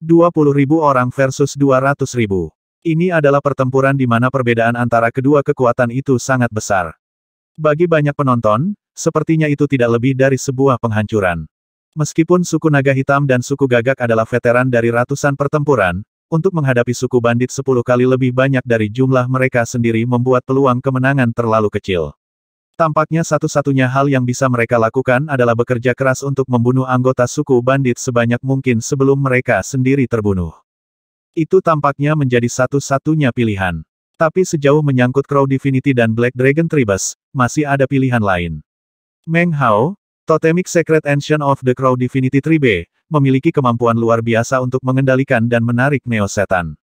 20.000 orang versus ribu. Ini adalah pertempuran di mana perbedaan antara kedua kekuatan itu sangat besar. Bagi banyak penonton, sepertinya itu tidak lebih dari sebuah penghancuran. Meskipun suku naga hitam dan suku gagak adalah veteran dari ratusan pertempuran, untuk menghadapi suku bandit 10 kali lebih banyak dari jumlah mereka sendiri membuat peluang kemenangan terlalu kecil. Tampaknya satu-satunya hal yang bisa mereka lakukan adalah bekerja keras untuk membunuh anggota suku bandit sebanyak mungkin sebelum mereka sendiri terbunuh. Itu tampaknya menjadi satu-satunya pilihan. Tapi sejauh menyangkut Crow Divinity dan Black Dragon Tribes, masih ada pilihan lain. Meng Hao, Totemic Secret Ancient of the Crow Divinity Tribe, memiliki kemampuan luar biasa untuk mengendalikan dan menarik Neo Setan.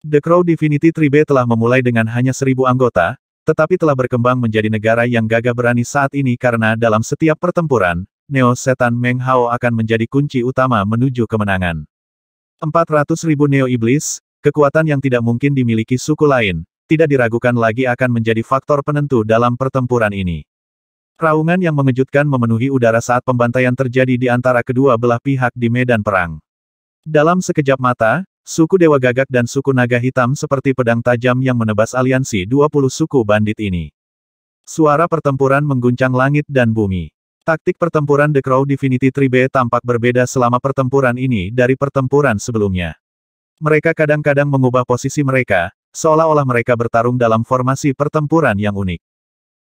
The Crow Divinity Tribe telah memulai dengan hanya seribu anggota, tetapi telah berkembang menjadi negara yang gagah berani saat ini karena dalam setiap pertempuran, Neo Setan Meng Hao akan menjadi kunci utama menuju kemenangan. 400 Neo Iblis, kekuatan yang tidak mungkin dimiliki suku lain, tidak diragukan lagi akan menjadi faktor penentu dalam pertempuran ini. Raungan yang mengejutkan memenuhi udara saat pembantaian terjadi di antara kedua belah pihak di medan perang. Dalam sekejap mata, Suku Dewa Gagak dan suku Naga Hitam seperti pedang tajam yang menebas aliansi 20 suku bandit ini. Suara pertempuran mengguncang langit dan bumi. Taktik pertempuran The Crow Divinity 3B tampak berbeda selama pertempuran ini dari pertempuran sebelumnya. Mereka kadang-kadang mengubah posisi mereka, seolah-olah mereka bertarung dalam formasi pertempuran yang unik.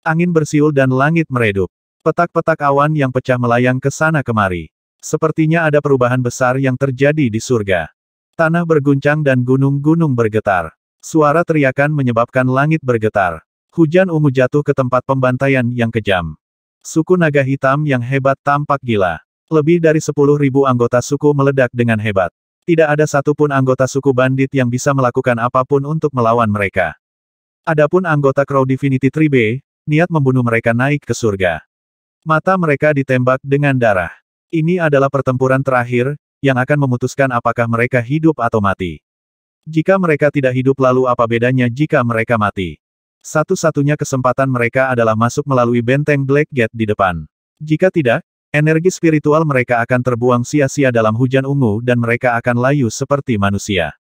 Angin bersiul dan langit meredup. Petak-petak awan yang pecah melayang ke sana kemari. Sepertinya ada perubahan besar yang terjadi di surga. Tanah berguncang dan gunung-gunung bergetar. Suara teriakan menyebabkan langit bergetar. Hujan ungu jatuh ke tempat pembantaian yang kejam. Suku naga hitam yang hebat tampak gila. Lebih dari 10.000 anggota suku meledak dengan hebat. Tidak ada satupun anggota suku bandit yang bisa melakukan apapun untuk melawan mereka. Adapun anggota Crow Divinity 3B, niat membunuh mereka naik ke surga. Mata mereka ditembak dengan darah. Ini adalah pertempuran terakhir, yang akan memutuskan apakah mereka hidup atau mati. Jika mereka tidak hidup lalu apa bedanya jika mereka mati? Satu-satunya kesempatan mereka adalah masuk melalui benteng Black Gate di depan. Jika tidak, energi spiritual mereka akan terbuang sia-sia dalam hujan ungu dan mereka akan layu seperti manusia.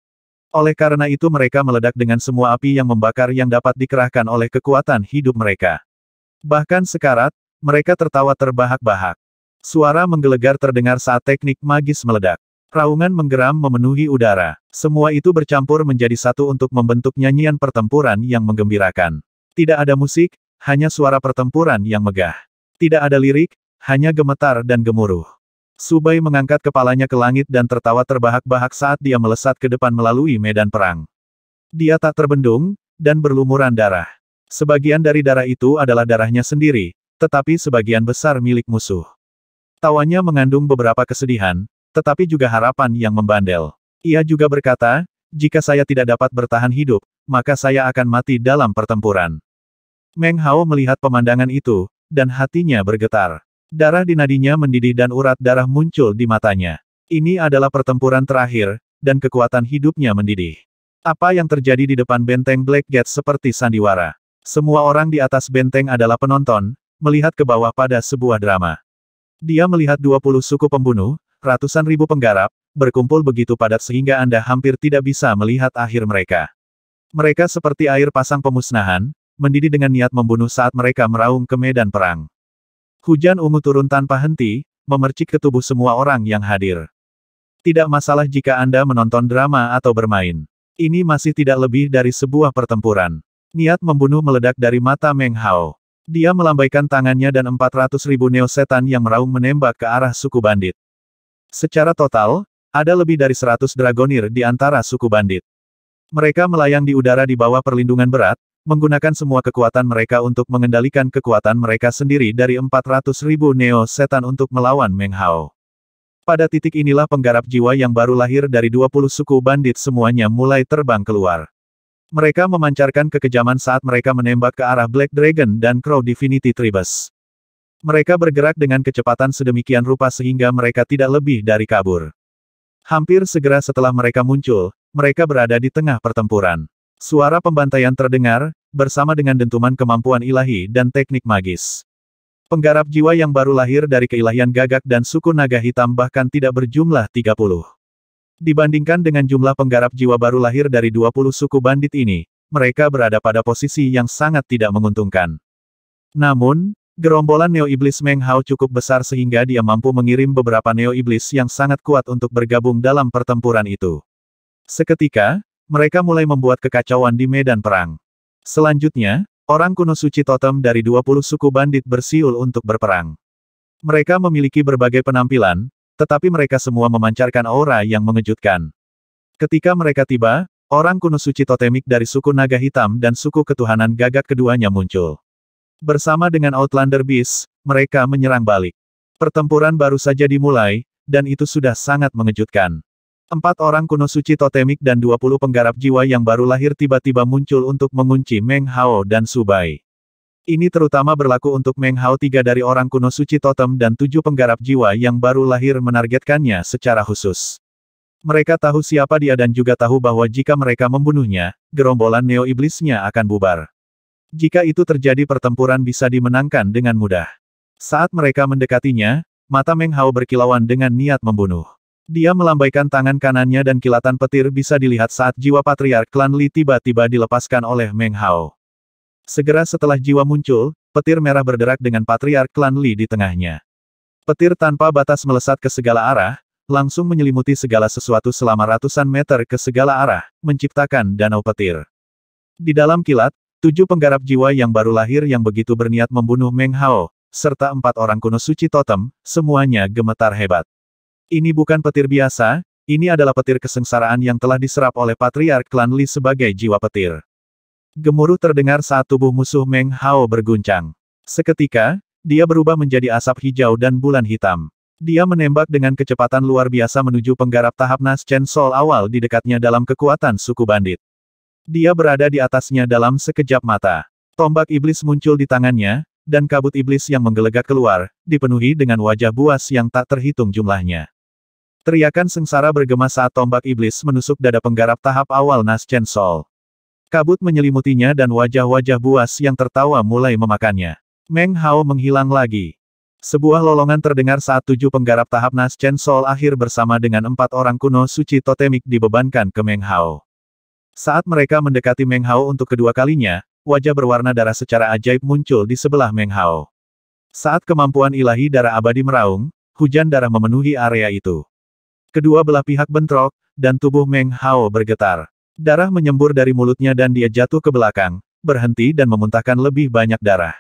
Oleh karena itu mereka meledak dengan semua api yang membakar yang dapat dikerahkan oleh kekuatan hidup mereka. Bahkan sekarat, mereka tertawa terbahak-bahak. Suara menggelegar terdengar saat teknik magis meledak. Raungan menggeram memenuhi udara. Semua itu bercampur menjadi satu untuk membentuk nyanyian pertempuran yang menggembirakan. Tidak ada musik, hanya suara pertempuran yang megah. Tidak ada lirik, hanya gemetar dan gemuruh. Subai mengangkat kepalanya ke langit dan tertawa terbahak-bahak saat dia melesat ke depan melalui medan perang. Dia tak terbendung, dan berlumuran darah. Sebagian dari darah itu adalah darahnya sendiri, tetapi sebagian besar milik musuh. Tawanya mengandung beberapa kesedihan, tetapi juga harapan yang membandel. Ia juga berkata, jika saya tidak dapat bertahan hidup, maka saya akan mati dalam pertempuran. Meng Hao melihat pemandangan itu, dan hatinya bergetar. Darah di nadinya mendidih dan urat darah muncul di matanya. Ini adalah pertempuran terakhir, dan kekuatan hidupnya mendidih. Apa yang terjadi di depan benteng Black Gate seperti sandiwara. Semua orang di atas benteng adalah penonton, melihat ke bawah pada sebuah drama. Dia melihat 20 suku pembunuh, ratusan ribu penggarap, berkumpul begitu padat sehingga Anda hampir tidak bisa melihat akhir mereka. Mereka seperti air pasang pemusnahan, mendidih dengan niat membunuh saat mereka meraung ke medan perang. Hujan ungu turun tanpa henti, memercik ke tubuh semua orang yang hadir. Tidak masalah jika Anda menonton drama atau bermain. Ini masih tidak lebih dari sebuah pertempuran. Niat membunuh meledak dari mata Meng Hao. Dia melambaikan tangannya dan 400 ribu neo setan yang meraung menembak ke arah suku bandit. Secara total, ada lebih dari 100 dragonir di antara suku bandit. Mereka melayang di udara di bawah perlindungan berat, menggunakan semua kekuatan mereka untuk mengendalikan kekuatan mereka sendiri dari 400 ribu neo-setan untuk melawan Meng Hao. Pada titik inilah penggarap jiwa yang baru lahir dari 20 suku bandit semuanya mulai terbang keluar. Mereka memancarkan kekejaman saat mereka menembak ke arah Black Dragon dan Crow Divinity Tribes. Mereka bergerak dengan kecepatan sedemikian rupa sehingga mereka tidak lebih dari kabur. Hampir segera setelah mereka muncul, mereka berada di tengah pertempuran. Suara pembantaian terdengar, bersama dengan dentuman kemampuan ilahi dan teknik magis. Penggarap jiwa yang baru lahir dari keilahian gagak dan suku naga hitam bahkan tidak berjumlah 30. Dibandingkan dengan jumlah penggarap jiwa baru lahir dari 20 suku bandit ini, mereka berada pada posisi yang sangat tidak menguntungkan. Namun, gerombolan Neo Iblis Meng Hao cukup besar sehingga dia mampu mengirim beberapa Neo Iblis yang sangat kuat untuk bergabung dalam pertempuran itu. Seketika, mereka mulai membuat kekacauan di medan perang. Selanjutnya, orang kuno suci totem dari 20 suku bandit bersiul untuk berperang. Mereka memiliki berbagai penampilan, tetapi mereka semua memancarkan aura yang mengejutkan. Ketika mereka tiba, orang kuno suci totemik dari suku naga hitam dan suku ketuhanan gagak keduanya muncul. Bersama dengan Outlander Beast, mereka menyerang balik. Pertempuran baru saja dimulai, dan itu sudah sangat mengejutkan. Empat orang kuno suci totemik dan dua puluh penggarap jiwa yang baru lahir tiba-tiba muncul untuk mengunci Meng Hao dan Subai. Ini terutama berlaku untuk Meng Hao tiga dari orang kuno suci totem dan tujuh penggarap jiwa yang baru lahir menargetkannya secara khusus. Mereka tahu siapa dia dan juga tahu bahwa jika mereka membunuhnya, gerombolan neo iblisnya akan bubar. Jika itu terjadi pertempuran bisa dimenangkan dengan mudah. Saat mereka mendekatinya, mata Meng Hao berkilauan dengan niat membunuh. Dia melambaikan tangan kanannya dan kilatan petir bisa dilihat saat jiwa patriark klan Li tiba-tiba dilepaskan oleh Meng Hao. Segera setelah jiwa muncul, petir merah berderak dengan patriark klan Li di tengahnya. Petir tanpa batas melesat ke segala arah, langsung menyelimuti segala sesuatu selama ratusan meter ke segala arah, menciptakan danau petir. Di dalam kilat, tujuh penggarap jiwa yang baru lahir yang begitu berniat membunuh Meng Hao, serta empat orang kuno suci totem, semuanya gemetar hebat. Ini bukan petir biasa, ini adalah petir kesengsaraan yang telah diserap oleh Patriark Klan Li sebagai jiwa petir. Gemuruh terdengar saat tubuh musuh Meng Hao berguncang. Seketika, dia berubah menjadi asap hijau dan bulan hitam. Dia menembak dengan kecepatan luar biasa menuju penggarap tahap nas Chen Sol awal di dekatnya dalam kekuatan suku bandit. Dia berada di atasnya dalam sekejap mata. Tombak iblis muncul di tangannya, dan kabut iblis yang menggelegak keluar, dipenuhi dengan wajah buas yang tak terhitung jumlahnya. Teriakan sengsara bergema saat tombak iblis menusuk dada penggarap tahap awal nas Chen Sol. Kabut menyelimutinya dan wajah-wajah buas yang tertawa mulai memakannya. Meng Hao menghilang lagi. Sebuah lolongan terdengar saat tujuh penggarap tahap nas Chen Sol akhir bersama dengan empat orang kuno suci totemik dibebankan ke Meng Hao. Saat mereka mendekati Meng Hao untuk kedua kalinya, wajah berwarna darah secara ajaib muncul di sebelah Meng Hao. Saat kemampuan ilahi darah abadi meraung, hujan darah memenuhi area itu. Kedua belah pihak bentrok, dan tubuh Meng Hao bergetar. Darah menyembur dari mulutnya dan dia jatuh ke belakang, berhenti dan memuntahkan lebih banyak darah.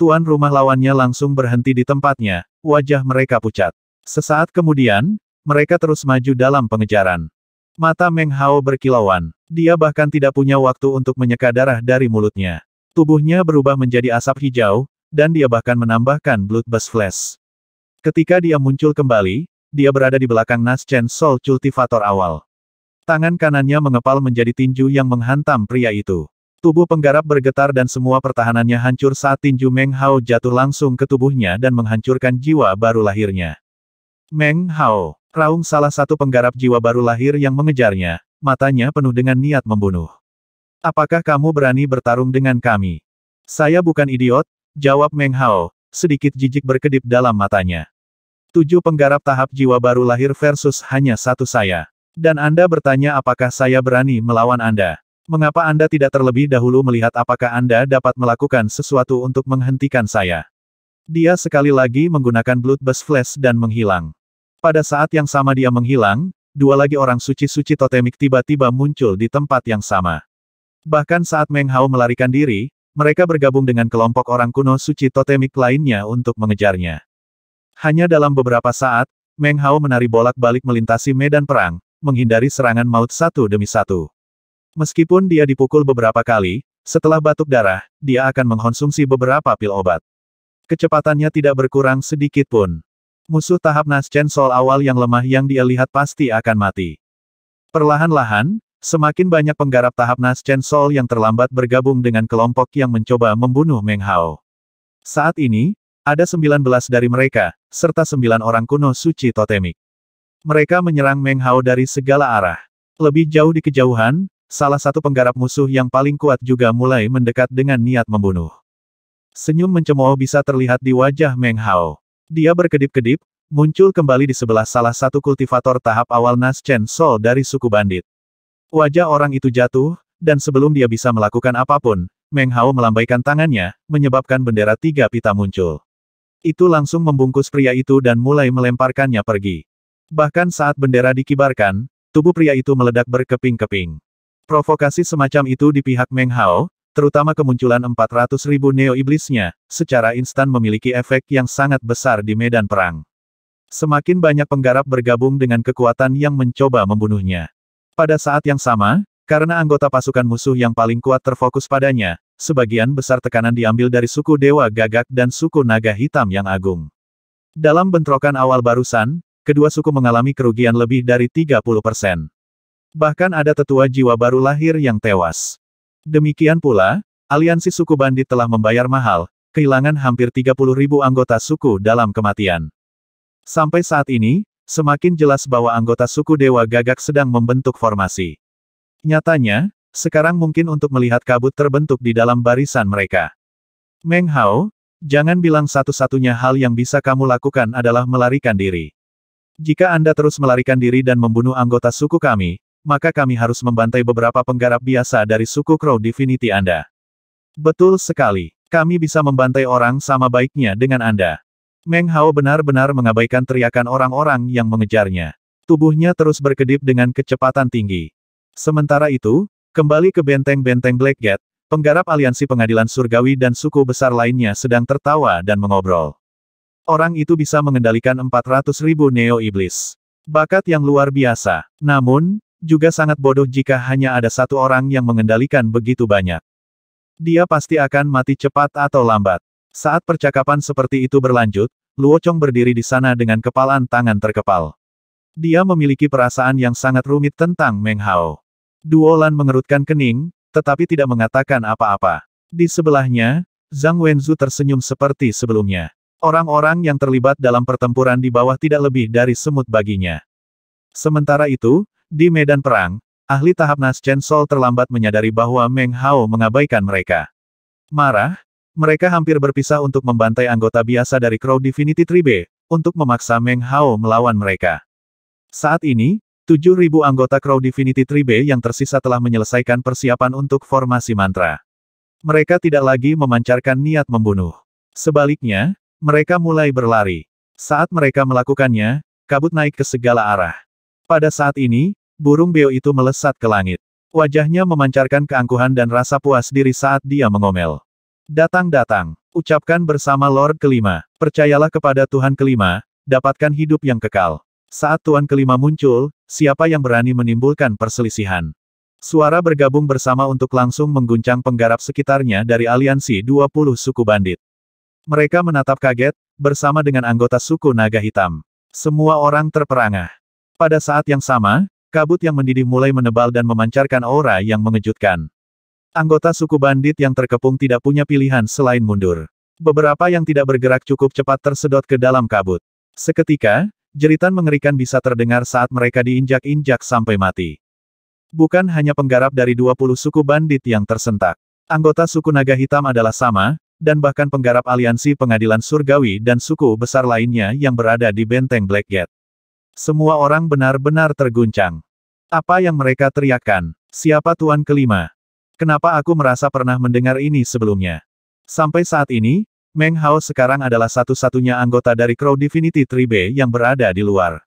Tuan rumah lawannya langsung berhenti di tempatnya, wajah mereka pucat. Sesaat kemudian, mereka terus maju dalam pengejaran. Mata Meng Hao berkilauan. Dia bahkan tidak punya waktu untuk menyeka darah dari mulutnya. Tubuhnya berubah menjadi asap hijau, dan dia bahkan menambahkan Bloodburst Flash. Ketika dia muncul kembali, dia berada di belakang Nas Chen Soul Cultivator awal. Tangan kanannya mengepal menjadi tinju yang menghantam pria itu. Tubuh penggarap bergetar dan semua pertahanannya hancur saat tinju Meng Hao jatuh langsung ke tubuhnya dan menghancurkan jiwa baru lahirnya. Meng Hao, Raung salah satu penggarap jiwa baru lahir yang mengejarnya, matanya penuh dengan niat membunuh. Apakah kamu berani bertarung dengan kami? Saya bukan idiot, jawab Meng Hao, sedikit jijik berkedip dalam matanya. Tujuh penggarap tahap jiwa baru lahir versus hanya satu saya. Dan Anda bertanya apakah saya berani melawan Anda. Mengapa Anda tidak terlebih dahulu melihat apakah Anda dapat melakukan sesuatu untuk menghentikan saya? Dia sekali lagi menggunakan Bloodbus Flash dan menghilang. Pada saat yang sama dia menghilang, dua lagi orang suci-suci totemik tiba-tiba muncul di tempat yang sama. Bahkan saat Meng Hao melarikan diri, mereka bergabung dengan kelompok orang kuno suci totemik lainnya untuk mengejarnya. Hanya dalam beberapa saat, Meng Hao menari bolak-balik melintasi medan perang, menghindari serangan maut satu demi satu. Meskipun dia dipukul beberapa kali, setelah batuk darah, dia akan mengkonsumsi beberapa pil obat. Kecepatannya tidak berkurang sedikit pun. Musuh tahap naschen Sol awal yang lemah yang dia lihat pasti akan mati. Perlahan-lahan, semakin banyak penggarap tahap naschen Sol yang terlambat bergabung dengan kelompok yang mencoba membunuh Meng Hao. Saat ini, ada 19 dari mereka, serta 9 orang kuno suci totemik. Mereka menyerang Meng Hao dari segala arah. Lebih jauh di kejauhan, salah satu penggarap musuh yang paling kuat juga mulai mendekat dengan niat membunuh. Senyum mencemooh bisa terlihat di wajah Meng Hao. Dia berkedip-kedip, muncul kembali di sebelah salah satu kultivator tahap awal Nas Chen Sol dari suku bandit. Wajah orang itu jatuh, dan sebelum dia bisa melakukan apapun, Meng Hao melambaikan tangannya, menyebabkan bendera tiga pita muncul. Itu langsung membungkus pria itu dan mulai melemparkannya pergi. Bahkan saat bendera dikibarkan, tubuh pria itu meledak berkeping-keping. Provokasi semacam itu di pihak Meng Hao, terutama kemunculan 400 ribu neo iblisnya, secara instan memiliki efek yang sangat besar di medan perang. Semakin banyak penggarap bergabung dengan kekuatan yang mencoba membunuhnya. Pada saat yang sama, karena anggota pasukan musuh yang paling kuat terfokus padanya, sebagian besar tekanan diambil dari suku Dewa Gagak dan suku Naga Hitam yang agung. Dalam bentrokan awal barusan, kedua suku mengalami kerugian lebih dari 30 persen. Bahkan ada tetua jiwa baru lahir yang tewas. Demikian pula, aliansi suku bandit telah membayar mahal, kehilangan hampir 30 ribu anggota suku dalam kematian. Sampai saat ini, semakin jelas bahwa anggota suku Dewa Gagak sedang membentuk formasi. Nyatanya, sekarang mungkin untuk melihat kabut terbentuk di dalam barisan mereka. Meng Hao, jangan bilang satu-satunya hal yang bisa kamu lakukan adalah melarikan diri. Jika Anda terus melarikan diri dan membunuh anggota suku kami, maka kami harus membantai beberapa penggarap biasa dari suku Crow Divinity Anda. Betul sekali, kami bisa membantai orang sama baiknya dengan Anda. Meng Hao benar-benar mengabaikan teriakan orang-orang yang mengejarnya. Tubuhnya terus berkedip dengan kecepatan tinggi. Sementara itu, kembali ke benteng-benteng Black Gate, penggarap aliansi pengadilan surgawi dan suku besar lainnya sedang tertawa dan mengobrol. Orang itu bisa mengendalikan 400 ribu Neo Iblis. Bakat yang luar biasa. Namun, juga sangat bodoh jika hanya ada satu orang yang mengendalikan begitu banyak. Dia pasti akan mati cepat atau lambat. Saat percakapan seperti itu berlanjut, Luo Chong berdiri di sana dengan kepalan tangan terkepal. Dia memiliki perasaan yang sangat rumit tentang Meng Hao. Duo mengerutkan kening, tetapi tidak mengatakan apa-apa. Di sebelahnya, Zhang Wenzu tersenyum seperti sebelumnya. Orang-orang yang terlibat dalam pertempuran di bawah tidak lebih dari semut baginya. Sementara itu, di medan perang, ahli tahap Naschen Sol terlambat menyadari bahwa Meng Hao mengabaikan mereka. Marah, mereka hampir berpisah untuk membantai anggota biasa dari Crow Divinity Tribe, untuk memaksa Meng Hao melawan mereka. Saat ini, 7.000 anggota Crow Divinity Tribe yang tersisa telah menyelesaikan persiapan untuk formasi mantra. Mereka tidak lagi memancarkan niat membunuh. Sebaliknya, mereka mulai berlari. Saat mereka melakukannya, kabut naik ke segala arah. Pada saat ini, burung beo itu melesat ke langit. Wajahnya memancarkan keangkuhan dan rasa puas diri saat dia mengomel. Datang-datang, ucapkan bersama Lord Kelima, percayalah kepada Tuhan Kelima, dapatkan hidup yang kekal. Saat Tuhan Kelima muncul, siapa yang berani menimbulkan perselisihan? Suara bergabung bersama untuk langsung mengguncang penggarap sekitarnya dari aliansi 20 suku bandit. Mereka menatap kaget, bersama dengan anggota suku naga hitam. Semua orang terperangah. Pada saat yang sama, kabut yang mendidih mulai menebal dan memancarkan aura yang mengejutkan. Anggota suku bandit yang terkepung tidak punya pilihan selain mundur. Beberapa yang tidak bergerak cukup cepat tersedot ke dalam kabut. Seketika, jeritan mengerikan bisa terdengar saat mereka diinjak-injak sampai mati. Bukan hanya penggarap dari 20 suku bandit yang tersentak. Anggota suku naga hitam adalah sama, dan bahkan penggarap aliansi pengadilan surgawi dan suku besar lainnya yang berada di benteng Blackgate. Semua orang benar-benar terguncang. Apa yang mereka teriakkan? Siapa tuan kelima? Kenapa aku merasa pernah mendengar ini sebelumnya? Sampai saat ini, Meng Hao sekarang adalah satu-satunya anggota dari Crow Divinity Tribe yang berada di luar.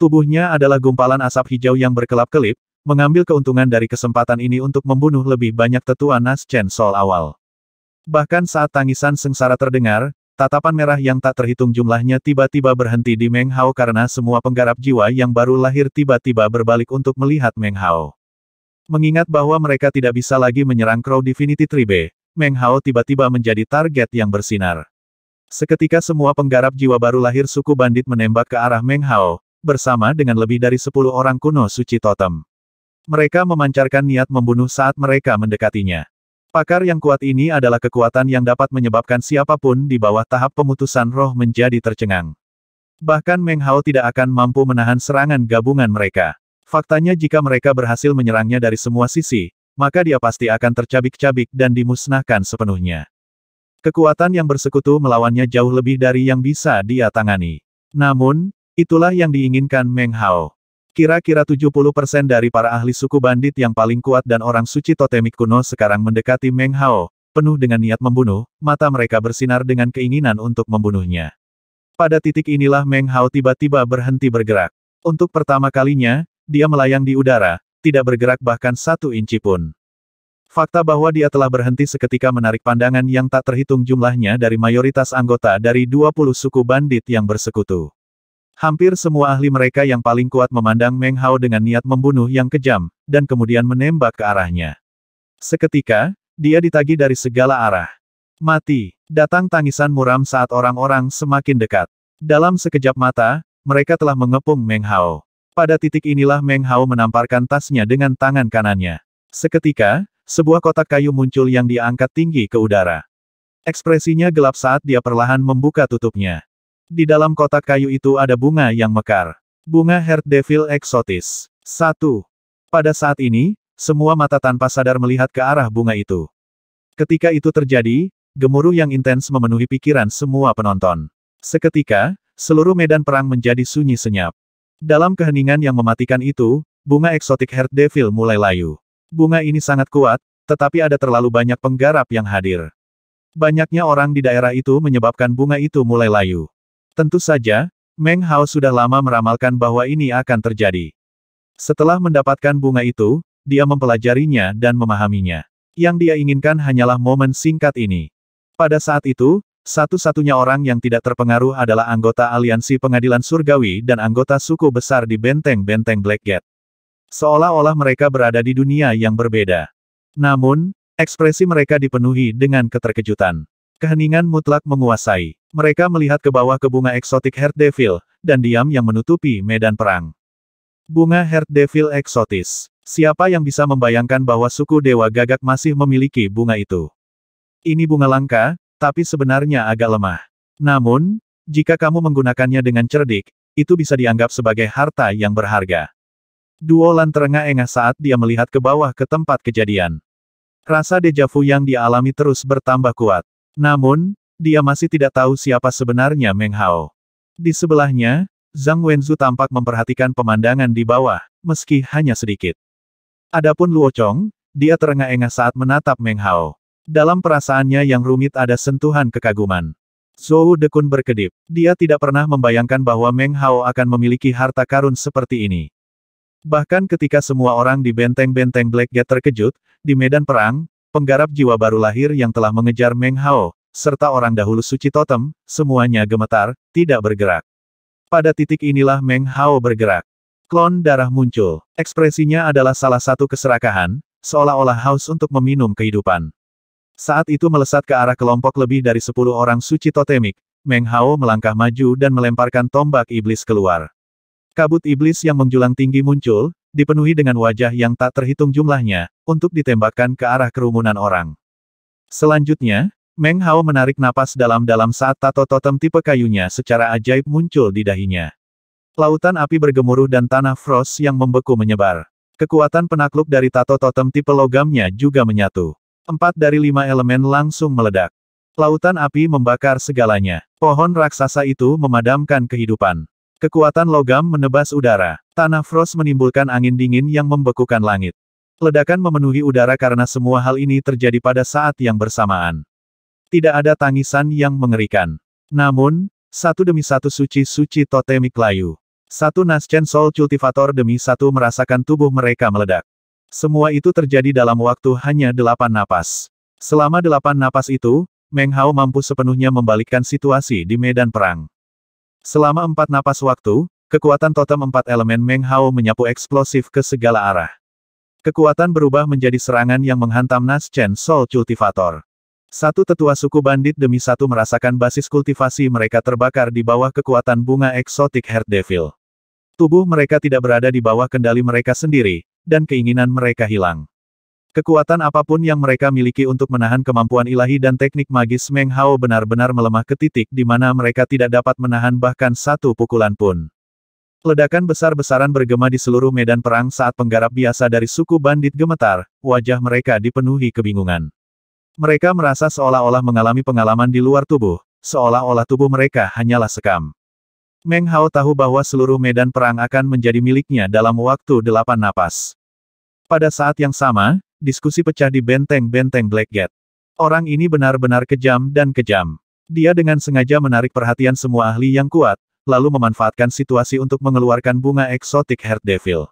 Tubuhnya adalah gumpalan asap hijau yang berkelap-kelip, mengambil keuntungan dari kesempatan ini untuk membunuh lebih banyak tetua Nas Chen Sol awal. Bahkan saat tangisan sengsara terdengar, tatapan merah yang tak terhitung jumlahnya tiba-tiba berhenti di Meng Hao karena semua penggarap jiwa yang baru lahir tiba-tiba berbalik untuk melihat Meng Hao. Mengingat bahwa mereka tidak bisa lagi menyerang Crow Divinity Tribe, Meng Hao tiba-tiba menjadi target yang bersinar. Seketika semua penggarap jiwa baru lahir suku bandit menembak ke arah Meng Hao, bersama dengan lebih dari 10 orang kuno suci totem. Mereka memancarkan niat membunuh saat mereka mendekatinya. Pakar yang kuat ini adalah kekuatan yang dapat menyebabkan siapapun di bawah tahap pemutusan roh menjadi tercengang. Bahkan Meng Hao tidak akan mampu menahan serangan gabungan mereka. Faktanya jika mereka berhasil menyerangnya dari semua sisi, maka dia pasti akan tercabik-cabik dan dimusnahkan sepenuhnya. Kekuatan yang bersekutu melawannya jauh lebih dari yang bisa dia tangani. Namun, itulah yang diinginkan Meng Hao. Kira-kira 70% dari para ahli suku bandit yang paling kuat dan orang suci totemik kuno sekarang mendekati Meng Hao, penuh dengan niat membunuh, mata mereka bersinar dengan keinginan untuk membunuhnya. Pada titik inilah Meng Hao tiba-tiba berhenti bergerak. Untuk pertama kalinya, dia melayang di udara, tidak bergerak bahkan satu inci pun. Fakta bahwa dia telah berhenti seketika menarik pandangan yang tak terhitung jumlahnya dari mayoritas anggota dari 20 suku bandit yang bersekutu. Hampir semua ahli mereka yang paling kuat memandang Meng Hao dengan niat membunuh yang kejam, dan kemudian menembak ke arahnya. Seketika, dia ditagi dari segala arah. Mati, datang tangisan muram saat orang-orang semakin dekat. Dalam sekejap mata, mereka telah mengepung Meng Hao. Pada titik inilah Meng Hao menamparkan tasnya dengan tangan kanannya. Seketika, sebuah kotak kayu muncul yang diangkat tinggi ke udara. Ekspresinya gelap saat dia perlahan membuka tutupnya. Di dalam kotak kayu itu ada bunga yang mekar. Bunga Heart Devil eksotis. 1. Pada saat ini, semua mata tanpa sadar melihat ke arah bunga itu. Ketika itu terjadi, gemuruh yang intens memenuhi pikiran semua penonton. Seketika, seluruh medan perang menjadi sunyi senyap. Dalam keheningan yang mematikan itu, bunga eksotik Heart Devil mulai layu. Bunga ini sangat kuat, tetapi ada terlalu banyak penggarap yang hadir. Banyaknya orang di daerah itu menyebabkan bunga itu mulai layu. Tentu saja, Meng Hao sudah lama meramalkan bahwa ini akan terjadi. Setelah mendapatkan bunga itu, dia mempelajarinya dan memahaminya. Yang dia inginkan hanyalah momen singkat ini. Pada saat itu, satu-satunya orang yang tidak terpengaruh adalah anggota aliansi pengadilan surgawi dan anggota suku besar di benteng-benteng Blackgate. Seolah-olah mereka berada di dunia yang berbeda. Namun, ekspresi mereka dipenuhi dengan keterkejutan. Keheningan mutlak menguasai. Mereka melihat ke bawah ke bunga eksotik Heart Devil, dan diam yang menutupi medan perang. Bunga Heart Devil eksotis. Siapa yang bisa membayangkan bahwa suku Dewa Gagak masih memiliki bunga itu? Ini bunga langka, tapi sebenarnya agak lemah. Namun, jika kamu menggunakannya dengan cerdik, itu bisa dianggap sebagai harta yang berharga. Duo Lan terengah-engah saat dia melihat ke bawah ke tempat kejadian. Rasa dejavu yang dialami terus bertambah kuat. Namun, dia masih tidak tahu siapa sebenarnya Meng Hao. Di sebelahnya, Zhang Wenzu tampak memperhatikan pemandangan di bawah, meski hanya sedikit. Adapun Luo Chong, dia terengah-engah saat menatap Meng Hao. Dalam perasaannya yang rumit ada sentuhan kekaguman. Zhou Dekun berkedip. Dia tidak pernah membayangkan bahwa Meng Hao akan memiliki harta karun seperti ini. Bahkan ketika semua orang di benteng-benteng Black Gate terkejut, di medan perang, penggarap jiwa baru lahir yang telah mengejar Meng Hao, serta orang dahulu suci totem, semuanya gemetar, tidak bergerak. Pada titik inilah Meng Hao bergerak. Klon darah muncul. Ekspresinya adalah salah satu keserakahan, seolah-olah haus untuk meminum kehidupan. Saat itu melesat ke arah kelompok lebih dari sepuluh orang suci totemik, Meng Hao melangkah maju dan melemparkan tombak iblis keluar. Kabut iblis yang menjulang tinggi muncul, dipenuhi dengan wajah yang tak terhitung jumlahnya, untuk ditembakkan ke arah kerumunan orang. Selanjutnya, Meng Hao menarik napas dalam-dalam saat tato totem tipe kayunya secara ajaib muncul di dahinya. Lautan api bergemuruh dan tanah frost yang membeku menyebar. Kekuatan penakluk dari tato totem tipe logamnya juga menyatu. Empat dari lima elemen langsung meledak. Lautan api membakar segalanya. Pohon raksasa itu memadamkan kehidupan. Kekuatan logam menebas udara. Tanah frost menimbulkan angin dingin yang membekukan langit. Ledakan memenuhi udara karena semua hal ini terjadi pada saat yang bersamaan. Tidak ada tangisan yang mengerikan. Namun, satu demi satu suci-suci totemik layu. Satu Naschen Soul Cultivator demi satu merasakan tubuh mereka meledak. Semua itu terjadi dalam waktu hanya delapan napas. Selama delapan napas itu, Meng Hao mampu sepenuhnya membalikkan situasi di medan perang. Selama empat napas waktu, kekuatan totem empat elemen Meng Hao menyapu eksplosif ke segala arah. Kekuatan berubah menjadi serangan yang menghantam Nas Naschen Soul Cultivator. Satu tetua suku bandit demi satu merasakan basis kultivasi mereka terbakar di bawah kekuatan bunga eksotik Heart Devil. Tubuh mereka tidak berada di bawah kendali mereka sendiri, dan keinginan mereka hilang. Kekuatan apapun yang mereka miliki untuk menahan kemampuan ilahi dan teknik magis Meng Hao benar-benar melemah ke titik di mana mereka tidak dapat menahan bahkan satu pukulan pun. Ledakan besar-besaran bergema di seluruh medan perang saat penggarap biasa dari suku bandit gemetar, wajah mereka dipenuhi kebingungan. Mereka merasa seolah-olah mengalami pengalaman di luar tubuh, seolah-olah tubuh mereka hanyalah sekam. Meng Hao tahu bahwa seluruh medan perang akan menjadi miliknya dalam waktu delapan napas. Pada saat yang sama, diskusi pecah di benteng-benteng Blackgate. Orang ini benar-benar kejam dan kejam. Dia dengan sengaja menarik perhatian semua ahli yang kuat, lalu memanfaatkan situasi untuk mengeluarkan bunga eksotik Heart Devil.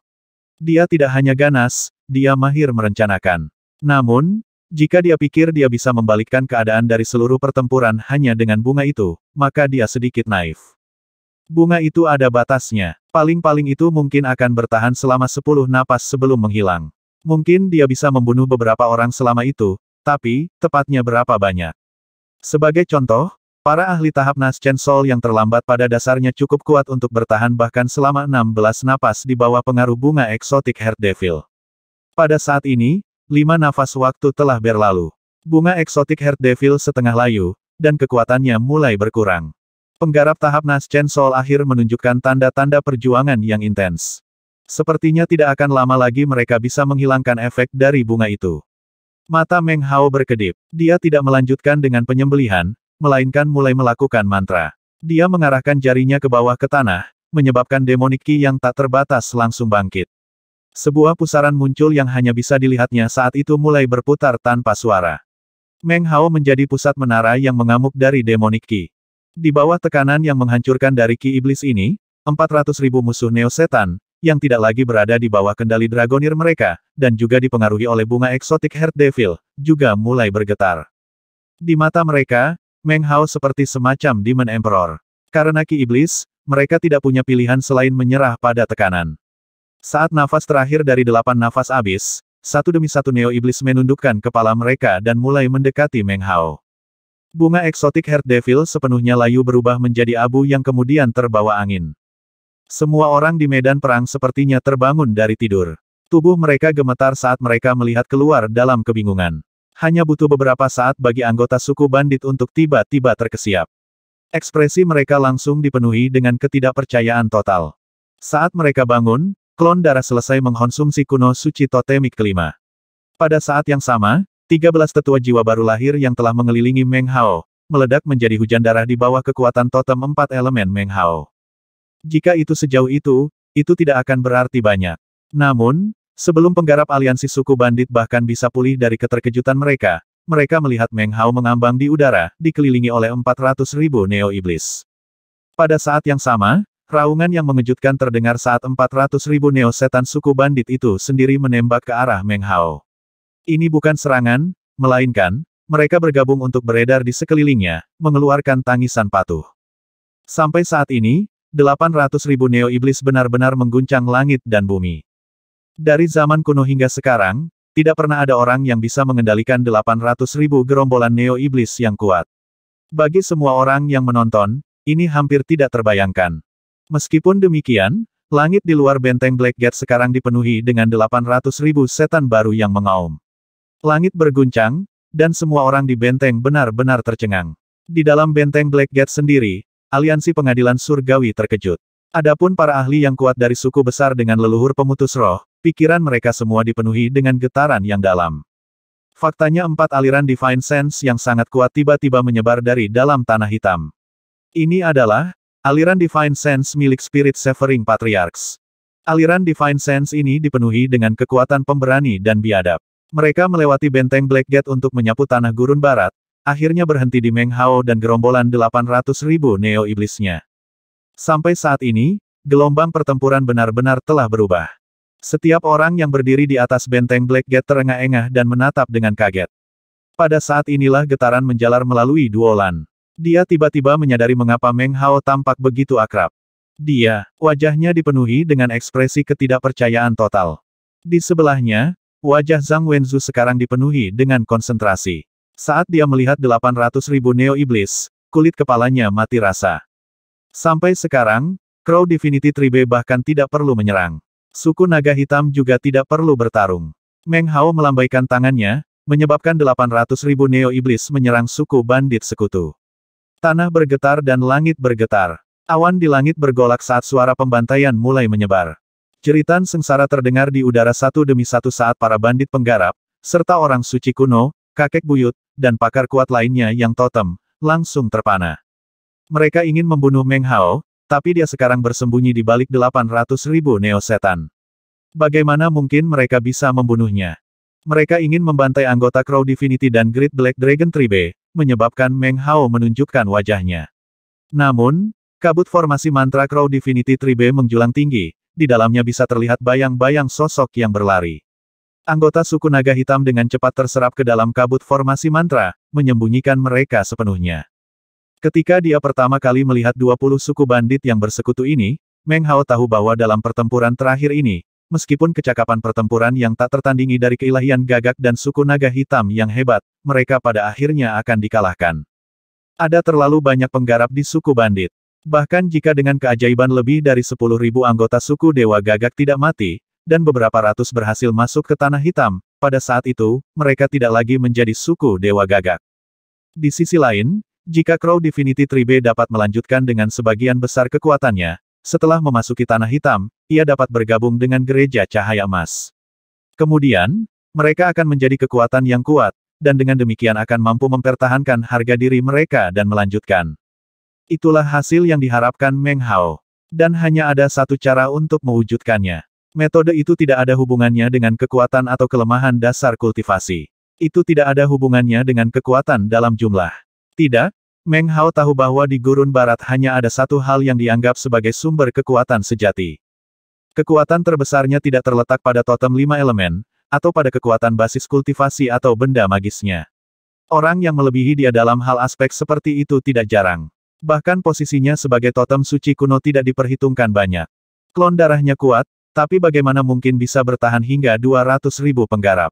Dia tidak hanya ganas, dia mahir merencanakan. Namun, jika dia pikir dia bisa membalikkan keadaan dari seluruh pertempuran hanya dengan bunga itu, maka dia sedikit naif. Bunga itu ada batasnya. Paling-paling itu mungkin akan bertahan selama 10 napas sebelum menghilang. Mungkin dia bisa membunuh beberapa orang selama itu, tapi, tepatnya berapa banyak. Sebagai contoh, para ahli tahap Chen Sol yang terlambat pada dasarnya cukup kuat untuk bertahan bahkan selama 16 napas di bawah pengaruh bunga eksotik Heart Devil. Pada saat ini, lima nafas waktu telah berlalu. Bunga eksotik Heart Devil setengah layu, dan kekuatannya mulai berkurang. Penggarap tahap Chen Sol akhir menunjukkan tanda-tanda perjuangan yang intens. Sepertinya tidak akan lama lagi mereka bisa menghilangkan efek dari bunga itu. Mata Meng Hao berkedip. Dia tidak melanjutkan dengan penyembelihan, melainkan mulai melakukan mantra. Dia mengarahkan jarinya ke bawah ke tanah, menyebabkan demonik yang tak terbatas langsung bangkit. Sebuah pusaran muncul yang hanya bisa dilihatnya saat itu mulai berputar tanpa suara. Meng Hao menjadi pusat menara yang mengamuk dari demonik Di bawah tekanan yang menghancurkan dari ki iblis ini, 400.000 musuh neo setan, yang tidak lagi berada di bawah kendali dragonir mereka, dan juga dipengaruhi oleh bunga eksotik Heart Devil, juga mulai bergetar. Di mata mereka, Meng Hao seperti semacam Demon Emperor. Karena Ki Iblis, mereka tidak punya pilihan selain menyerah pada tekanan. Saat nafas terakhir dari delapan nafas abis, satu demi satu Neo Iblis menundukkan kepala mereka dan mulai mendekati Meng Hao. Bunga eksotik Heart Devil sepenuhnya layu berubah menjadi abu yang kemudian terbawa angin. Semua orang di medan perang sepertinya terbangun dari tidur. Tubuh mereka gemetar saat mereka melihat keluar dalam kebingungan. Hanya butuh beberapa saat bagi anggota suku bandit untuk tiba-tiba terkesiap. Ekspresi mereka langsung dipenuhi dengan ketidakpercayaan total. Saat mereka bangun, klon darah selesai mengkonsumsi kuno suci totemik kelima. Pada saat yang sama, 13 tetua jiwa baru lahir yang telah mengelilingi Meng Hao, meledak menjadi hujan darah di bawah kekuatan totem empat elemen Meng Hao. Jika itu sejauh itu, itu tidak akan berarti banyak. Namun, sebelum penggarap aliansi suku bandit bahkan bisa pulih dari keterkejutan mereka, mereka melihat Meng Hao mengambang di udara, dikelilingi oleh 400 ribu Neo Iblis. Pada saat yang sama, raungan yang mengejutkan terdengar saat 400 ribu Neo Setan suku bandit itu sendiri menembak ke arah Meng Hao. Ini bukan serangan, melainkan, mereka bergabung untuk beredar di sekelilingnya, mengeluarkan tangisan patuh. Sampai saat ini, ribu Neo Iblis benar-benar mengguncang langit dan bumi. Dari zaman kuno hingga sekarang, tidak pernah ada orang yang bisa mengendalikan ribu gerombolan Neo Iblis yang kuat. Bagi semua orang yang menonton, ini hampir tidak terbayangkan. Meskipun demikian, langit di luar benteng Blackgate sekarang dipenuhi dengan ribu setan baru yang mengaum. Langit berguncang, dan semua orang di benteng benar-benar tercengang. Di dalam benteng Blackgate sendiri, Aliansi Pengadilan Surgawi terkejut. Adapun para ahli yang kuat dari suku besar dengan leluhur pemutus roh, pikiran mereka semua dipenuhi dengan getaran yang dalam. Faktanya empat aliran Divine Sense yang sangat kuat tiba-tiba menyebar dari dalam Tanah Hitam. Ini adalah aliran Divine Sense milik Spirit Severing Patriarchs. Aliran Divine Sense ini dipenuhi dengan kekuatan pemberani dan biadab. Mereka melewati benteng Blackgate untuk menyapu tanah gurun barat, akhirnya berhenti di Meng Hao dan gerombolan 800 ribu neo iblisnya. Sampai saat ini, gelombang pertempuran benar-benar telah berubah. Setiap orang yang berdiri di atas benteng Black Gate terengah-engah dan menatap dengan kaget. Pada saat inilah getaran menjalar melalui Duolan. Dia tiba-tiba menyadari mengapa Meng Hao tampak begitu akrab. Dia, wajahnya dipenuhi dengan ekspresi ketidakpercayaan total. Di sebelahnya, wajah Zhang Wenzu sekarang dipenuhi dengan konsentrasi. Saat dia melihat 800 ribu Neo Iblis, kulit kepalanya mati rasa. Sampai sekarang, Crow Divinity Tribe bahkan tidak perlu menyerang. Suku naga hitam juga tidak perlu bertarung. Meng Hao melambaikan tangannya, menyebabkan 800 ribu Neo Iblis menyerang suku bandit sekutu. Tanah bergetar dan langit bergetar. Awan di langit bergolak saat suara pembantaian mulai menyebar. Jeritan sengsara terdengar di udara satu demi satu saat para bandit penggarap, serta orang suci kuno, kakek buyut, dan pakar kuat lainnya yang totem, langsung terpana. Mereka ingin membunuh Meng Hao, tapi dia sekarang bersembunyi di balik 800 ribu neosetan. Bagaimana mungkin mereka bisa membunuhnya? Mereka ingin membantai anggota Crow Divinity dan Great Black Dragon Tribe, menyebabkan Meng Hao menunjukkan wajahnya. Namun, kabut formasi mantra Crow Divinity Tribe menjulang tinggi, di dalamnya bisa terlihat bayang-bayang sosok yang berlari. Anggota suku naga hitam dengan cepat terserap ke dalam kabut formasi mantra, menyembunyikan mereka sepenuhnya. Ketika dia pertama kali melihat 20 suku bandit yang bersekutu ini, Meng Hao tahu bahwa dalam pertempuran terakhir ini, Meskipun kecakapan pertempuran yang tak tertandingi dari keilahian gagak dan suku naga hitam yang hebat, mereka pada akhirnya akan dikalahkan. Ada terlalu banyak penggarap di suku bandit. Bahkan jika dengan keajaiban lebih dari 10.000 anggota suku Dewa Gagak tidak mati, dan beberapa ratus berhasil masuk ke Tanah Hitam, pada saat itu, mereka tidak lagi menjadi suku Dewa Gagak. Di sisi lain, jika Crow Divinity Tribe dapat melanjutkan dengan sebagian besar kekuatannya, setelah memasuki Tanah Hitam, ia dapat bergabung dengan Gereja Cahaya Emas. Kemudian, mereka akan menjadi kekuatan yang kuat, dan dengan demikian akan mampu mempertahankan harga diri mereka dan melanjutkan. Itulah hasil yang diharapkan Meng Hao. Dan hanya ada satu cara untuk mewujudkannya. Metode itu tidak ada hubungannya dengan kekuatan atau kelemahan dasar kultivasi. Itu tidak ada hubungannya dengan kekuatan dalam jumlah. Tidak, Meng Hao tahu bahwa di gurun barat hanya ada satu hal yang dianggap sebagai sumber kekuatan sejati. Kekuatan terbesarnya tidak terletak pada totem lima elemen, atau pada kekuatan basis kultivasi atau benda magisnya. Orang yang melebihi dia dalam hal aspek seperti itu tidak jarang. Bahkan posisinya sebagai totem suci kuno tidak diperhitungkan banyak. Klon darahnya kuat, tapi bagaimana mungkin bisa bertahan hingga 200 ribu penggarap?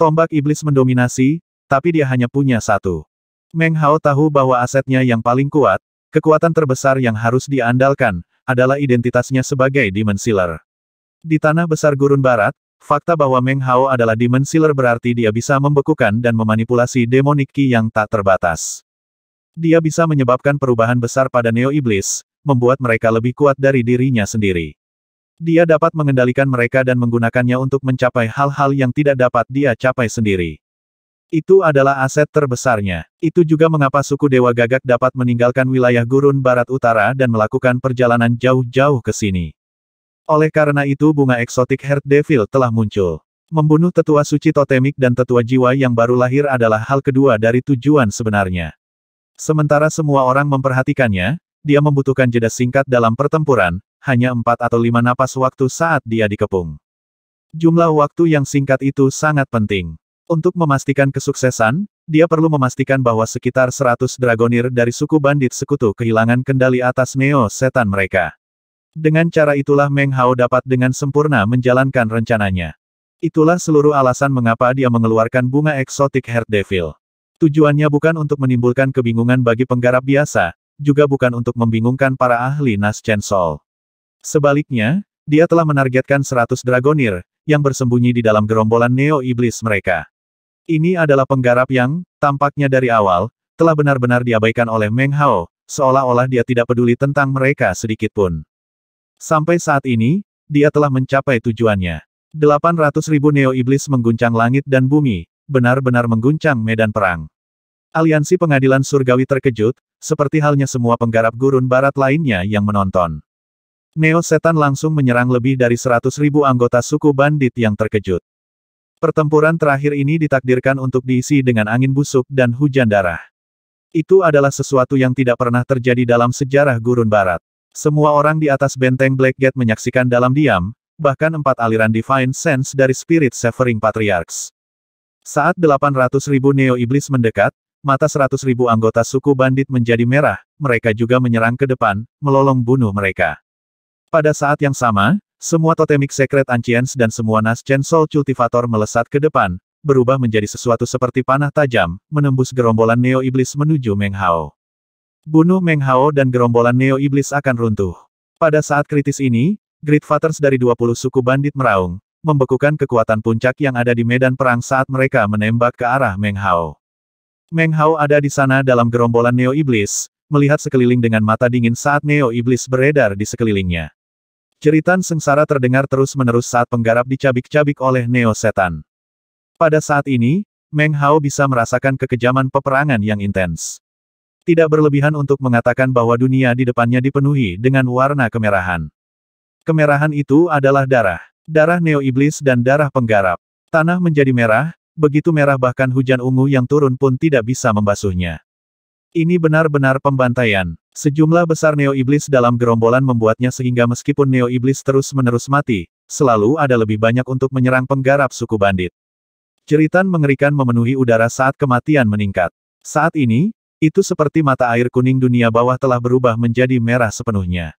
Tombak iblis mendominasi, tapi dia hanya punya satu. Meng Hao tahu bahwa asetnya yang paling kuat, kekuatan terbesar yang harus diandalkan, adalah identitasnya sebagai Demon Sealer. Di tanah besar gurun barat, fakta bahwa Meng Hao adalah Demon Sealer berarti dia bisa membekukan dan memanipulasi demonik Qi yang tak terbatas. Dia bisa menyebabkan perubahan besar pada Neo Iblis, membuat mereka lebih kuat dari dirinya sendiri. Dia dapat mengendalikan mereka dan menggunakannya untuk mencapai hal-hal yang tidak dapat dia capai sendiri. Itu adalah aset terbesarnya. Itu juga mengapa suku Dewa Gagak dapat meninggalkan wilayah gurun barat utara dan melakukan perjalanan jauh-jauh ke sini. Oleh karena itu bunga eksotik Heart Devil telah muncul. Membunuh tetua suci totemik dan tetua jiwa yang baru lahir adalah hal kedua dari tujuan sebenarnya. Sementara semua orang memperhatikannya, dia membutuhkan jeda singkat dalam pertempuran, hanya empat atau lima napas waktu saat dia dikepung. Jumlah waktu yang singkat itu sangat penting. Untuk memastikan kesuksesan, dia perlu memastikan bahwa sekitar 100 dragonir dari suku bandit sekutu kehilangan kendali atas neo setan mereka. Dengan cara itulah Meng Hao dapat dengan sempurna menjalankan rencananya. Itulah seluruh alasan mengapa dia mengeluarkan bunga eksotik Heart Devil. Tujuannya bukan untuk menimbulkan kebingungan bagi penggarap biasa, juga bukan untuk membingungkan para ahli Nas Chen Sol. Sebaliknya, dia telah menargetkan 100 Dragonir, yang bersembunyi di dalam gerombolan Neo Iblis mereka. Ini adalah penggarap yang, tampaknya dari awal, telah benar-benar diabaikan oleh Meng Hao, seolah-olah dia tidak peduli tentang mereka sedikit pun. Sampai saat ini, dia telah mencapai tujuannya. 800 ribu Neo Iblis mengguncang langit dan bumi, benar-benar mengguncang medan perang. Aliansi Pengadilan Surgawi terkejut, seperti halnya semua penggarap gurun barat lainnya yang menonton. Neo Setan langsung menyerang lebih dari 100 ribu anggota suku bandit yang terkejut. Pertempuran terakhir ini ditakdirkan untuk diisi dengan angin busuk dan hujan darah. Itu adalah sesuatu yang tidak pernah terjadi dalam sejarah Gurun Barat. Semua orang di atas benteng Blackgate menyaksikan dalam diam, bahkan empat aliran Divine Sense dari Spirit Severing Patriarchs. Saat 800 ribu Neo Iblis mendekat, mata seratus ribu anggota suku bandit menjadi merah, mereka juga menyerang ke depan, melolong bunuh mereka. Pada saat yang sama, semua totemic secret ancients dan semua naschen soul cultivator melesat ke depan, berubah menjadi sesuatu seperti panah tajam, menembus gerombolan Neo Iblis menuju Meng Hao. Bunuh Meng Hao dan gerombolan Neo Iblis akan runtuh. Pada saat kritis ini, Great Fathers dari 20 suku bandit meraung, membekukan kekuatan puncak yang ada di medan perang saat mereka menembak ke arah Meng Hao. Meng Hao ada di sana dalam gerombolan Neo Iblis, melihat sekeliling dengan mata dingin saat Neo Iblis beredar di sekelilingnya. Jeritan sengsara terdengar terus-menerus saat penggarap dicabik-cabik oleh Neo Setan. Pada saat ini, Meng Hao bisa merasakan kekejaman peperangan yang intens. Tidak berlebihan untuk mengatakan bahwa dunia di depannya dipenuhi dengan warna kemerahan. Kemerahan itu adalah darah. Darah Neo Iblis dan darah penggarap. Tanah menjadi merah, begitu merah bahkan hujan ungu yang turun pun tidak bisa membasuhnya. Ini benar-benar pembantaian. Sejumlah besar Neo Iblis dalam gerombolan membuatnya sehingga meskipun Neo Iblis terus-menerus mati, selalu ada lebih banyak untuk menyerang penggarap suku bandit. Ceritan mengerikan memenuhi udara saat kematian meningkat. Saat ini, itu seperti mata air kuning dunia bawah telah berubah menjadi merah sepenuhnya.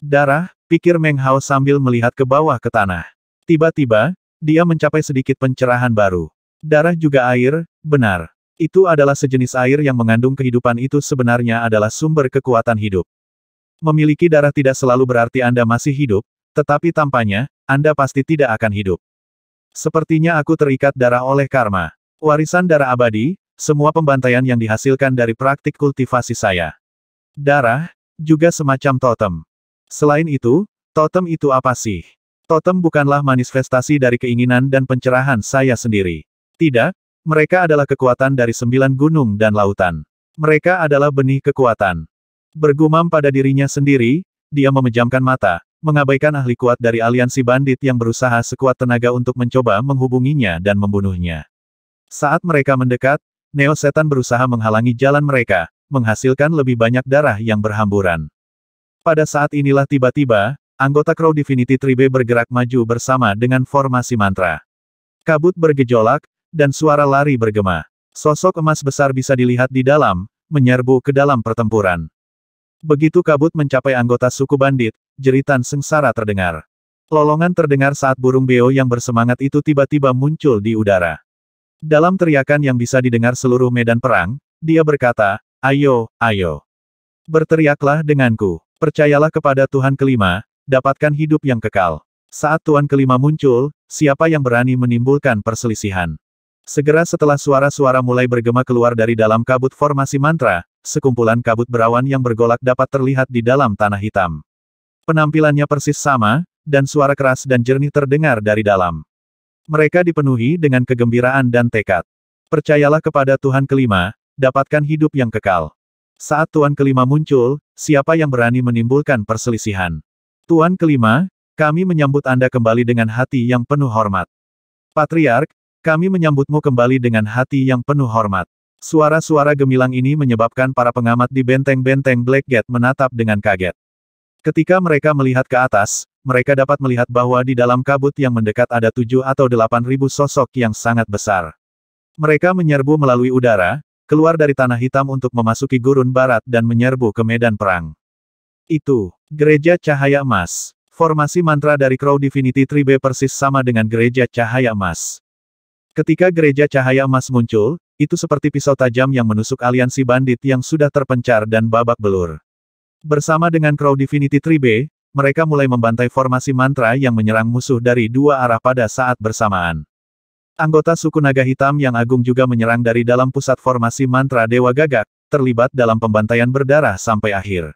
Darah, pikir Meng Hao sambil melihat ke bawah ke tanah. Tiba-tiba, dia mencapai sedikit pencerahan baru. Darah juga air, benar. Itu adalah sejenis air yang mengandung kehidupan itu sebenarnya adalah sumber kekuatan hidup. Memiliki darah tidak selalu berarti Anda masih hidup, tetapi tampaknya, Anda pasti tidak akan hidup. Sepertinya aku terikat darah oleh karma. Warisan darah abadi, semua pembantaian yang dihasilkan dari praktik kultivasi saya. Darah, juga semacam totem. Selain itu, totem itu apa sih? Totem bukanlah manifestasi dari keinginan dan pencerahan saya sendiri. Tidak, mereka adalah kekuatan dari sembilan gunung dan lautan. Mereka adalah benih kekuatan. Bergumam pada dirinya sendiri, dia memejamkan mata, mengabaikan ahli kuat dari aliansi bandit yang berusaha sekuat tenaga untuk mencoba menghubunginya dan membunuhnya. Saat mereka mendekat, Neo Setan berusaha menghalangi jalan mereka, menghasilkan lebih banyak darah yang berhamburan. Pada saat inilah tiba-tiba, anggota Crow Divinity Tribe bergerak maju bersama dengan formasi mantra. Kabut bergejolak, dan suara lari bergema. Sosok emas besar bisa dilihat di dalam, menyerbu ke dalam pertempuran. Begitu kabut mencapai anggota suku bandit, jeritan sengsara terdengar. Lolongan terdengar saat burung beo yang bersemangat itu tiba-tiba muncul di udara. Dalam teriakan yang bisa didengar seluruh medan perang, dia berkata, Ayo, ayo. Berteriaklah denganku. Percayalah kepada Tuhan kelima, dapatkan hidup yang kekal. Saat Tuhan kelima muncul, siapa yang berani menimbulkan perselisihan? Segera setelah suara-suara mulai bergema keluar dari dalam kabut formasi mantra, sekumpulan kabut berawan yang bergolak dapat terlihat di dalam tanah hitam. Penampilannya persis sama, dan suara keras dan jernih terdengar dari dalam. Mereka dipenuhi dengan kegembiraan dan tekad. Percayalah kepada Tuhan kelima, dapatkan hidup yang kekal. Saat Tuhan kelima muncul, siapa yang berani menimbulkan perselisihan? Tuhan kelima, kami menyambut Anda kembali dengan hati yang penuh hormat. Patriark, kami menyambutmu kembali dengan hati yang penuh hormat. Suara-suara gemilang ini menyebabkan para pengamat di benteng-benteng Blackgate menatap dengan kaget. Ketika mereka melihat ke atas, mereka dapat melihat bahwa di dalam kabut yang mendekat ada tujuh atau delapan ribu sosok yang sangat besar. Mereka menyerbu melalui udara, keluar dari tanah hitam untuk memasuki gurun barat dan menyerbu ke medan perang. Itu, Gereja Cahaya Emas. Formasi mantra dari Crow Divinity Tribe persis sama dengan Gereja Cahaya Emas. Ketika gereja cahaya emas muncul, itu seperti pisau tajam yang menusuk aliansi bandit yang sudah terpencar dan babak belur. Bersama dengan Crow Divinity Tribe, mereka mulai membantai formasi mantra yang menyerang musuh dari dua arah pada saat bersamaan. Anggota suku naga hitam yang agung juga menyerang dari dalam pusat formasi mantra Dewa Gagak, terlibat dalam pembantaian berdarah sampai akhir.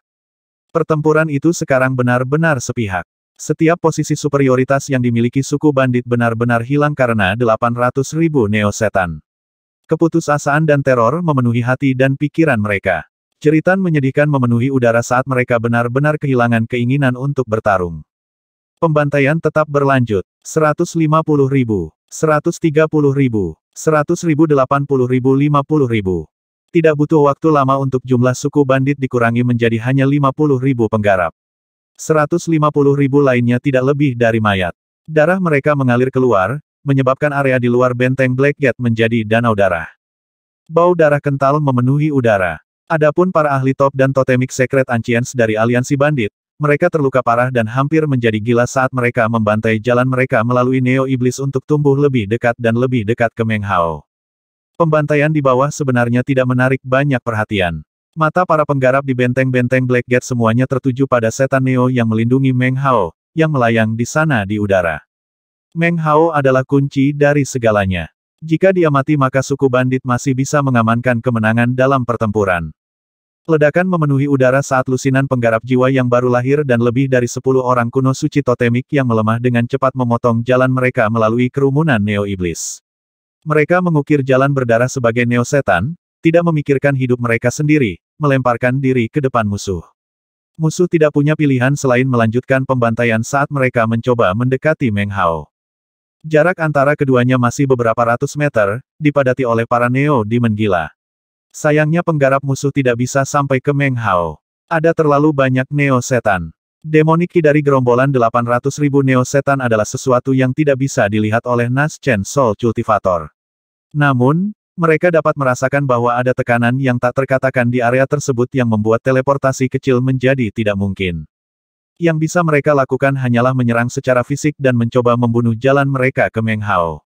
Pertempuran itu sekarang benar-benar sepihak. Setiap posisi superioritas yang dimiliki suku bandit benar-benar hilang karena 800 ribu neosetan. Keputusasaan dan teror memenuhi hati dan pikiran mereka. Ceritan menyedihkan memenuhi udara saat mereka benar-benar kehilangan keinginan untuk bertarung. Pembantaian tetap berlanjut. 150 ribu, 130 ribu, 100 ribu, 80 ribu, 50 ribu. Tidak butuh waktu lama untuk jumlah suku bandit dikurangi menjadi hanya 50 ribu penggarap. 150 ribu lainnya tidak lebih dari mayat. Darah mereka mengalir keluar, menyebabkan area di luar benteng Black Blackgate menjadi danau darah. Bau darah kental memenuhi udara. Adapun para ahli top dan totemic secret ancients dari aliansi bandit, mereka terluka parah dan hampir menjadi gila saat mereka membantai jalan mereka melalui Neo Iblis untuk tumbuh lebih dekat dan lebih dekat ke Meng Hao. Pembantaian di bawah sebenarnya tidak menarik banyak perhatian. Mata para penggarap di benteng-benteng Black Gate semuanya tertuju pada setan Neo yang melindungi Meng Hao, yang melayang di sana di udara. Meng Hao adalah kunci dari segalanya. Jika dia mati maka suku bandit masih bisa mengamankan kemenangan dalam pertempuran. Ledakan memenuhi udara saat lusinan penggarap jiwa yang baru lahir dan lebih dari sepuluh orang kuno suci totemik yang melemah dengan cepat memotong jalan mereka melalui kerumunan Neo Iblis. Mereka mengukir jalan berdarah sebagai Neo Setan, tidak memikirkan hidup mereka sendiri, melemparkan diri ke depan musuh. Musuh tidak punya pilihan selain melanjutkan pembantaian saat mereka mencoba mendekati Meng Hao. Jarak antara keduanya masih beberapa ratus meter, dipadati oleh para Neo di Menggila. Sayangnya penggarap musuh tidak bisa sampai ke Meng Hao. Ada terlalu banyak Neo Setan. Demoniki dari gerombolan 800 ribu Neo Setan adalah sesuatu yang tidak bisa dilihat oleh Nas Chen Soul Cultivator. Namun, mereka dapat merasakan bahwa ada tekanan yang tak terkatakan di area tersebut yang membuat teleportasi kecil menjadi tidak mungkin. Yang bisa mereka lakukan hanyalah menyerang secara fisik dan mencoba membunuh jalan mereka ke Meng Hao.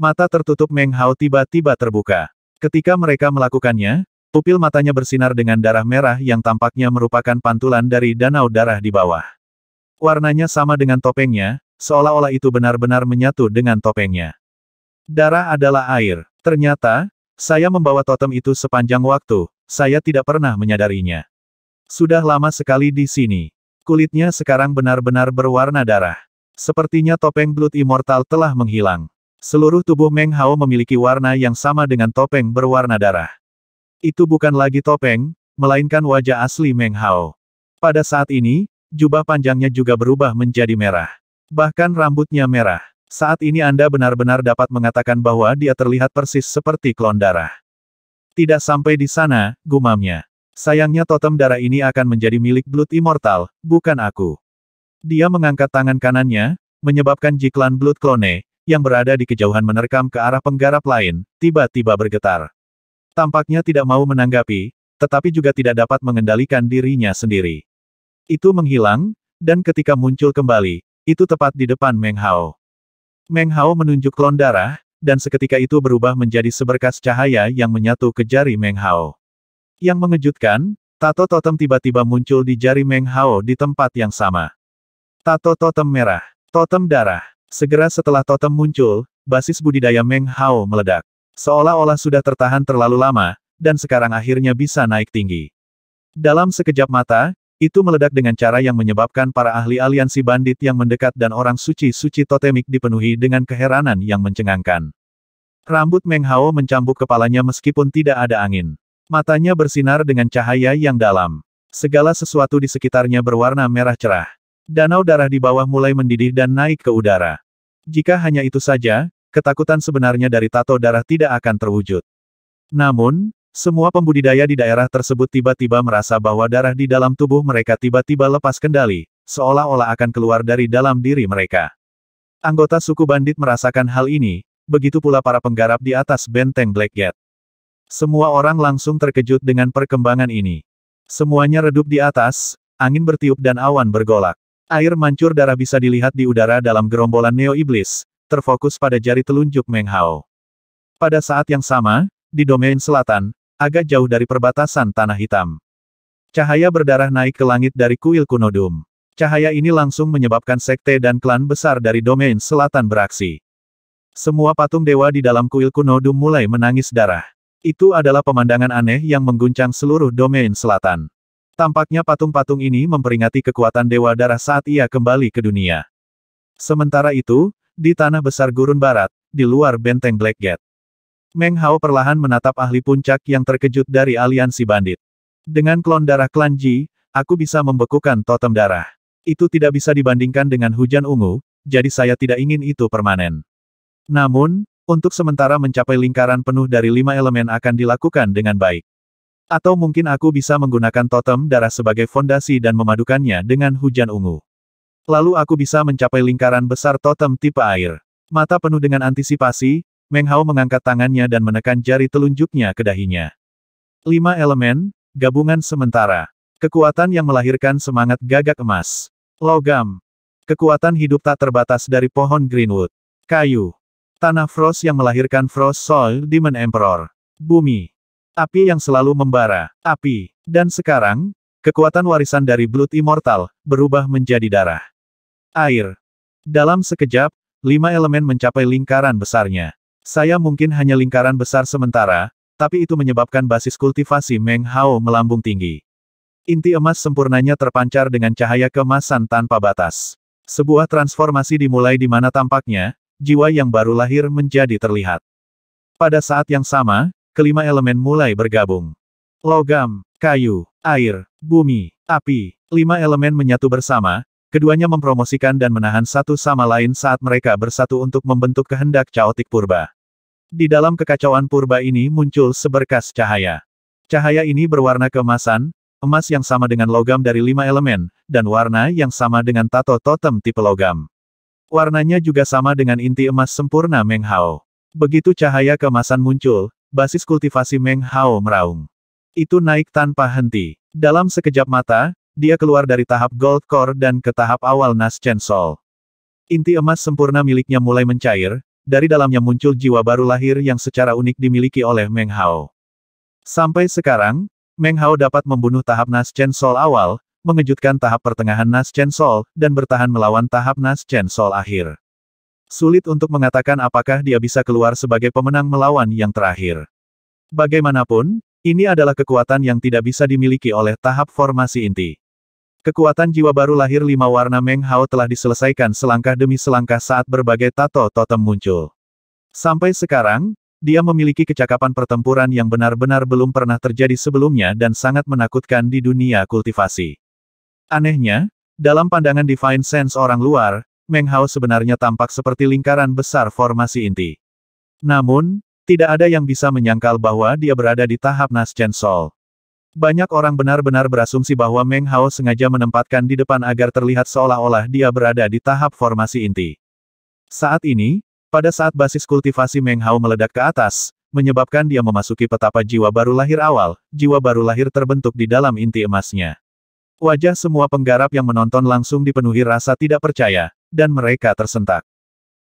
Mata tertutup Meng Hao tiba-tiba terbuka. Ketika mereka melakukannya, pupil matanya bersinar dengan darah merah yang tampaknya merupakan pantulan dari danau darah di bawah. Warnanya sama dengan topengnya, seolah-olah itu benar-benar menyatu dengan topengnya. Darah adalah air. Ternyata, saya membawa totem itu sepanjang waktu, saya tidak pernah menyadarinya. Sudah lama sekali di sini. Kulitnya sekarang benar-benar berwarna darah. Sepertinya topeng Blood Immortal telah menghilang. Seluruh tubuh Meng Hao memiliki warna yang sama dengan topeng berwarna darah. Itu bukan lagi topeng, melainkan wajah asli Meng Hao. Pada saat ini, jubah panjangnya juga berubah menjadi merah. Bahkan rambutnya merah. Saat ini Anda benar-benar dapat mengatakan bahwa dia terlihat persis seperti klon darah. Tidak sampai di sana, gumamnya. Sayangnya totem darah ini akan menjadi milik Blood Immortal, bukan aku. Dia mengangkat tangan kanannya, menyebabkan jiklan Blood Clone, yang berada di kejauhan menerkam ke arah penggarap lain, tiba-tiba bergetar. Tampaknya tidak mau menanggapi, tetapi juga tidak dapat mengendalikan dirinya sendiri. Itu menghilang, dan ketika muncul kembali, itu tepat di depan Meng Hao. Meng Hao menunjuk klon darah, dan seketika itu berubah menjadi seberkas cahaya yang menyatu ke jari Meng Hao. Yang mengejutkan, tato totem tiba-tiba muncul di jari Meng Hao di tempat yang sama. Tato totem merah, totem darah. Segera setelah totem muncul, basis budidaya Meng Hao meledak. Seolah-olah sudah tertahan terlalu lama, dan sekarang akhirnya bisa naik tinggi. Dalam sekejap mata, itu meledak dengan cara yang menyebabkan para ahli aliansi bandit yang mendekat dan orang suci-suci totemik dipenuhi dengan keheranan yang mencengangkan. Rambut Meng Hao mencambuk kepalanya meskipun tidak ada angin. Matanya bersinar dengan cahaya yang dalam. Segala sesuatu di sekitarnya berwarna merah cerah. Danau darah di bawah mulai mendidih dan naik ke udara. Jika hanya itu saja, ketakutan sebenarnya dari tato darah tidak akan terwujud. Namun, semua pembudidaya di daerah tersebut tiba-tiba merasa bahwa darah di dalam tubuh mereka tiba-tiba lepas kendali, seolah-olah akan keluar dari dalam diri mereka. Anggota suku bandit merasakan hal ini, begitu pula para penggarap di atas benteng Black Blackgate. Semua orang langsung terkejut dengan perkembangan ini. Semuanya redup di atas, angin bertiup dan awan bergolak. Air mancur darah bisa dilihat di udara dalam gerombolan Neo Iblis, terfokus pada jari telunjuk Meng Hao. Pada saat yang sama, di domain selatan, agak jauh dari perbatasan Tanah Hitam. Cahaya berdarah naik ke langit dari kuil Kuno Doom. Cahaya ini langsung menyebabkan sekte dan klan besar dari domain selatan beraksi. Semua patung dewa di dalam kuil Kuno Doom mulai menangis darah. Itu adalah pemandangan aneh yang mengguncang seluruh domain selatan. Tampaknya patung-patung ini memperingati kekuatan dewa darah saat ia kembali ke dunia. Sementara itu, di tanah besar gurun barat, di luar benteng Blackgate. Meng Hao perlahan menatap ahli puncak yang terkejut dari aliansi bandit. Dengan klon darah klan Ji, aku bisa membekukan totem darah. Itu tidak bisa dibandingkan dengan hujan ungu, jadi saya tidak ingin itu permanen. Namun, untuk sementara mencapai lingkaran penuh dari lima elemen akan dilakukan dengan baik. Atau mungkin aku bisa menggunakan totem darah sebagai fondasi dan memadukannya dengan hujan ungu. Lalu aku bisa mencapai lingkaran besar totem tipe air. Mata penuh dengan antisipasi, Meng Hao mengangkat tangannya dan menekan jari telunjuknya ke dahinya. Lima elemen, gabungan sementara. Kekuatan yang melahirkan semangat gagak emas. Logam. Kekuatan hidup tak terbatas dari pohon Greenwood. Kayu. Tanah Frost yang melahirkan Frost Soil Demon Emperor. Bumi. Api yang selalu membara. Api. Dan sekarang, kekuatan warisan dari Blood Immortal, berubah menjadi darah. Air. Dalam sekejap, lima elemen mencapai lingkaran besarnya. Saya mungkin hanya lingkaran besar sementara, tapi itu menyebabkan basis kultivasi Meng Hao melambung tinggi. Inti emas sempurnanya terpancar dengan cahaya kemasan tanpa batas. Sebuah transformasi dimulai di mana tampaknya, jiwa yang baru lahir menjadi terlihat. Pada saat yang sama, kelima elemen mulai bergabung. Logam, kayu, air, bumi, api, lima elemen menyatu bersama, Keduanya mempromosikan dan menahan satu sama lain saat mereka bersatu untuk membentuk kehendak caotik purba. Di dalam kekacauan purba ini muncul seberkas cahaya. Cahaya ini berwarna kemasan, emas yang sama dengan logam dari lima elemen, dan warna yang sama dengan tato totem tipe logam. Warnanya juga sama dengan inti emas sempurna Meng Hao. Begitu cahaya kemasan muncul, basis kultivasi Meng Hao meraung. Itu naik tanpa henti. Dalam sekejap mata, dia keluar dari tahap Gold Core dan ke tahap awal Nas Chen Soul. Inti emas sempurna miliknya mulai mencair, dari dalamnya muncul jiwa baru lahir yang secara unik dimiliki oleh Meng Hao. Sampai sekarang, Meng Hao dapat membunuh tahap Nas Chen Soul awal, mengejutkan tahap pertengahan Nas Chen Soul, dan bertahan melawan tahap Nas Chen Soul akhir. Sulit untuk mengatakan apakah dia bisa keluar sebagai pemenang melawan yang terakhir. Bagaimanapun, ini adalah kekuatan yang tidak bisa dimiliki oleh tahap formasi inti. Kekuatan jiwa baru lahir lima warna Meng Hao telah diselesaikan selangkah demi selangkah saat berbagai tato totem muncul. Sampai sekarang, dia memiliki kecakapan pertempuran yang benar-benar belum pernah terjadi sebelumnya dan sangat menakutkan di dunia kultivasi. Anehnya, dalam pandangan Divine Sense orang luar, Meng Hao sebenarnya tampak seperti lingkaran besar formasi inti. Namun, tidak ada yang bisa menyangkal bahwa dia berada di tahap Nascent Soul. Banyak orang benar-benar berasumsi bahwa Meng Hao sengaja menempatkan di depan agar terlihat seolah-olah dia berada di tahap formasi inti. Saat ini, pada saat basis kultivasi Meng Hao meledak ke atas, menyebabkan dia memasuki petapa jiwa baru lahir awal, jiwa baru lahir terbentuk di dalam inti emasnya. Wajah semua penggarap yang menonton langsung dipenuhi rasa tidak percaya, dan mereka tersentak.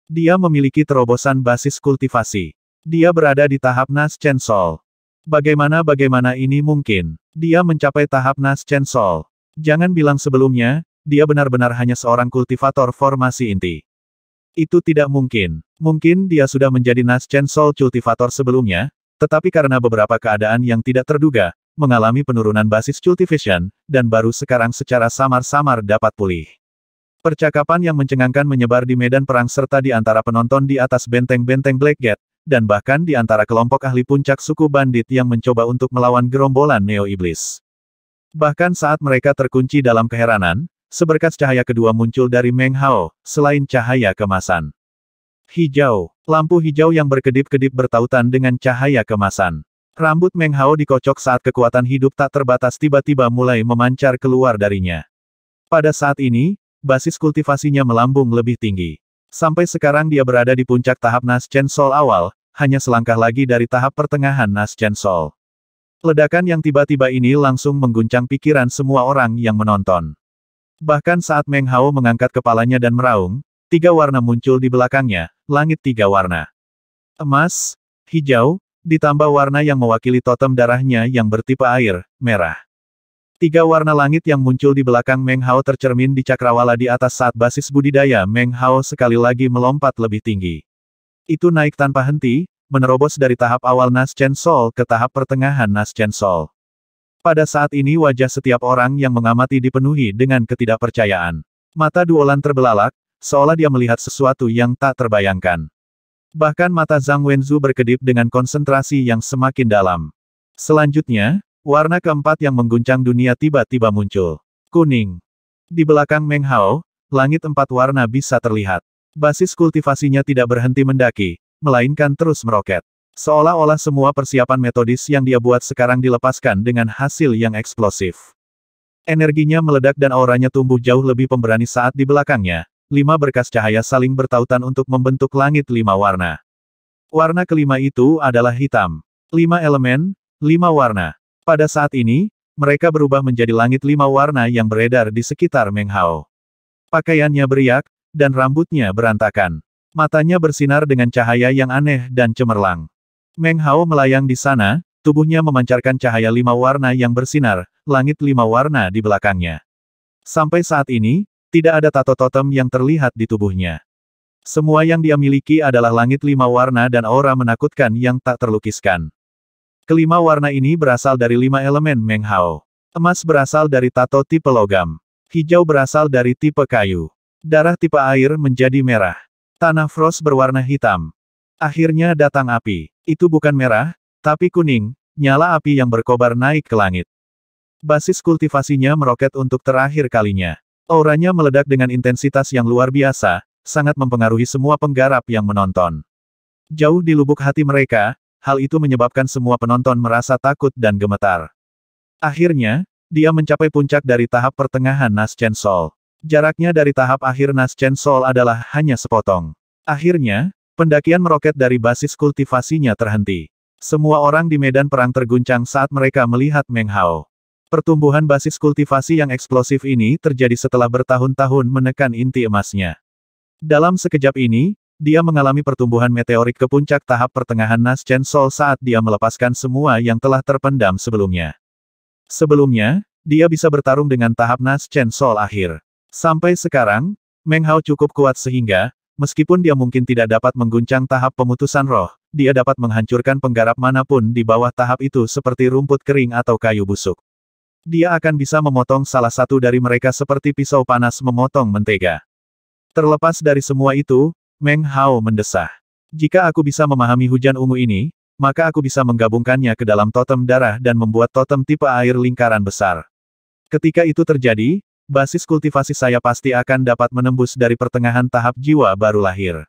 Dia memiliki terobosan basis kultivasi. Dia berada di tahap Nas Chen Sol. Bagaimana-bagaimana ini mungkin? Dia mencapai tahap Nas Chen Sol. Jangan bilang sebelumnya, dia benar-benar hanya seorang kultivator formasi inti. Itu tidak mungkin. Mungkin dia sudah menjadi Nas Chen Sol kultivator sebelumnya, tetapi karena beberapa keadaan yang tidak terduga, mengalami penurunan basis cultivation, dan baru sekarang secara samar-samar dapat pulih. Percakapan yang mencengangkan menyebar di medan perang serta di antara penonton di atas benteng-benteng Blackgate, dan bahkan di antara kelompok ahli puncak suku bandit yang mencoba untuk melawan gerombolan Neo Iblis. Bahkan saat mereka terkunci dalam keheranan, seberkas cahaya kedua muncul dari Meng Hao, selain cahaya kemasan. Hijau, lampu hijau yang berkedip-kedip bertautan dengan cahaya kemasan. Rambut Meng Hao dikocok saat kekuatan hidup tak terbatas tiba-tiba mulai memancar keluar darinya. Pada saat ini, basis kultivasinya melambung lebih tinggi. Sampai sekarang dia berada di puncak tahap Naschen Sol awal, hanya selangkah lagi dari tahap pertengahan Naschen Sol. Ledakan yang tiba-tiba ini langsung mengguncang pikiran semua orang yang menonton. Bahkan saat Meng Hao mengangkat kepalanya dan meraung, tiga warna muncul di belakangnya, langit tiga warna. Emas, hijau, ditambah warna yang mewakili totem darahnya yang bertipe air, merah. Tiga warna langit yang muncul di belakang Meng Hao tercermin di cakrawala di atas saat basis budidaya Meng Hao sekali lagi melompat lebih tinggi. Itu naik tanpa henti, menerobos dari tahap awal Nas Chen Sol ke tahap pertengahan Nas Chen Sol. Pada saat ini wajah setiap orang yang mengamati dipenuhi dengan ketidakpercayaan. Mata Duolan terbelalak, seolah dia melihat sesuatu yang tak terbayangkan. Bahkan mata Zhang Wenzu berkedip dengan konsentrasi yang semakin dalam. Selanjutnya, Warna keempat yang mengguncang dunia tiba-tiba muncul. Kuning. Di belakang Meng Hao, langit empat warna bisa terlihat. Basis kultivasinya tidak berhenti mendaki, melainkan terus meroket. Seolah-olah semua persiapan metodis yang dia buat sekarang dilepaskan dengan hasil yang eksplosif. Energinya meledak dan auranya tumbuh jauh lebih pemberani saat di belakangnya, lima berkas cahaya saling bertautan untuk membentuk langit lima warna. Warna kelima itu adalah hitam. Lima elemen, lima warna. Pada saat ini, mereka berubah menjadi langit lima warna yang beredar di sekitar Meng Hao. Pakaiannya beriak, dan rambutnya berantakan. Matanya bersinar dengan cahaya yang aneh dan cemerlang. Meng Hao melayang di sana, tubuhnya memancarkan cahaya lima warna yang bersinar, langit lima warna di belakangnya. Sampai saat ini, tidak ada tato totem yang terlihat di tubuhnya. Semua yang dia miliki adalah langit lima warna dan aura menakutkan yang tak terlukiskan. Kelima warna ini berasal dari lima elemen Meng Hao. Emas berasal dari tato tipe logam. Hijau berasal dari tipe kayu. Darah tipe air menjadi merah. Tanah frost berwarna hitam. Akhirnya datang api. Itu bukan merah, tapi kuning, nyala api yang berkobar naik ke langit. Basis kultivasinya meroket untuk terakhir kalinya. Auranya meledak dengan intensitas yang luar biasa, sangat mempengaruhi semua penggarap yang menonton. Jauh di lubuk hati mereka, hal itu menyebabkan semua penonton merasa takut dan gemetar. Akhirnya, dia mencapai puncak dari tahap pertengahan Chen Sol. Jaraknya dari tahap akhir Chen Sol adalah hanya sepotong. Akhirnya, pendakian meroket dari basis kultivasinya terhenti. Semua orang di medan perang terguncang saat mereka melihat Meng Hao. Pertumbuhan basis kultivasi yang eksplosif ini terjadi setelah bertahun-tahun menekan inti emasnya. Dalam sekejap ini, dia mengalami pertumbuhan meteorik ke puncak tahap pertengahan Nas Chen sol saat dia melepaskan semua yang telah terpendam sebelumnya. Sebelumnya, dia bisa bertarung dengan tahap Nas Chen sol akhir. Sampai sekarang, Meng Hao cukup kuat sehingga, meskipun dia mungkin tidak dapat mengguncang tahap pemutusan roh, dia dapat menghancurkan penggarap manapun di bawah tahap itu seperti rumput kering atau kayu busuk. Dia akan bisa memotong salah satu dari mereka seperti pisau panas memotong mentega. Terlepas dari semua itu, Meng Hao mendesah. Jika aku bisa memahami hujan ungu ini, maka aku bisa menggabungkannya ke dalam totem darah dan membuat totem tipe air lingkaran besar. Ketika itu terjadi, basis kultivasi saya pasti akan dapat menembus dari pertengahan tahap jiwa baru lahir.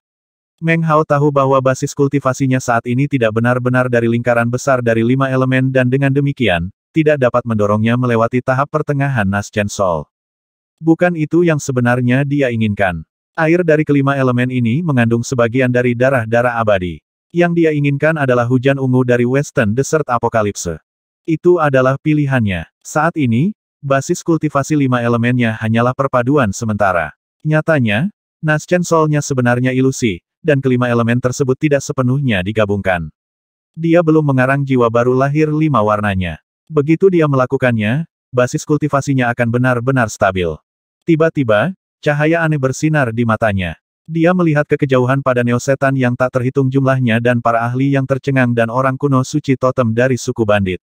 Meng Hao tahu bahwa basis kultivasinya saat ini tidak benar-benar dari lingkaran besar dari lima elemen dan dengan demikian, tidak dapat mendorongnya melewati tahap pertengahan Nascent Sol. Bukan itu yang sebenarnya dia inginkan. Air dari kelima elemen ini mengandung sebagian dari darah-darah abadi. Yang dia inginkan adalah hujan ungu dari Western Desert Apokalipse. Itu adalah pilihannya. Saat ini, basis kultivasi lima elemennya hanyalah perpaduan sementara. Nyatanya, Naschen nya sebenarnya ilusi, dan kelima elemen tersebut tidak sepenuhnya digabungkan. Dia belum mengarang jiwa baru lahir lima warnanya. Begitu dia melakukannya, basis kultivasinya akan benar-benar stabil. Tiba-tiba, Cahaya aneh bersinar di matanya. Dia melihat kekejauhan pada neosetan yang tak terhitung jumlahnya dan para ahli yang tercengang dan orang kuno suci totem dari suku bandit.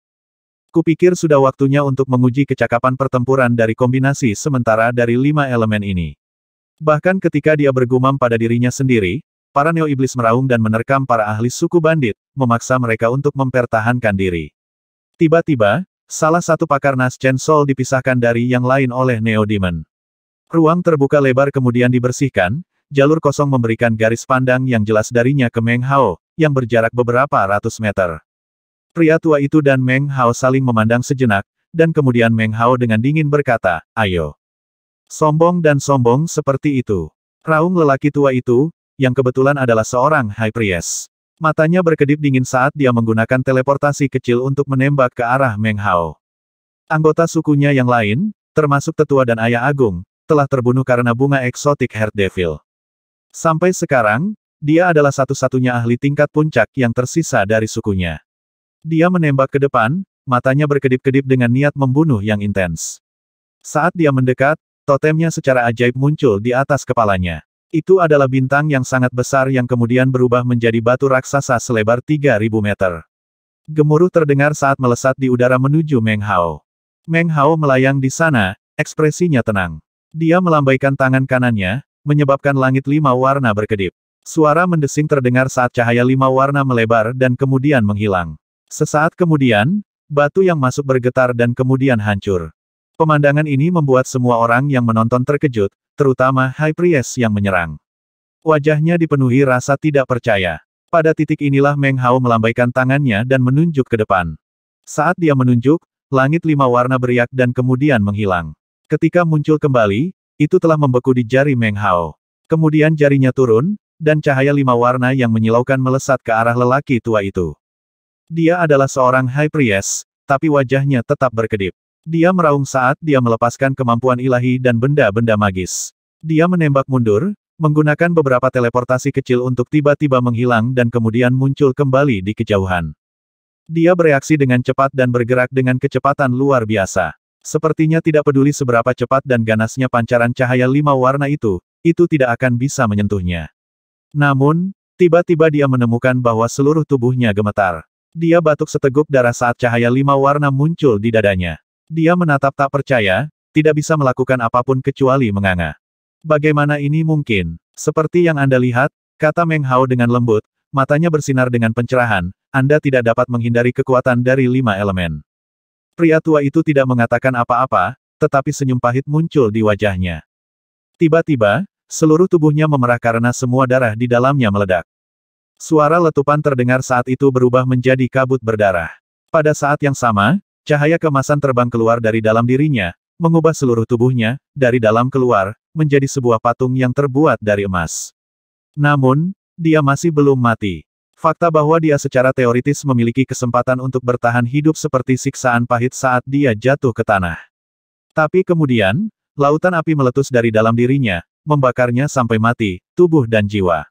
Kupikir sudah waktunya untuk menguji kecakapan pertempuran dari kombinasi sementara dari lima elemen ini. Bahkan ketika dia bergumam pada dirinya sendiri, para neo iblis meraung dan menerkam para ahli suku bandit, memaksa mereka untuk mempertahankan diri. Tiba-tiba, salah satu pakar Nas Chen Sol dipisahkan dari yang lain oleh Neo Demon. Ruang terbuka lebar kemudian dibersihkan, jalur kosong memberikan garis pandang yang jelas darinya ke Meng Hao, yang berjarak beberapa ratus meter. Pria tua itu dan Meng Hao saling memandang sejenak, dan kemudian Meng Hao dengan dingin berkata, ayo. Sombong dan sombong seperti itu. Raung lelaki tua itu, yang kebetulan adalah seorang High Priest. Matanya berkedip dingin saat dia menggunakan teleportasi kecil untuk menembak ke arah Meng Hao. Anggota sukunya yang lain, termasuk tetua dan ayah agung, telah terbunuh karena bunga eksotik Heart Devil. Sampai sekarang, dia adalah satu-satunya ahli tingkat puncak yang tersisa dari sukunya. Dia menembak ke depan, matanya berkedip-kedip dengan niat membunuh yang intens. Saat dia mendekat, totemnya secara ajaib muncul di atas kepalanya. Itu adalah bintang yang sangat besar yang kemudian berubah menjadi batu raksasa selebar 3000 meter. Gemuruh terdengar saat melesat di udara menuju Meng Hao. Meng Hao melayang di sana, ekspresinya tenang. Dia melambaikan tangan kanannya, menyebabkan langit lima warna berkedip. Suara mendesing terdengar saat cahaya lima warna melebar dan kemudian menghilang. Sesaat kemudian, batu yang masuk bergetar dan kemudian hancur. Pemandangan ini membuat semua orang yang menonton terkejut, terutama High Priest yang menyerang. Wajahnya dipenuhi rasa tidak percaya. Pada titik inilah Meng Hao melambaikan tangannya dan menunjuk ke depan. Saat dia menunjuk, langit lima warna beriak dan kemudian menghilang. Ketika muncul kembali, itu telah membeku di jari Meng Hao. Kemudian jarinya turun, dan cahaya lima warna yang menyilaukan melesat ke arah lelaki tua itu. Dia adalah seorang High Priest, tapi wajahnya tetap berkedip. Dia meraung saat dia melepaskan kemampuan ilahi dan benda-benda magis. Dia menembak mundur, menggunakan beberapa teleportasi kecil untuk tiba-tiba menghilang dan kemudian muncul kembali di kejauhan. Dia bereaksi dengan cepat dan bergerak dengan kecepatan luar biasa. Sepertinya tidak peduli seberapa cepat dan ganasnya pancaran cahaya lima warna itu, itu tidak akan bisa menyentuhnya. Namun, tiba-tiba dia menemukan bahwa seluruh tubuhnya gemetar. Dia batuk seteguk darah saat cahaya lima warna muncul di dadanya. Dia menatap tak percaya, tidak bisa melakukan apapun kecuali menganga. Bagaimana ini mungkin? Seperti yang Anda lihat, kata Meng Hao dengan lembut, matanya bersinar dengan pencerahan, Anda tidak dapat menghindari kekuatan dari lima elemen. Pria tua itu tidak mengatakan apa-apa, tetapi senyum pahit muncul di wajahnya. Tiba-tiba, seluruh tubuhnya memerah karena semua darah di dalamnya meledak. Suara letupan terdengar saat itu berubah menjadi kabut berdarah. Pada saat yang sama, cahaya kemasan terbang keluar dari dalam dirinya, mengubah seluruh tubuhnya, dari dalam keluar, menjadi sebuah patung yang terbuat dari emas. Namun, dia masih belum mati. Fakta bahwa dia secara teoritis memiliki kesempatan untuk bertahan hidup seperti siksaan pahit saat dia jatuh ke tanah. Tapi kemudian, lautan api meletus dari dalam dirinya, membakarnya sampai mati, tubuh dan jiwa.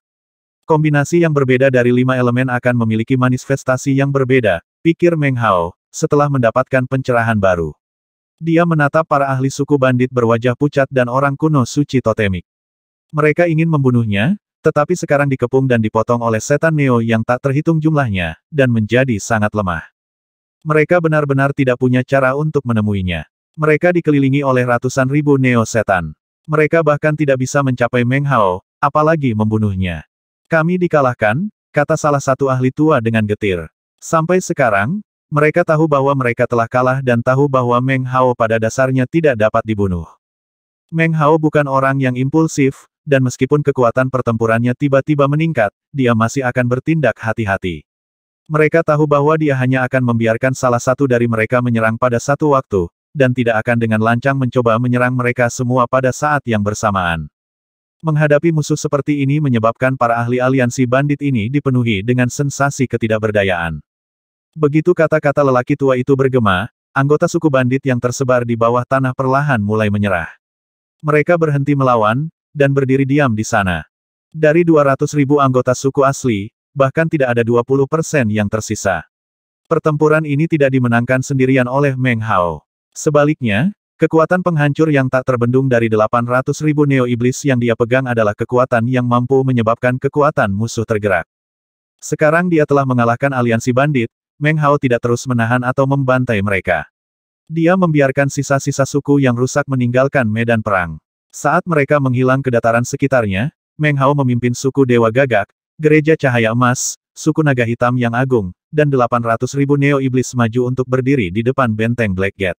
Kombinasi yang berbeda dari lima elemen akan memiliki manifestasi yang berbeda, pikir Meng Hao, setelah mendapatkan pencerahan baru. Dia menatap para ahli suku bandit berwajah pucat dan orang kuno suci totemik. Mereka ingin membunuhnya, tetapi sekarang dikepung dan dipotong oleh setan Neo yang tak terhitung jumlahnya, dan menjadi sangat lemah. Mereka benar-benar tidak punya cara untuk menemuinya. Mereka dikelilingi oleh ratusan ribu Neo setan. Mereka bahkan tidak bisa mencapai Meng Hao, apalagi membunuhnya. Kami dikalahkan, kata salah satu ahli tua dengan getir. Sampai sekarang, mereka tahu bahwa mereka telah kalah dan tahu bahwa Meng Hao pada dasarnya tidak dapat dibunuh. Meng Hao bukan orang yang impulsif, dan meskipun kekuatan pertempurannya tiba-tiba meningkat, dia masih akan bertindak hati-hati. Mereka tahu bahwa dia hanya akan membiarkan salah satu dari mereka menyerang pada satu waktu, dan tidak akan dengan lancang mencoba menyerang mereka semua pada saat yang bersamaan. Menghadapi musuh seperti ini menyebabkan para ahli aliansi bandit ini dipenuhi dengan sensasi ketidakberdayaan. Begitu kata-kata lelaki tua itu bergema, anggota suku bandit yang tersebar di bawah tanah perlahan mulai menyerah. Mereka berhenti melawan, dan berdiri diam di sana. Dari 200 ribu anggota suku asli, bahkan tidak ada 20 persen yang tersisa. Pertempuran ini tidak dimenangkan sendirian oleh Meng Hao. Sebaliknya, kekuatan penghancur yang tak terbendung dari 800 ribu neo iblis yang dia pegang adalah kekuatan yang mampu menyebabkan kekuatan musuh tergerak. Sekarang dia telah mengalahkan aliansi bandit, Meng Hao tidak terus menahan atau membantai mereka. Dia membiarkan sisa-sisa suku yang rusak meninggalkan medan perang. Saat mereka menghilang ke dataran sekitarnya, Meng Hao memimpin suku Dewa Gagak, Gereja Cahaya Emas, suku Naga Hitam yang Agung, dan 800 ribu Neo Iblis maju untuk berdiri di depan benteng Black Gate.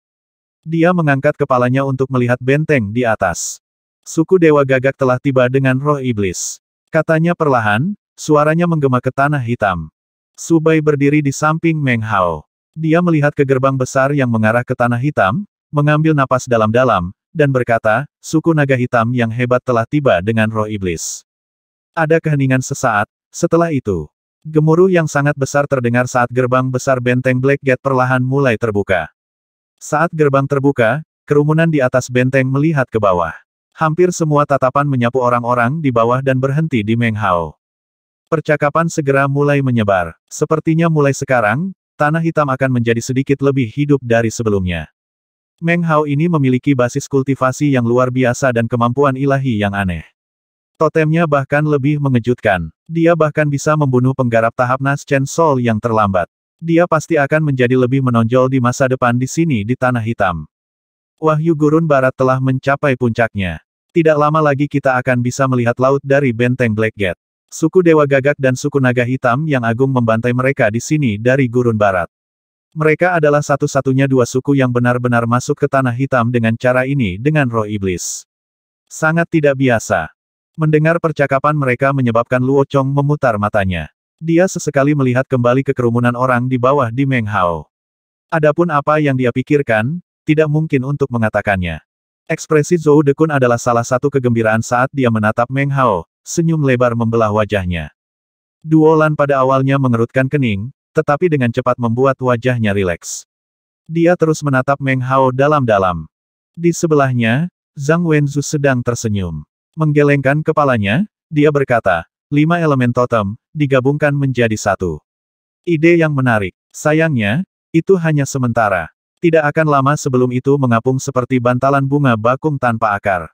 Dia mengangkat kepalanya untuk melihat benteng di atas. Suku Dewa Gagak telah tiba dengan roh iblis. Katanya perlahan, suaranya menggema ke tanah hitam. Subai berdiri di samping Meng Hao. Dia melihat ke gerbang besar yang mengarah ke tanah hitam, mengambil napas dalam-dalam, dan berkata, suku naga hitam yang hebat telah tiba dengan roh iblis. Ada keheningan sesaat, setelah itu, gemuruh yang sangat besar terdengar saat gerbang besar benteng Black Gate perlahan mulai terbuka. Saat gerbang terbuka, kerumunan di atas benteng melihat ke bawah. Hampir semua tatapan menyapu orang-orang di bawah dan berhenti di Meng Hao. Percakapan segera mulai menyebar. Sepertinya mulai sekarang, Tanah Hitam akan menjadi sedikit lebih hidup dari sebelumnya. Meng Hao ini memiliki basis kultivasi yang luar biasa dan kemampuan ilahi yang aneh. Totemnya bahkan lebih mengejutkan. Dia bahkan bisa membunuh penggarap tahap nas Chen Sol yang terlambat. Dia pasti akan menjadi lebih menonjol di masa depan di sini di Tanah Hitam. Wahyu Gurun Barat telah mencapai puncaknya. Tidak lama lagi kita akan bisa melihat laut dari benteng Black Gate. Suku Dewa Gagak dan suku Naga Hitam yang agung membantai mereka di sini dari Gurun Barat. Mereka adalah satu-satunya dua suku yang benar-benar masuk ke Tanah Hitam dengan cara ini dengan roh iblis. Sangat tidak biasa. Mendengar percakapan mereka menyebabkan Luo Chong memutar matanya. Dia sesekali melihat kembali ke kerumunan orang di bawah di Meng Hao. Adapun apa yang dia pikirkan, tidak mungkin untuk mengatakannya. Ekspresi Zhou Dekun adalah salah satu kegembiraan saat dia menatap Meng Hao, senyum lebar membelah wajahnya. Duolan pada awalnya mengerutkan kening, tetapi dengan cepat membuat wajahnya rileks. Dia terus menatap Meng Hao dalam-dalam. Di sebelahnya, Zhang Wenzu sedang tersenyum. Menggelengkan kepalanya, dia berkata, lima elemen totem, digabungkan menjadi satu. Ide yang menarik. Sayangnya, itu hanya sementara. Tidak akan lama sebelum itu mengapung seperti bantalan bunga bakung tanpa akar.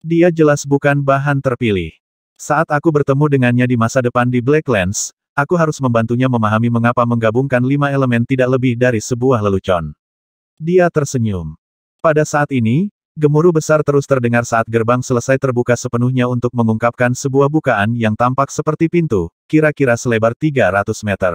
Dia jelas bukan bahan terpilih. Saat aku bertemu dengannya di masa depan di Blacklands, aku harus membantunya memahami mengapa menggabungkan lima elemen tidak lebih dari sebuah lelucon. Dia tersenyum. Pada saat ini, gemuruh besar terus terdengar saat gerbang selesai terbuka sepenuhnya untuk mengungkapkan sebuah bukaan yang tampak seperti pintu, kira-kira selebar 300 meter.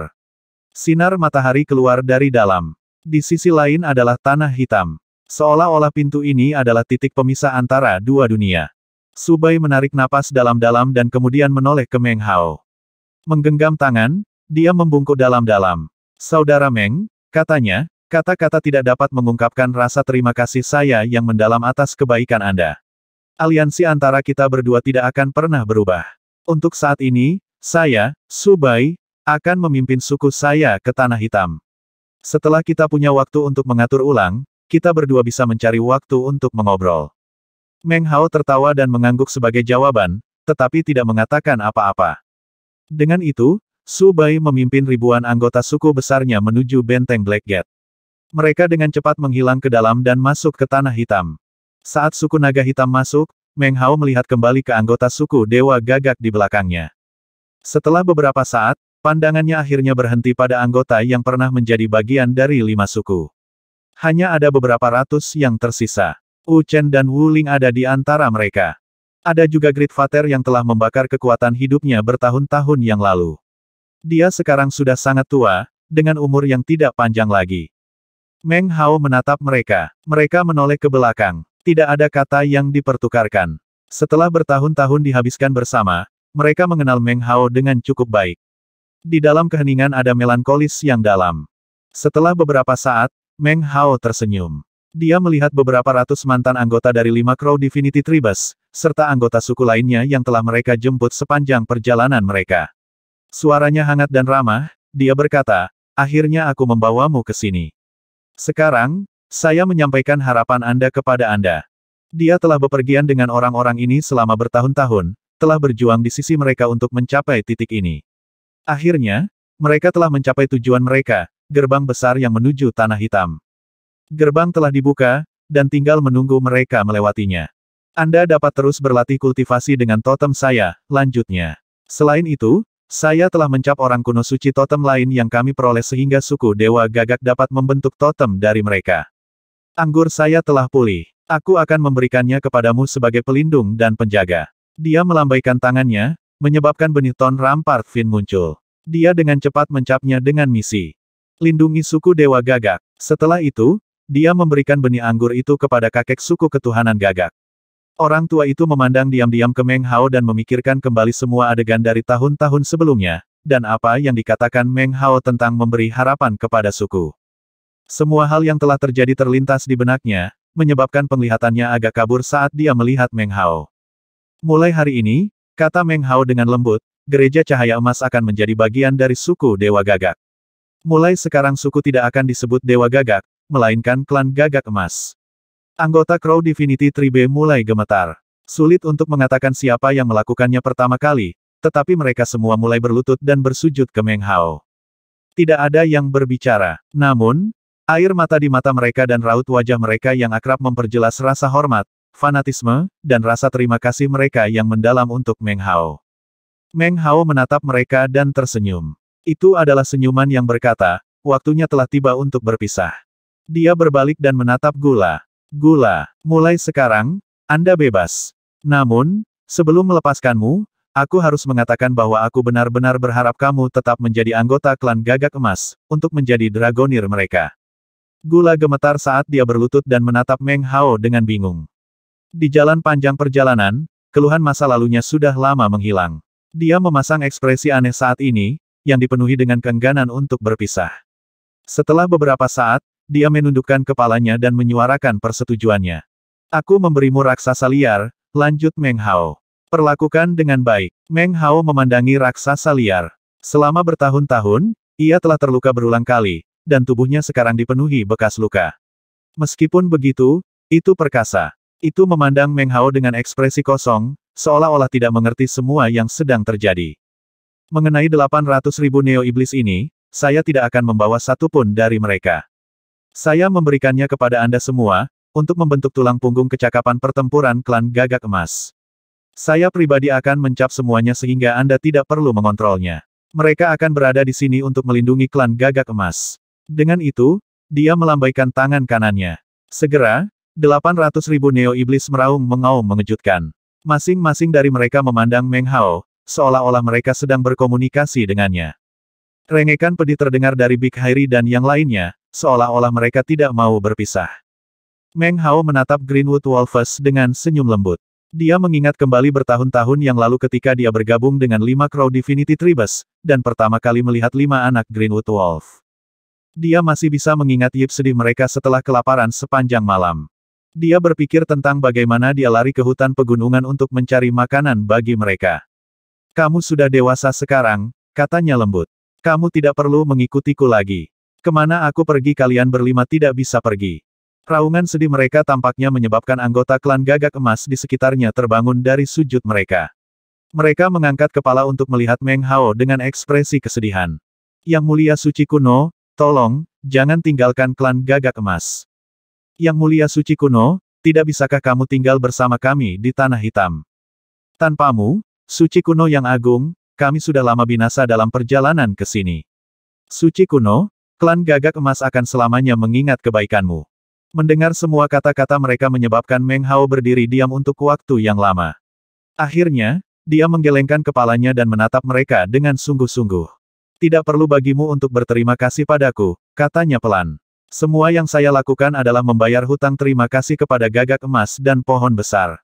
Sinar matahari keluar dari dalam. Di sisi lain adalah tanah hitam. Seolah-olah pintu ini adalah titik pemisah antara dua dunia. Subai menarik napas dalam-dalam dan kemudian menoleh ke Meng Hao. Menggenggam tangan, dia membungkuk dalam-dalam. Saudara Meng, katanya, kata-kata tidak dapat mengungkapkan rasa terima kasih saya yang mendalam atas kebaikan Anda. Aliansi antara kita berdua tidak akan pernah berubah. Untuk saat ini, saya, Subai, akan memimpin suku saya ke Tanah Hitam. Setelah kita punya waktu untuk mengatur ulang, kita berdua bisa mencari waktu untuk mengobrol. Meng Hao tertawa dan mengangguk sebagai jawaban, tetapi tidak mengatakan apa-apa. Dengan itu, Su memimpin ribuan anggota suku besarnya menuju benteng Black Gate. Mereka dengan cepat menghilang ke dalam dan masuk ke Tanah Hitam. Saat suku naga hitam masuk, Meng Hao melihat kembali ke anggota suku Dewa Gagak di belakangnya. Setelah beberapa saat, pandangannya akhirnya berhenti pada anggota yang pernah menjadi bagian dari lima suku. Hanya ada beberapa ratus yang tersisa. Wu Chen dan Wu Ling ada di antara mereka. Ada juga Great Father yang telah membakar kekuatan hidupnya bertahun-tahun yang lalu. Dia sekarang sudah sangat tua, dengan umur yang tidak panjang lagi. Meng Hao menatap mereka. Mereka menoleh ke belakang. Tidak ada kata yang dipertukarkan. Setelah bertahun-tahun dihabiskan bersama, mereka mengenal Meng Hao dengan cukup baik. Di dalam keheningan ada melankolis yang dalam. Setelah beberapa saat, Meng Hao tersenyum. Dia melihat beberapa ratus mantan anggota dari lima Crow Divinity Tribes, serta anggota suku lainnya yang telah mereka jemput sepanjang perjalanan mereka. Suaranya hangat dan ramah, dia berkata, akhirnya aku membawamu ke sini. Sekarang, saya menyampaikan harapan Anda kepada Anda. Dia telah bepergian dengan orang-orang ini selama bertahun-tahun, telah berjuang di sisi mereka untuk mencapai titik ini. Akhirnya, mereka telah mencapai tujuan mereka, gerbang besar yang menuju Tanah Hitam. Gerbang telah dibuka, dan tinggal menunggu mereka melewatinya. Anda dapat terus berlatih kultivasi dengan totem saya, lanjutnya. Selain itu, saya telah mencap orang kuno suci totem lain yang kami peroleh sehingga suku Dewa Gagak dapat membentuk totem dari mereka. Anggur saya telah pulih. Aku akan memberikannya kepadamu sebagai pelindung dan penjaga. Dia melambaikan tangannya, menyebabkan benih ton Rampart Fin muncul. Dia dengan cepat mencapnya dengan misi. Lindungi suku Dewa Gagak. Setelah itu, dia memberikan benih anggur itu kepada kakek suku ketuhanan Gagak. Orang tua itu memandang diam-diam ke Meng Hao dan memikirkan kembali semua adegan dari tahun-tahun sebelumnya, dan apa yang dikatakan Meng Hao tentang memberi harapan kepada suku. Semua hal yang telah terjadi terlintas di benaknya, menyebabkan penglihatannya agak kabur saat dia melihat Meng Hao. Mulai hari ini, kata Meng Hao dengan lembut, gereja cahaya emas akan menjadi bagian dari suku Dewa Gagak. Mulai sekarang suku tidak akan disebut Dewa Gagak, melainkan klan Gagak Emas. Anggota Crow Divinity Tribe mulai gemetar. Sulit untuk mengatakan siapa yang melakukannya pertama kali, tetapi mereka semua mulai berlutut dan bersujud ke Meng Hao. Tidak ada yang berbicara. Namun, air mata di mata mereka dan raut wajah mereka yang akrab memperjelas rasa hormat, fanatisme, dan rasa terima kasih mereka yang mendalam untuk Meng Hao. Meng Hao menatap mereka dan tersenyum. Itu adalah senyuman yang berkata, waktunya telah tiba untuk berpisah. Dia berbalik dan menatap Gula. Gula, mulai sekarang, Anda bebas. Namun, sebelum melepaskanmu, aku harus mengatakan bahwa aku benar-benar berharap kamu tetap menjadi anggota klan gagak emas, untuk menjadi dragonir mereka. Gula gemetar saat dia berlutut dan menatap Meng Hao dengan bingung. Di jalan panjang perjalanan, keluhan masa lalunya sudah lama menghilang. Dia memasang ekspresi aneh saat ini, yang dipenuhi dengan keengganan untuk berpisah. Setelah beberapa saat, dia menundukkan kepalanya dan menyuarakan persetujuannya. Aku memberimu raksasa liar, lanjut Meng Hao. Perlakukan dengan baik. Meng Hao memandangi raksasa liar. Selama bertahun-tahun, ia telah terluka berulang kali, dan tubuhnya sekarang dipenuhi bekas luka. Meskipun begitu, itu perkasa. Itu memandang Meng Hao dengan ekspresi kosong, seolah-olah tidak mengerti semua yang sedang terjadi. Mengenai 800 ribu Neo Iblis ini, saya tidak akan membawa satu pun dari mereka. Saya memberikannya kepada Anda semua, untuk membentuk tulang punggung kecakapan pertempuran klan gagak emas. Saya pribadi akan mencap semuanya sehingga Anda tidak perlu mengontrolnya. Mereka akan berada di sini untuk melindungi klan gagak emas. Dengan itu, dia melambaikan tangan kanannya. Segera, 800 ribu Neo Iblis meraung mengaum mengejutkan. Masing-masing dari mereka memandang Meng Hao, seolah-olah mereka sedang berkomunikasi dengannya. Rengekan pedih terdengar dari Big Hairi dan yang lainnya, seolah-olah mereka tidak mau berpisah. Meng Hao menatap Greenwood Wolves dengan senyum lembut. Dia mengingat kembali bertahun-tahun yang lalu ketika dia bergabung dengan lima Crow Divinity Tribes, dan pertama kali melihat lima anak Greenwood Wolf. Dia masih bisa mengingat yip sedih mereka setelah kelaparan sepanjang malam. Dia berpikir tentang bagaimana dia lari ke hutan pegunungan untuk mencari makanan bagi mereka. Kamu sudah dewasa sekarang, katanya lembut. Kamu tidak perlu mengikutiku lagi. Kemana aku pergi kalian berlima tidak bisa pergi. Raungan sedih mereka tampaknya menyebabkan anggota klan gagak emas di sekitarnya terbangun dari sujud mereka. Mereka mengangkat kepala untuk melihat Meng Hao dengan ekspresi kesedihan. Yang mulia suci kuno, tolong, jangan tinggalkan klan gagak emas. Yang mulia suci kuno, tidak bisakah kamu tinggal bersama kami di Tanah Hitam? Tanpamu, suci kuno yang agung, kami sudah lama binasa dalam perjalanan ke sini. Suci kuno, Klan gagak emas akan selamanya mengingat kebaikanmu. Mendengar semua kata-kata mereka menyebabkan Meng Hao berdiri diam untuk waktu yang lama. Akhirnya, dia menggelengkan kepalanya dan menatap mereka dengan sungguh-sungguh. Tidak perlu bagimu untuk berterima kasih padaku, katanya pelan. Semua yang saya lakukan adalah membayar hutang terima kasih kepada gagak emas dan pohon besar.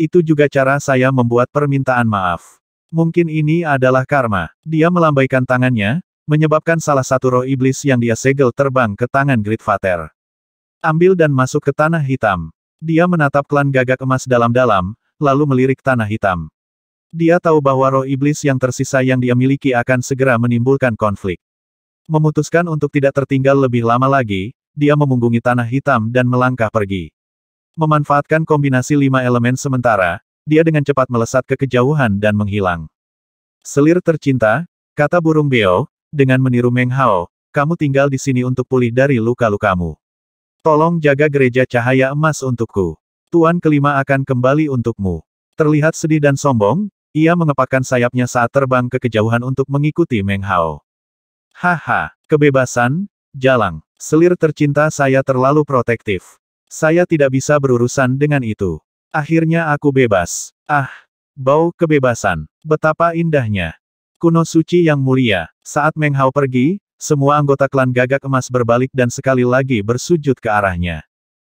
Itu juga cara saya membuat permintaan maaf. Mungkin ini adalah karma. Dia melambaikan tangannya, menyebabkan salah satu roh iblis yang dia segel terbang ke tangan Gridvater. Ambil dan masuk ke tanah hitam. Dia menatap klan gagak emas dalam-dalam, lalu melirik tanah hitam. Dia tahu bahwa roh iblis yang tersisa yang dia miliki akan segera menimbulkan konflik. Memutuskan untuk tidak tertinggal lebih lama lagi, dia memunggungi tanah hitam dan melangkah pergi. Memanfaatkan kombinasi lima elemen sementara, dia dengan cepat melesat ke kejauhan dan menghilang. Selir tercinta, kata burung beo, dengan meniru Meng Hao, kamu tinggal di sini untuk pulih dari luka-lukamu. Tolong jaga gereja cahaya emas untukku. Tuan kelima akan kembali untukmu. Terlihat sedih dan sombong, ia mengepakkan sayapnya saat terbang ke kejauhan untuk mengikuti Meng Hao. Haha, kebebasan, jalang, selir tercinta saya terlalu protektif. Saya tidak bisa berurusan dengan itu. Akhirnya aku bebas. Ah, bau kebebasan. Betapa indahnya. Kuno Suci Yang Mulia, saat Meng Hao pergi, semua anggota klan gagak emas berbalik dan sekali lagi bersujud ke arahnya.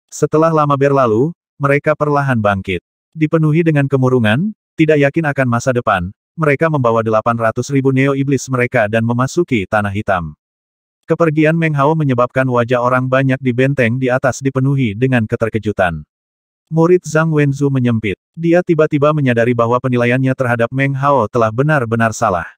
Setelah lama berlalu, mereka perlahan bangkit. Dipenuhi dengan kemurungan, tidak yakin akan masa depan, mereka membawa 800 ribu neo iblis mereka dan memasuki Tanah Hitam. Kepergian Meng Hao menyebabkan wajah orang banyak di benteng di atas dipenuhi dengan keterkejutan. Murid Zhang Wenzu menyempit. Dia tiba-tiba menyadari bahwa penilaiannya terhadap Meng Hao telah benar-benar salah.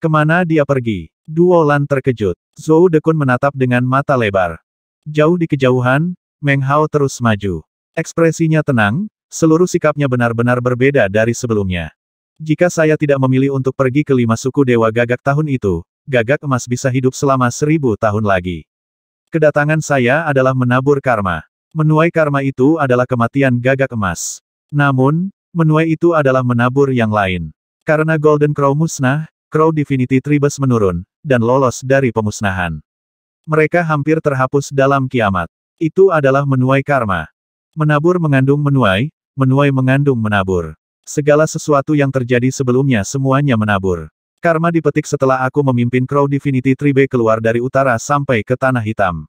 Kemana dia pergi? Duo Lan terkejut. Zhou Dekun menatap dengan mata lebar. Jauh di kejauhan, Meng Hao terus maju. Ekspresinya tenang, seluruh sikapnya benar-benar berbeda dari sebelumnya. Jika saya tidak memilih untuk pergi ke lima suku Dewa Gagak tahun itu, Gagak Emas bisa hidup selama seribu tahun lagi. Kedatangan saya adalah menabur karma. Menuai karma itu adalah kematian gagak emas. Namun, menuai itu adalah menabur yang lain. Karena Golden Crow musnah, Crow Divinity Tribes menurun, dan lolos dari pemusnahan. Mereka hampir terhapus dalam kiamat. Itu adalah menuai karma. Menabur mengandung menuai, menuai mengandung menabur. Segala sesuatu yang terjadi sebelumnya semuanya menabur. Karma dipetik setelah aku memimpin Crow Divinity Tribe keluar dari utara sampai ke Tanah Hitam.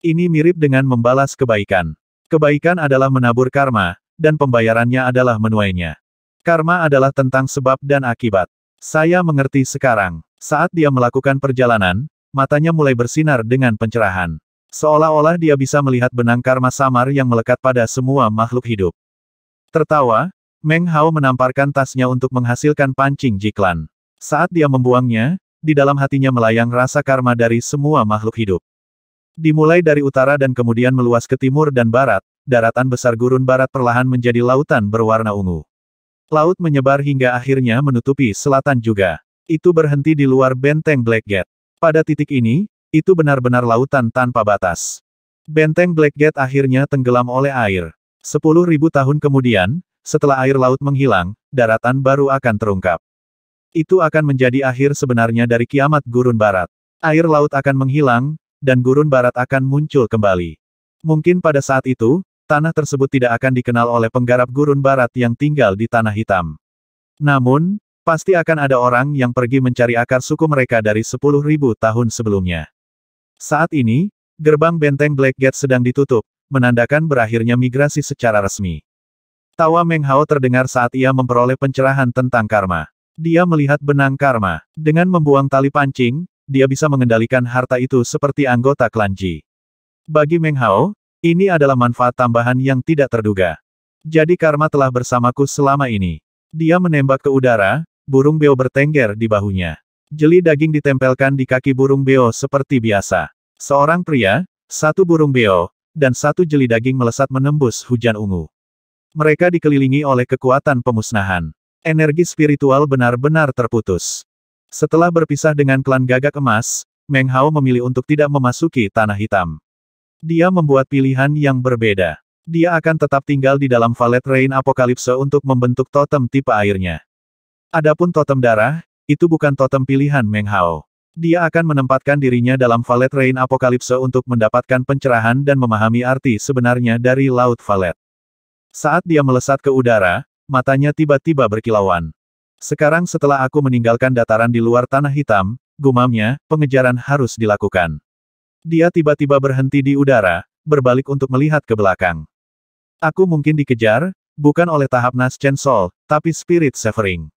Ini mirip dengan membalas kebaikan. Kebaikan adalah menabur karma, dan pembayarannya adalah menuainya. Karma adalah tentang sebab dan akibat. Saya mengerti sekarang. Saat dia melakukan perjalanan, matanya mulai bersinar dengan pencerahan. Seolah-olah dia bisa melihat benang karma samar yang melekat pada semua makhluk hidup. Tertawa, Meng Hao menamparkan tasnya untuk menghasilkan pancing jiklan. Saat dia membuangnya, di dalam hatinya melayang rasa karma dari semua makhluk hidup. Dimulai dari utara dan kemudian meluas ke timur dan barat, daratan besar gurun barat perlahan menjadi lautan berwarna ungu. Laut menyebar hingga akhirnya menutupi selatan juga. Itu berhenti di luar benteng Blackgate. Pada titik ini, itu benar-benar lautan tanpa batas. Benteng Blackgate akhirnya tenggelam oleh air. Sepuluh ribu tahun kemudian, setelah air laut menghilang, daratan baru akan terungkap. Itu akan menjadi akhir sebenarnya dari kiamat gurun barat. Air laut akan menghilang, dan gurun barat akan muncul kembali. Mungkin pada saat itu, tanah tersebut tidak akan dikenal oleh penggarap gurun barat yang tinggal di Tanah Hitam. Namun, pasti akan ada orang yang pergi mencari akar suku mereka dari 10.000 tahun sebelumnya. Saat ini, gerbang benteng Black Gate sedang ditutup, menandakan berakhirnya migrasi secara resmi. Tawa Meng Hao terdengar saat ia memperoleh pencerahan tentang karma. Dia melihat benang karma. Dengan membuang tali pancing, dia bisa mengendalikan harta itu seperti anggota klan Ji. Bagi Meng Hao, ini adalah manfaat tambahan yang tidak terduga. Jadi karma telah bersamaku selama ini. Dia menembak ke udara, burung beo bertengger di bahunya. Jeli daging ditempelkan di kaki burung beo seperti biasa. Seorang pria, satu burung beo, dan satu jeli daging melesat menembus hujan ungu. Mereka dikelilingi oleh kekuatan pemusnahan. Energi spiritual benar-benar terputus. Setelah berpisah dengan klan gagak emas, Meng Hao memilih untuk tidak memasuki Tanah Hitam. Dia membuat pilihan yang berbeda. Dia akan tetap tinggal di dalam Valet Rain Apokalipse untuk membentuk totem tipe airnya. Adapun totem darah, itu bukan totem pilihan Meng Hao. Dia akan menempatkan dirinya dalam Valet Rain Apokalipse untuk mendapatkan pencerahan dan memahami arti sebenarnya dari Laut Valet. Saat dia melesat ke udara, matanya tiba-tiba berkilauan. Sekarang setelah aku meninggalkan dataran di luar tanah hitam, gumamnya, pengejaran harus dilakukan. Dia tiba-tiba berhenti di udara, berbalik untuk melihat ke belakang. Aku mungkin dikejar, bukan oleh tahap Nas Chen sol, tapi Spirit Severing.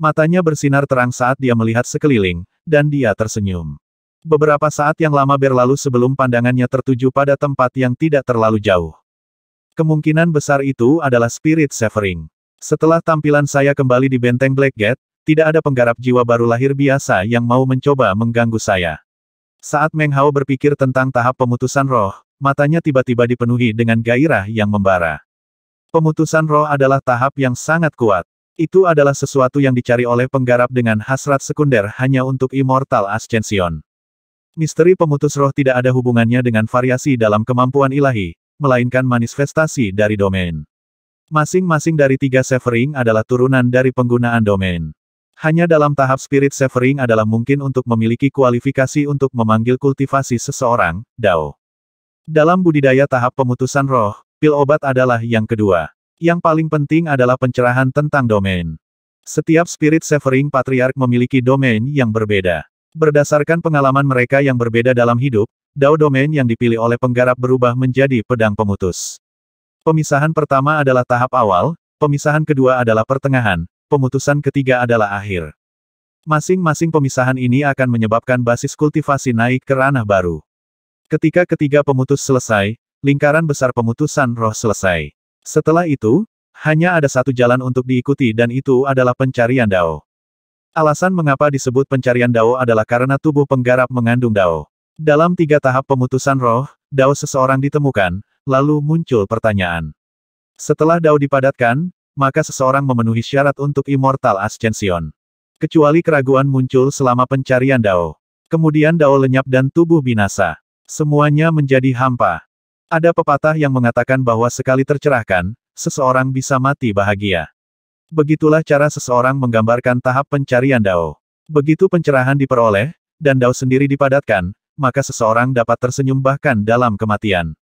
Matanya bersinar terang saat dia melihat sekeliling, dan dia tersenyum. Beberapa saat yang lama berlalu sebelum pandangannya tertuju pada tempat yang tidak terlalu jauh. Kemungkinan besar itu adalah Spirit Severing. Setelah tampilan saya kembali di benteng Black Blackgate, tidak ada penggarap jiwa baru lahir biasa yang mau mencoba mengganggu saya. Saat Meng Hao berpikir tentang tahap pemutusan roh, matanya tiba-tiba dipenuhi dengan gairah yang membara. Pemutusan roh adalah tahap yang sangat kuat. Itu adalah sesuatu yang dicari oleh penggarap dengan hasrat sekunder hanya untuk Immortal Ascension. Misteri pemutus roh tidak ada hubungannya dengan variasi dalam kemampuan ilahi, melainkan manifestasi dari domain. Masing-masing dari tiga severing adalah turunan dari penggunaan domain. Hanya dalam tahap spirit severing adalah mungkin untuk memiliki kualifikasi untuk memanggil kultivasi seseorang, Dao. Dalam budidaya tahap pemutusan roh, pil obat adalah yang kedua. Yang paling penting adalah pencerahan tentang domain. Setiap spirit severing patriark memiliki domain yang berbeda. Berdasarkan pengalaman mereka yang berbeda dalam hidup, Dao domain yang dipilih oleh penggarap berubah menjadi pedang pemutus. Pemisahan pertama adalah tahap awal, pemisahan kedua adalah pertengahan, pemutusan ketiga adalah akhir. Masing-masing pemisahan ini akan menyebabkan basis kultivasi naik ke ranah baru. Ketika ketiga pemutus selesai, lingkaran besar pemutusan roh selesai. Setelah itu, hanya ada satu jalan untuk diikuti dan itu adalah pencarian dao. Alasan mengapa disebut pencarian dao adalah karena tubuh penggarap mengandung dao. Dalam tiga tahap pemutusan roh, dao seseorang ditemukan, lalu muncul pertanyaan. Setelah dao dipadatkan, maka seseorang memenuhi syarat untuk Immortal Ascension. Kecuali keraguan muncul selama pencarian dao. Kemudian dao lenyap dan tubuh binasa. Semuanya menjadi hampa. Ada pepatah yang mengatakan bahwa sekali tercerahkan, seseorang bisa mati bahagia. Begitulah cara seseorang menggambarkan tahap pencarian dao. Begitu pencerahan diperoleh, dan dao sendiri dipadatkan, maka seseorang dapat tersenyum bahkan dalam kematian.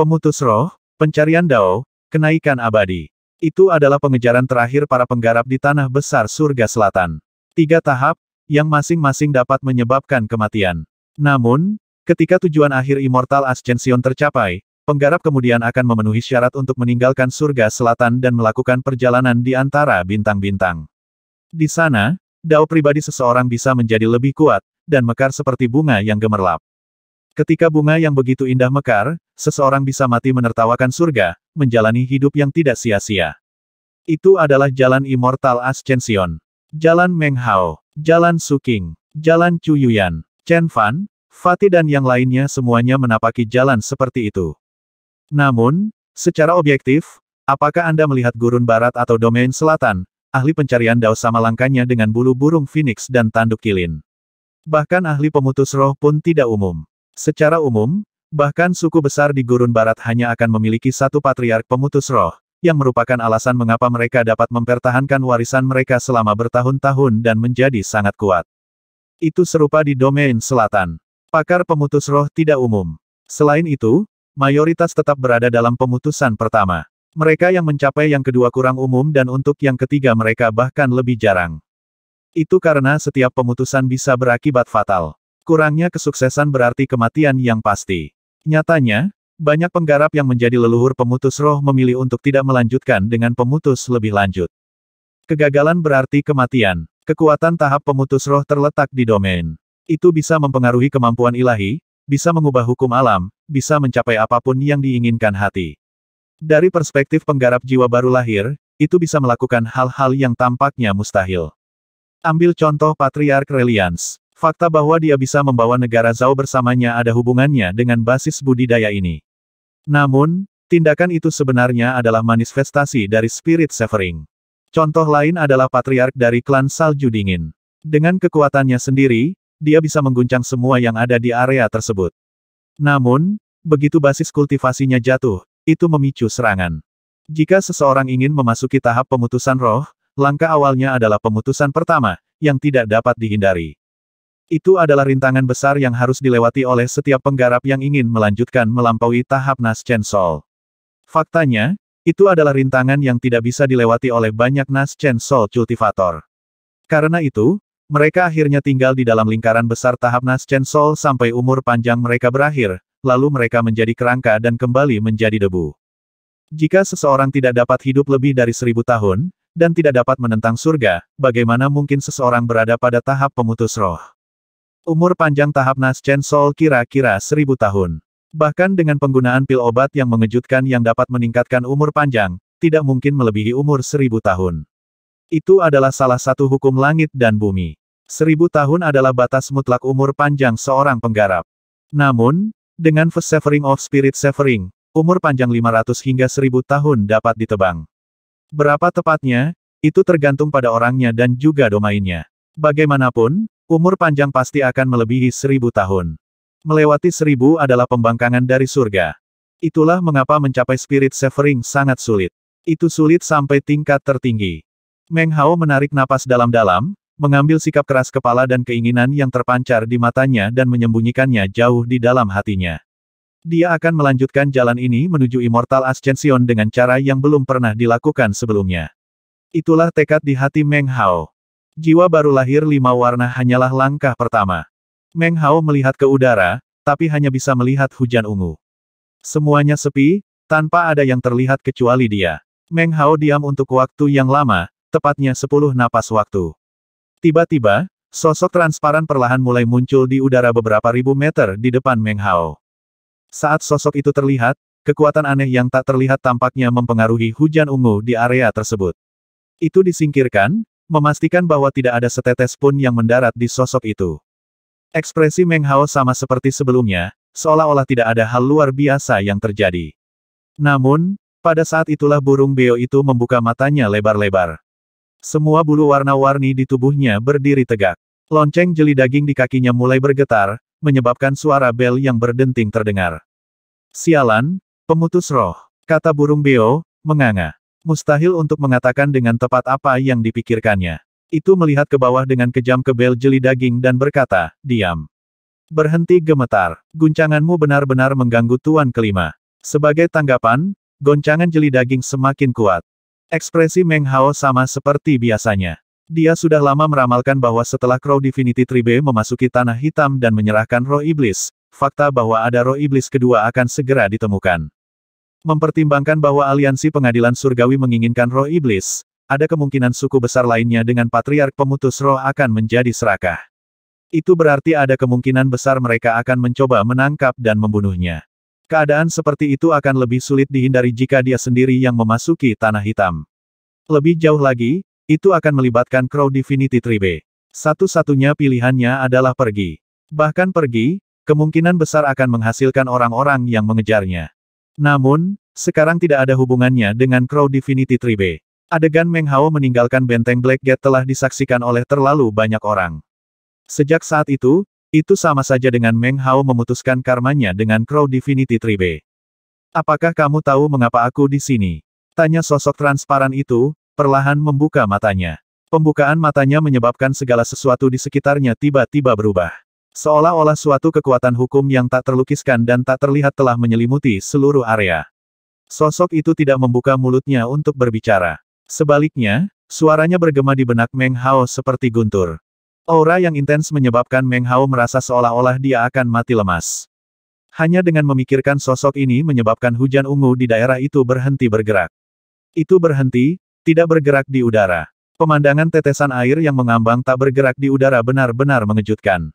Pemutus roh, pencarian Dao, kenaikan abadi. Itu adalah pengejaran terakhir para penggarap di tanah besar surga selatan. Tiga tahap, yang masing-masing dapat menyebabkan kematian. Namun, ketika tujuan akhir Immortal Ascension tercapai, penggarap kemudian akan memenuhi syarat untuk meninggalkan surga selatan dan melakukan perjalanan di antara bintang-bintang. Di sana, Dao pribadi seseorang bisa menjadi lebih kuat, dan mekar seperti bunga yang gemerlap. Ketika bunga yang begitu indah mekar, seseorang bisa mati menertawakan surga, menjalani hidup yang tidak sia-sia. Itu adalah jalan Immortal Ascension. Jalan Meng Hao, Jalan Suking, Jalan Yuyan, Chen Fan, fati dan yang lainnya semuanya menapaki jalan seperti itu. Namun, secara objektif, apakah Anda melihat gurun barat atau domain selatan, ahli pencarian dao sama langkahnya dengan bulu burung phoenix dan tanduk kilin. Bahkan ahli pemutus roh pun tidak umum. Secara umum, bahkan suku besar di Gurun Barat hanya akan memiliki satu patriark pemutus roh, yang merupakan alasan mengapa mereka dapat mempertahankan warisan mereka selama bertahun-tahun dan menjadi sangat kuat. Itu serupa di domain selatan. Pakar pemutus roh tidak umum. Selain itu, mayoritas tetap berada dalam pemutusan pertama. Mereka yang mencapai yang kedua kurang umum dan untuk yang ketiga mereka bahkan lebih jarang. Itu karena setiap pemutusan bisa berakibat fatal. Kurangnya kesuksesan berarti kematian yang pasti. Nyatanya, banyak penggarap yang menjadi leluhur pemutus roh memilih untuk tidak melanjutkan dengan pemutus lebih lanjut. Kegagalan berarti kematian. Kekuatan tahap pemutus roh terletak di domain. Itu bisa mempengaruhi kemampuan ilahi, bisa mengubah hukum alam, bisa mencapai apapun yang diinginkan hati. Dari perspektif penggarap jiwa baru lahir, itu bisa melakukan hal-hal yang tampaknya mustahil. Ambil contoh patriark Reliance. Fakta bahwa dia bisa membawa negara Zhao bersamanya ada hubungannya dengan basis budidaya ini. Namun, tindakan itu sebenarnya adalah manifestasi dari spirit severing. Contoh lain adalah patriark dari klan Salju Dingin. Dengan kekuatannya sendiri, dia bisa mengguncang semua yang ada di area tersebut. Namun, begitu basis kultivasinya jatuh, itu memicu serangan. Jika seseorang ingin memasuki tahap pemutusan roh, langkah awalnya adalah pemutusan pertama, yang tidak dapat dihindari. Itu adalah rintangan besar yang harus dilewati oleh setiap penggarap yang ingin melanjutkan melampaui tahap Nas Chen Sol. Faktanya, itu adalah rintangan yang tidak bisa dilewati oleh banyak Nas Chen Sol cultivator. Karena itu, mereka akhirnya tinggal di dalam lingkaran besar tahap Nas Chen Sol sampai umur panjang mereka berakhir, lalu mereka menjadi kerangka dan kembali menjadi debu. Jika seseorang tidak dapat hidup lebih dari seribu tahun, dan tidak dapat menentang surga, bagaimana mungkin seseorang berada pada tahap pemutus roh? Umur panjang tahap Naschen Soul kira-kira seribu tahun. Bahkan dengan penggunaan pil obat yang mengejutkan yang dapat meningkatkan umur panjang, tidak mungkin melebihi umur seribu tahun. Itu adalah salah satu hukum langit dan bumi. Seribu tahun adalah batas mutlak umur panjang seorang penggarap. Namun, dengan First Severing of Spirit Severing, umur panjang 500 hingga 1000 tahun dapat ditebang. Berapa tepatnya, itu tergantung pada orangnya dan juga domainnya. Bagaimanapun, Umur panjang pasti akan melebihi seribu tahun. Melewati seribu adalah pembangkangan dari surga. Itulah mengapa mencapai spirit severing sangat sulit. Itu sulit sampai tingkat tertinggi. Meng Hao menarik napas dalam-dalam, mengambil sikap keras kepala dan keinginan yang terpancar di matanya dan menyembunyikannya jauh di dalam hatinya. Dia akan melanjutkan jalan ini menuju Immortal Ascension dengan cara yang belum pernah dilakukan sebelumnya. Itulah tekad di hati Meng Hao. Jiwa baru lahir lima warna hanyalah langkah pertama. Meng Hao melihat ke udara, tapi hanya bisa melihat hujan ungu. Semuanya sepi, tanpa ada yang terlihat kecuali dia. Meng Hao diam untuk waktu yang lama, tepatnya sepuluh napas waktu. Tiba-tiba, sosok transparan perlahan mulai muncul di udara beberapa ribu meter di depan Meng Hao. Saat sosok itu terlihat, kekuatan aneh yang tak terlihat tampaknya mempengaruhi hujan ungu di area tersebut. Itu disingkirkan, memastikan bahwa tidak ada setetes pun yang mendarat di sosok itu. Ekspresi Meng Hao sama seperti sebelumnya, seolah-olah tidak ada hal luar biasa yang terjadi. Namun, pada saat itulah burung beo itu membuka matanya lebar-lebar. Semua bulu warna-warni di tubuhnya berdiri tegak. Lonceng jeli daging di kakinya mulai bergetar, menyebabkan suara bel yang berdenting terdengar. Sialan, pemutus roh, kata burung beo, menganga. Mustahil untuk mengatakan dengan tepat apa yang dipikirkannya. Itu melihat ke bawah dengan kejam ke bel jeli daging dan berkata, diam. Berhenti gemetar. Guncanganmu benar-benar mengganggu tuan kelima. Sebagai tanggapan, goncangan jeli daging semakin kuat. Ekspresi Meng Hao sama seperti biasanya. Dia sudah lama meramalkan bahwa setelah Crow Divinity Tribe memasuki Tanah Hitam dan menyerahkan roh iblis, fakta bahwa ada roh iblis kedua akan segera ditemukan. Mempertimbangkan bahwa aliansi pengadilan surgawi menginginkan roh iblis, ada kemungkinan suku besar lainnya dengan patriark pemutus roh akan menjadi serakah. Itu berarti ada kemungkinan besar mereka akan mencoba menangkap dan membunuhnya. Keadaan seperti itu akan lebih sulit dihindari jika dia sendiri yang memasuki Tanah Hitam. Lebih jauh lagi, itu akan melibatkan Crow Divinity Tribe. Satu-satunya pilihannya adalah pergi. Bahkan pergi, kemungkinan besar akan menghasilkan orang-orang yang mengejarnya. Namun, sekarang tidak ada hubungannya dengan Crow Divinity Tribe. Adegan Meng Hao meninggalkan benteng Black Gate telah disaksikan oleh terlalu banyak orang. Sejak saat itu, itu sama saja dengan Meng Hao memutuskan karmanya dengan Crow Divinity Tribe. Apakah kamu tahu mengapa aku di sini? Tanya sosok transparan itu, perlahan membuka matanya. Pembukaan matanya menyebabkan segala sesuatu di sekitarnya tiba-tiba berubah. Seolah-olah suatu kekuatan hukum yang tak terlukiskan dan tak terlihat telah menyelimuti seluruh area. Sosok itu tidak membuka mulutnya untuk berbicara. Sebaliknya, suaranya bergema di benak Meng Hao seperti guntur. Aura yang intens menyebabkan Meng Hao merasa seolah-olah dia akan mati lemas. Hanya dengan memikirkan sosok ini menyebabkan hujan ungu di daerah itu berhenti bergerak. Itu berhenti, tidak bergerak di udara. Pemandangan tetesan air yang mengambang tak bergerak di udara benar-benar mengejutkan.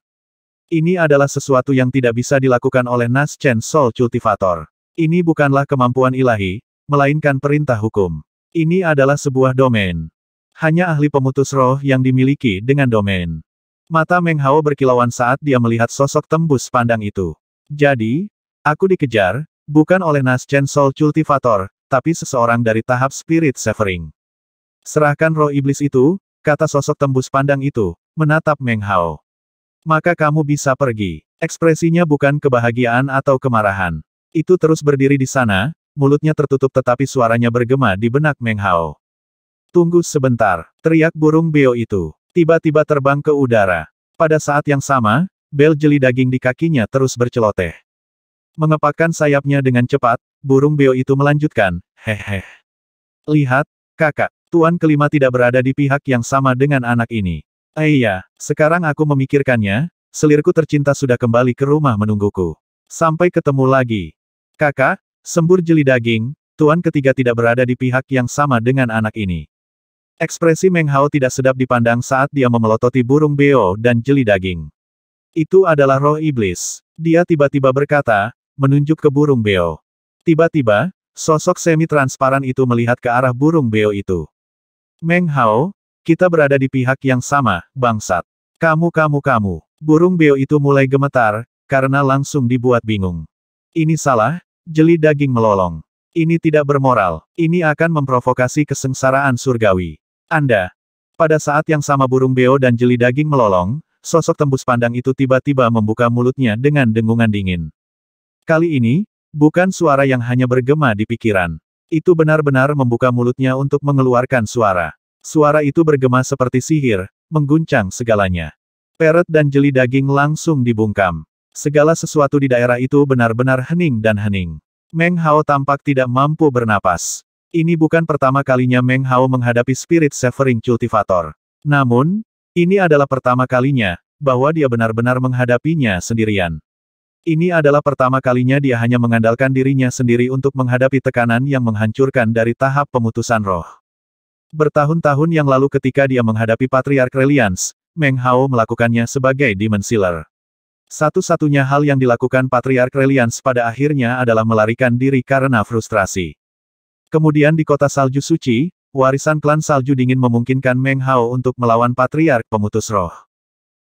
Ini adalah sesuatu yang tidak bisa dilakukan oleh Nas Chen Soul Cultivator. Ini bukanlah kemampuan ilahi, melainkan perintah hukum. Ini adalah sebuah domain. Hanya ahli pemutus roh yang dimiliki dengan domain. Mata Meng Hao berkilauan saat dia melihat sosok tembus pandang itu. Jadi, aku dikejar, bukan oleh Nas Chen Soul Cultivator, tapi seseorang dari tahap Spirit Severing. Serahkan roh iblis itu, kata sosok tembus pandang itu, menatap Meng Hao. Maka kamu bisa pergi. Ekspresinya bukan kebahagiaan atau kemarahan. Itu terus berdiri di sana, mulutnya tertutup tetapi suaranya bergema di benak Meng Hao. Tunggu sebentar, teriak burung beo itu. Tiba-tiba terbang ke udara. Pada saat yang sama, bel jeli daging di kakinya terus berceloteh. Mengepakkan sayapnya dengan cepat, burung beo itu melanjutkan, hehe. Lihat, kakak, tuan kelima tidak berada di pihak yang sama dengan anak ini. Eh, iya, sekarang aku memikirkannya, selirku tercinta sudah kembali ke rumah menungguku. Sampai ketemu lagi. Kakak, sembur jeli daging, tuan ketiga tidak berada di pihak yang sama dengan anak ini. Ekspresi Meng Hao tidak sedap dipandang saat dia memelototi burung beo dan jeli daging. Itu adalah roh iblis. Dia tiba-tiba berkata, menunjuk ke burung beo. Tiba-tiba, sosok semi-transparan itu melihat ke arah burung beo itu. Meng Hao, kita berada di pihak yang sama, bangsat. Kamu kamu kamu. Burung beo itu mulai gemetar, karena langsung dibuat bingung. Ini salah, jeli daging melolong. Ini tidak bermoral, ini akan memprovokasi kesengsaraan surgawi. Anda. Pada saat yang sama burung beo dan jeli daging melolong, sosok tembus pandang itu tiba-tiba membuka mulutnya dengan dengungan dingin. Kali ini, bukan suara yang hanya bergema di pikiran. Itu benar-benar membuka mulutnya untuk mengeluarkan suara. Suara itu bergema seperti sihir, mengguncang segalanya. Peret dan jeli daging langsung dibungkam. Segala sesuatu di daerah itu benar-benar hening dan hening. Meng Hao tampak tidak mampu bernapas. Ini bukan pertama kalinya Meng Hao menghadapi Spirit Severing Cultivator. Namun, ini adalah pertama kalinya, bahwa dia benar-benar menghadapinya sendirian. Ini adalah pertama kalinya dia hanya mengandalkan dirinya sendiri untuk menghadapi tekanan yang menghancurkan dari tahap pemutusan roh. Bertahun-tahun yang lalu ketika dia menghadapi Patriark Reliance, Meng Hao melakukannya sebagai Demon Sealer. Satu-satunya hal yang dilakukan Patriark Reliance pada akhirnya adalah melarikan diri karena frustrasi. Kemudian di kota Salju Suci, warisan klan Salju dingin memungkinkan Meng Hao untuk melawan Patriark Pemutus Roh.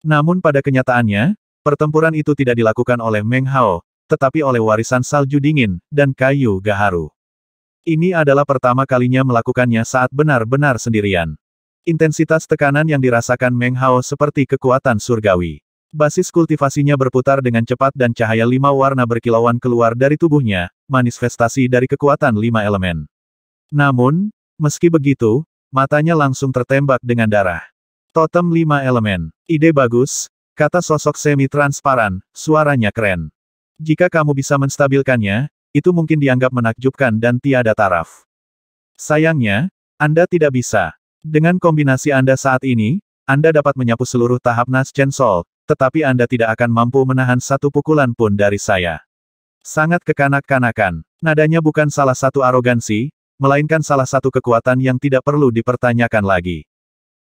Namun pada kenyataannya, pertempuran itu tidak dilakukan oleh Meng Hao, tetapi oleh warisan salju dingin, dan kayu gaharu. Ini adalah pertama kalinya melakukannya saat benar-benar sendirian. Intensitas tekanan yang dirasakan Meng Hao seperti kekuatan surgawi. Basis kultivasinya berputar dengan cepat dan cahaya lima warna berkilauan keluar dari tubuhnya, manifestasi dari kekuatan lima elemen. Namun, meski begitu, matanya langsung tertembak dengan darah. Totem lima elemen. Ide bagus, kata sosok semi-transparan, suaranya keren. Jika kamu bisa menstabilkannya, itu mungkin dianggap menakjubkan dan tiada taraf. Sayangnya, Anda tidak bisa. Dengan kombinasi Anda saat ini, Anda dapat menyapu seluruh tahap Nascent sol, tetapi Anda tidak akan mampu menahan satu pukulan pun dari saya. Sangat kekanak-kanakan. Nadanya bukan salah satu arogansi, melainkan salah satu kekuatan yang tidak perlu dipertanyakan lagi.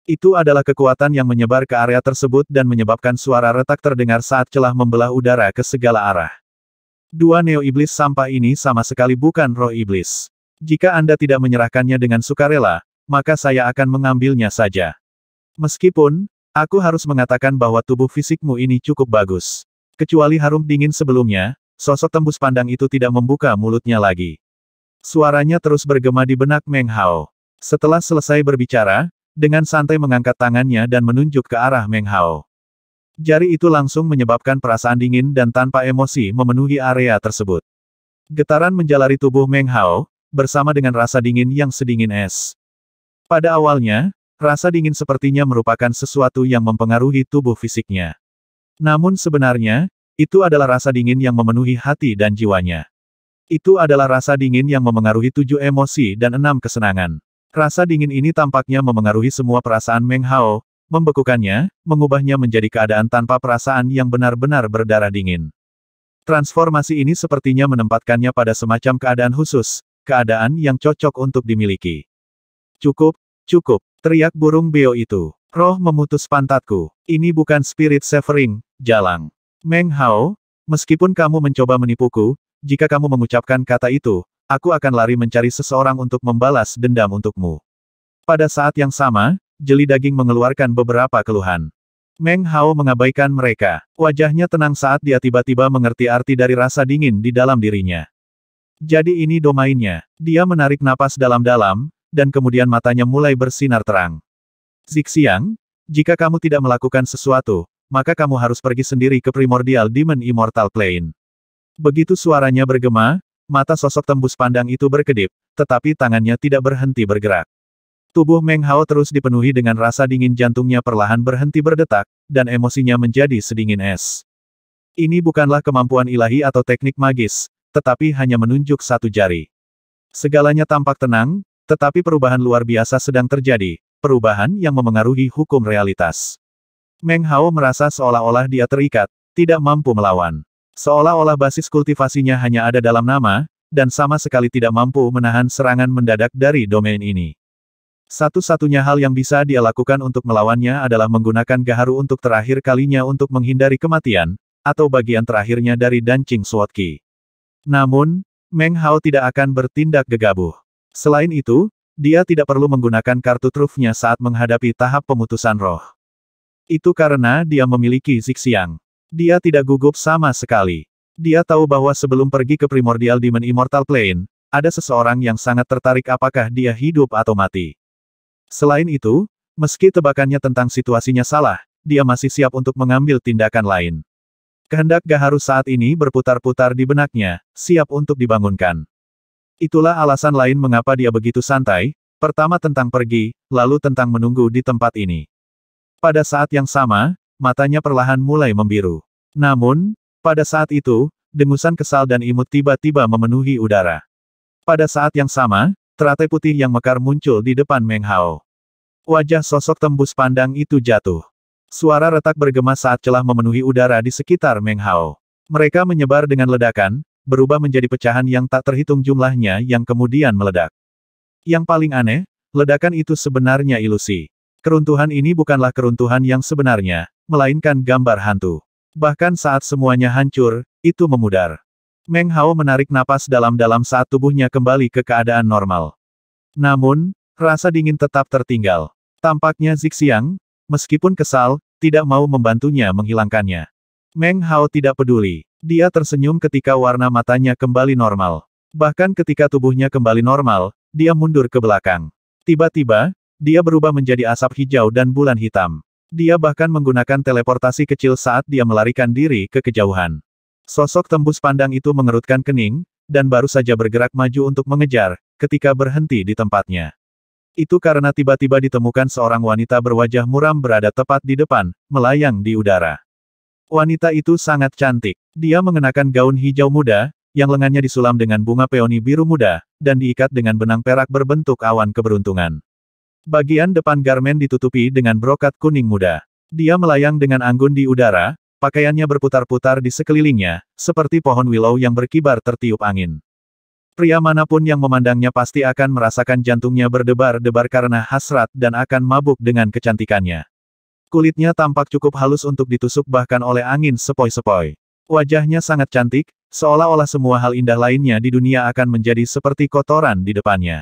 Itu adalah kekuatan yang menyebar ke area tersebut dan menyebabkan suara retak terdengar saat celah membelah udara ke segala arah. Dua neo iblis sampah ini sama sekali bukan roh iblis. Jika Anda tidak menyerahkannya dengan sukarela, maka saya akan mengambilnya saja. Meskipun, aku harus mengatakan bahwa tubuh fisikmu ini cukup bagus. Kecuali harum dingin sebelumnya, sosok tembus pandang itu tidak membuka mulutnya lagi. Suaranya terus bergema di benak Meng Hao. Setelah selesai berbicara, dengan santai mengangkat tangannya dan menunjuk ke arah Meng Hao. Jari itu langsung menyebabkan perasaan dingin dan tanpa emosi memenuhi area tersebut. Getaran menjalari tubuh Meng Hao, bersama dengan rasa dingin yang sedingin es. Pada awalnya, rasa dingin sepertinya merupakan sesuatu yang mempengaruhi tubuh fisiknya. Namun sebenarnya, itu adalah rasa dingin yang memenuhi hati dan jiwanya. Itu adalah rasa dingin yang memengaruhi tujuh emosi dan enam kesenangan. Rasa dingin ini tampaknya memengaruhi semua perasaan Meng Hao, Membekukannya, mengubahnya menjadi keadaan tanpa perasaan yang benar-benar berdarah dingin. Transformasi ini sepertinya menempatkannya pada semacam keadaan khusus, keadaan yang cocok untuk dimiliki. Cukup, cukup, teriak burung beo itu. Roh memutus pantatku. Ini bukan spirit severing, jalang. Meng Hao, meskipun kamu mencoba menipuku, jika kamu mengucapkan kata itu, aku akan lari mencari seseorang untuk membalas dendam untukmu. Pada saat yang sama, jeli daging mengeluarkan beberapa keluhan. Meng Hao mengabaikan mereka. Wajahnya tenang saat dia tiba-tiba mengerti arti dari rasa dingin di dalam dirinya. Jadi ini domainnya. Dia menarik napas dalam-dalam, dan kemudian matanya mulai bersinar terang. Zixiang, jika kamu tidak melakukan sesuatu, maka kamu harus pergi sendiri ke primordial Demon Immortal Plane. Begitu suaranya bergema, mata sosok tembus pandang itu berkedip, tetapi tangannya tidak berhenti bergerak. Tubuh Meng Hao terus dipenuhi dengan rasa dingin jantungnya perlahan berhenti berdetak, dan emosinya menjadi sedingin es. Ini bukanlah kemampuan ilahi atau teknik magis, tetapi hanya menunjuk satu jari. Segalanya tampak tenang, tetapi perubahan luar biasa sedang terjadi, perubahan yang memengaruhi hukum realitas. Meng Hao merasa seolah-olah dia terikat, tidak mampu melawan. Seolah-olah basis kultivasinya hanya ada dalam nama, dan sama sekali tidak mampu menahan serangan mendadak dari domain ini. Satu-satunya hal yang bisa dia lakukan untuk melawannya adalah menggunakan Gaharu untuk terakhir kalinya untuk menghindari kematian, atau bagian terakhirnya dari Dancing Sword Ki. Namun, Meng Hao tidak akan bertindak gegabah. Selain itu, dia tidak perlu menggunakan kartu trufnya saat menghadapi tahap pemutusan roh. Itu karena dia memiliki Zixiang. Dia tidak gugup sama sekali. Dia tahu bahwa sebelum pergi ke Primordial Demon Immortal Plane, ada seseorang yang sangat tertarik apakah dia hidup atau mati. Selain itu, meski tebakannya tentang situasinya salah, dia masih siap untuk mengambil tindakan lain. Kehendak Gaharu saat ini berputar-putar di benaknya, siap untuk dibangunkan. Itulah alasan lain mengapa dia begitu santai, pertama tentang pergi, lalu tentang menunggu di tempat ini. Pada saat yang sama, matanya perlahan mulai membiru. Namun, pada saat itu, dengusan kesal dan imut tiba-tiba memenuhi udara. Pada saat yang sama, Teratai putih yang mekar muncul di depan Meng Hao. Wajah sosok tembus pandang itu jatuh. Suara retak bergema saat celah memenuhi udara di sekitar Meng Hao. Mereka menyebar dengan ledakan, berubah menjadi pecahan yang tak terhitung jumlahnya yang kemudian meledak. Yang paling aneh, ledakan itu sebenarnya ilusi. Keruntuhan ini bukanlah keruntuhan yang sebenarnya, melainkan gambar hantu. Bahkan saat semuanya hancur, itu memudar. Meng Hao menarik napas dalam-dalam saat tubuhnya kembali ke keadaan normal. Namun, rasa dingin tetap tertinggal. Tampaknya Zixiang, meskipun kesal, tidak mau membantunya menghilangkannya. Meng Hao tidak peduli. Dia tersenyum ketika warna matanya kembali normal. Bahkan ketika tubuhnya kembali normal, dia mundur ke belakang. Tiba-tiba, dia berubah menjadi asap hijau dan bulan hitam. Dia bahkan menggunakan teleportasi kecil saat dia melarikan diri ke kejauhan. Sosok tembus pandang itu mengerutkan kening, dan baru saja bergerak maju untuk mengejar, ketika berhenti di tempatnya. Itu karena tiba-tiba ditemukan seorang wanita berwajah muram berada tepat di depan, melayang di udara. Wanita itu sangat cantik. Dia mengenakan gaun hijau muda, yang lengannya disulam dengan bunga peoni biru muda, dan diikat dengan benang perak berbentuk awan keberuntungan. Bagian depan garmen ditutupi dengan brokat kuning muda. Dia melayang dengan anggun di udara, Pakaiannya berputar-putar di sekelilingnya, seperti pohon willow yang berkibar tertiup angin. Pria manapun yang memandangnya pasti akan merasakan jantungnya berdebar-debar karena hasrat dan akan mabuk dengan kecantikannya. Kulitnya tampak cukup halus untuk ditusuk bahkan oleh angin sepoi-sepoi. Wajahnya sangat cantik, seolah-olah semua hal indah lainnya di dunia akan menjadi seperti kotoran di depannya.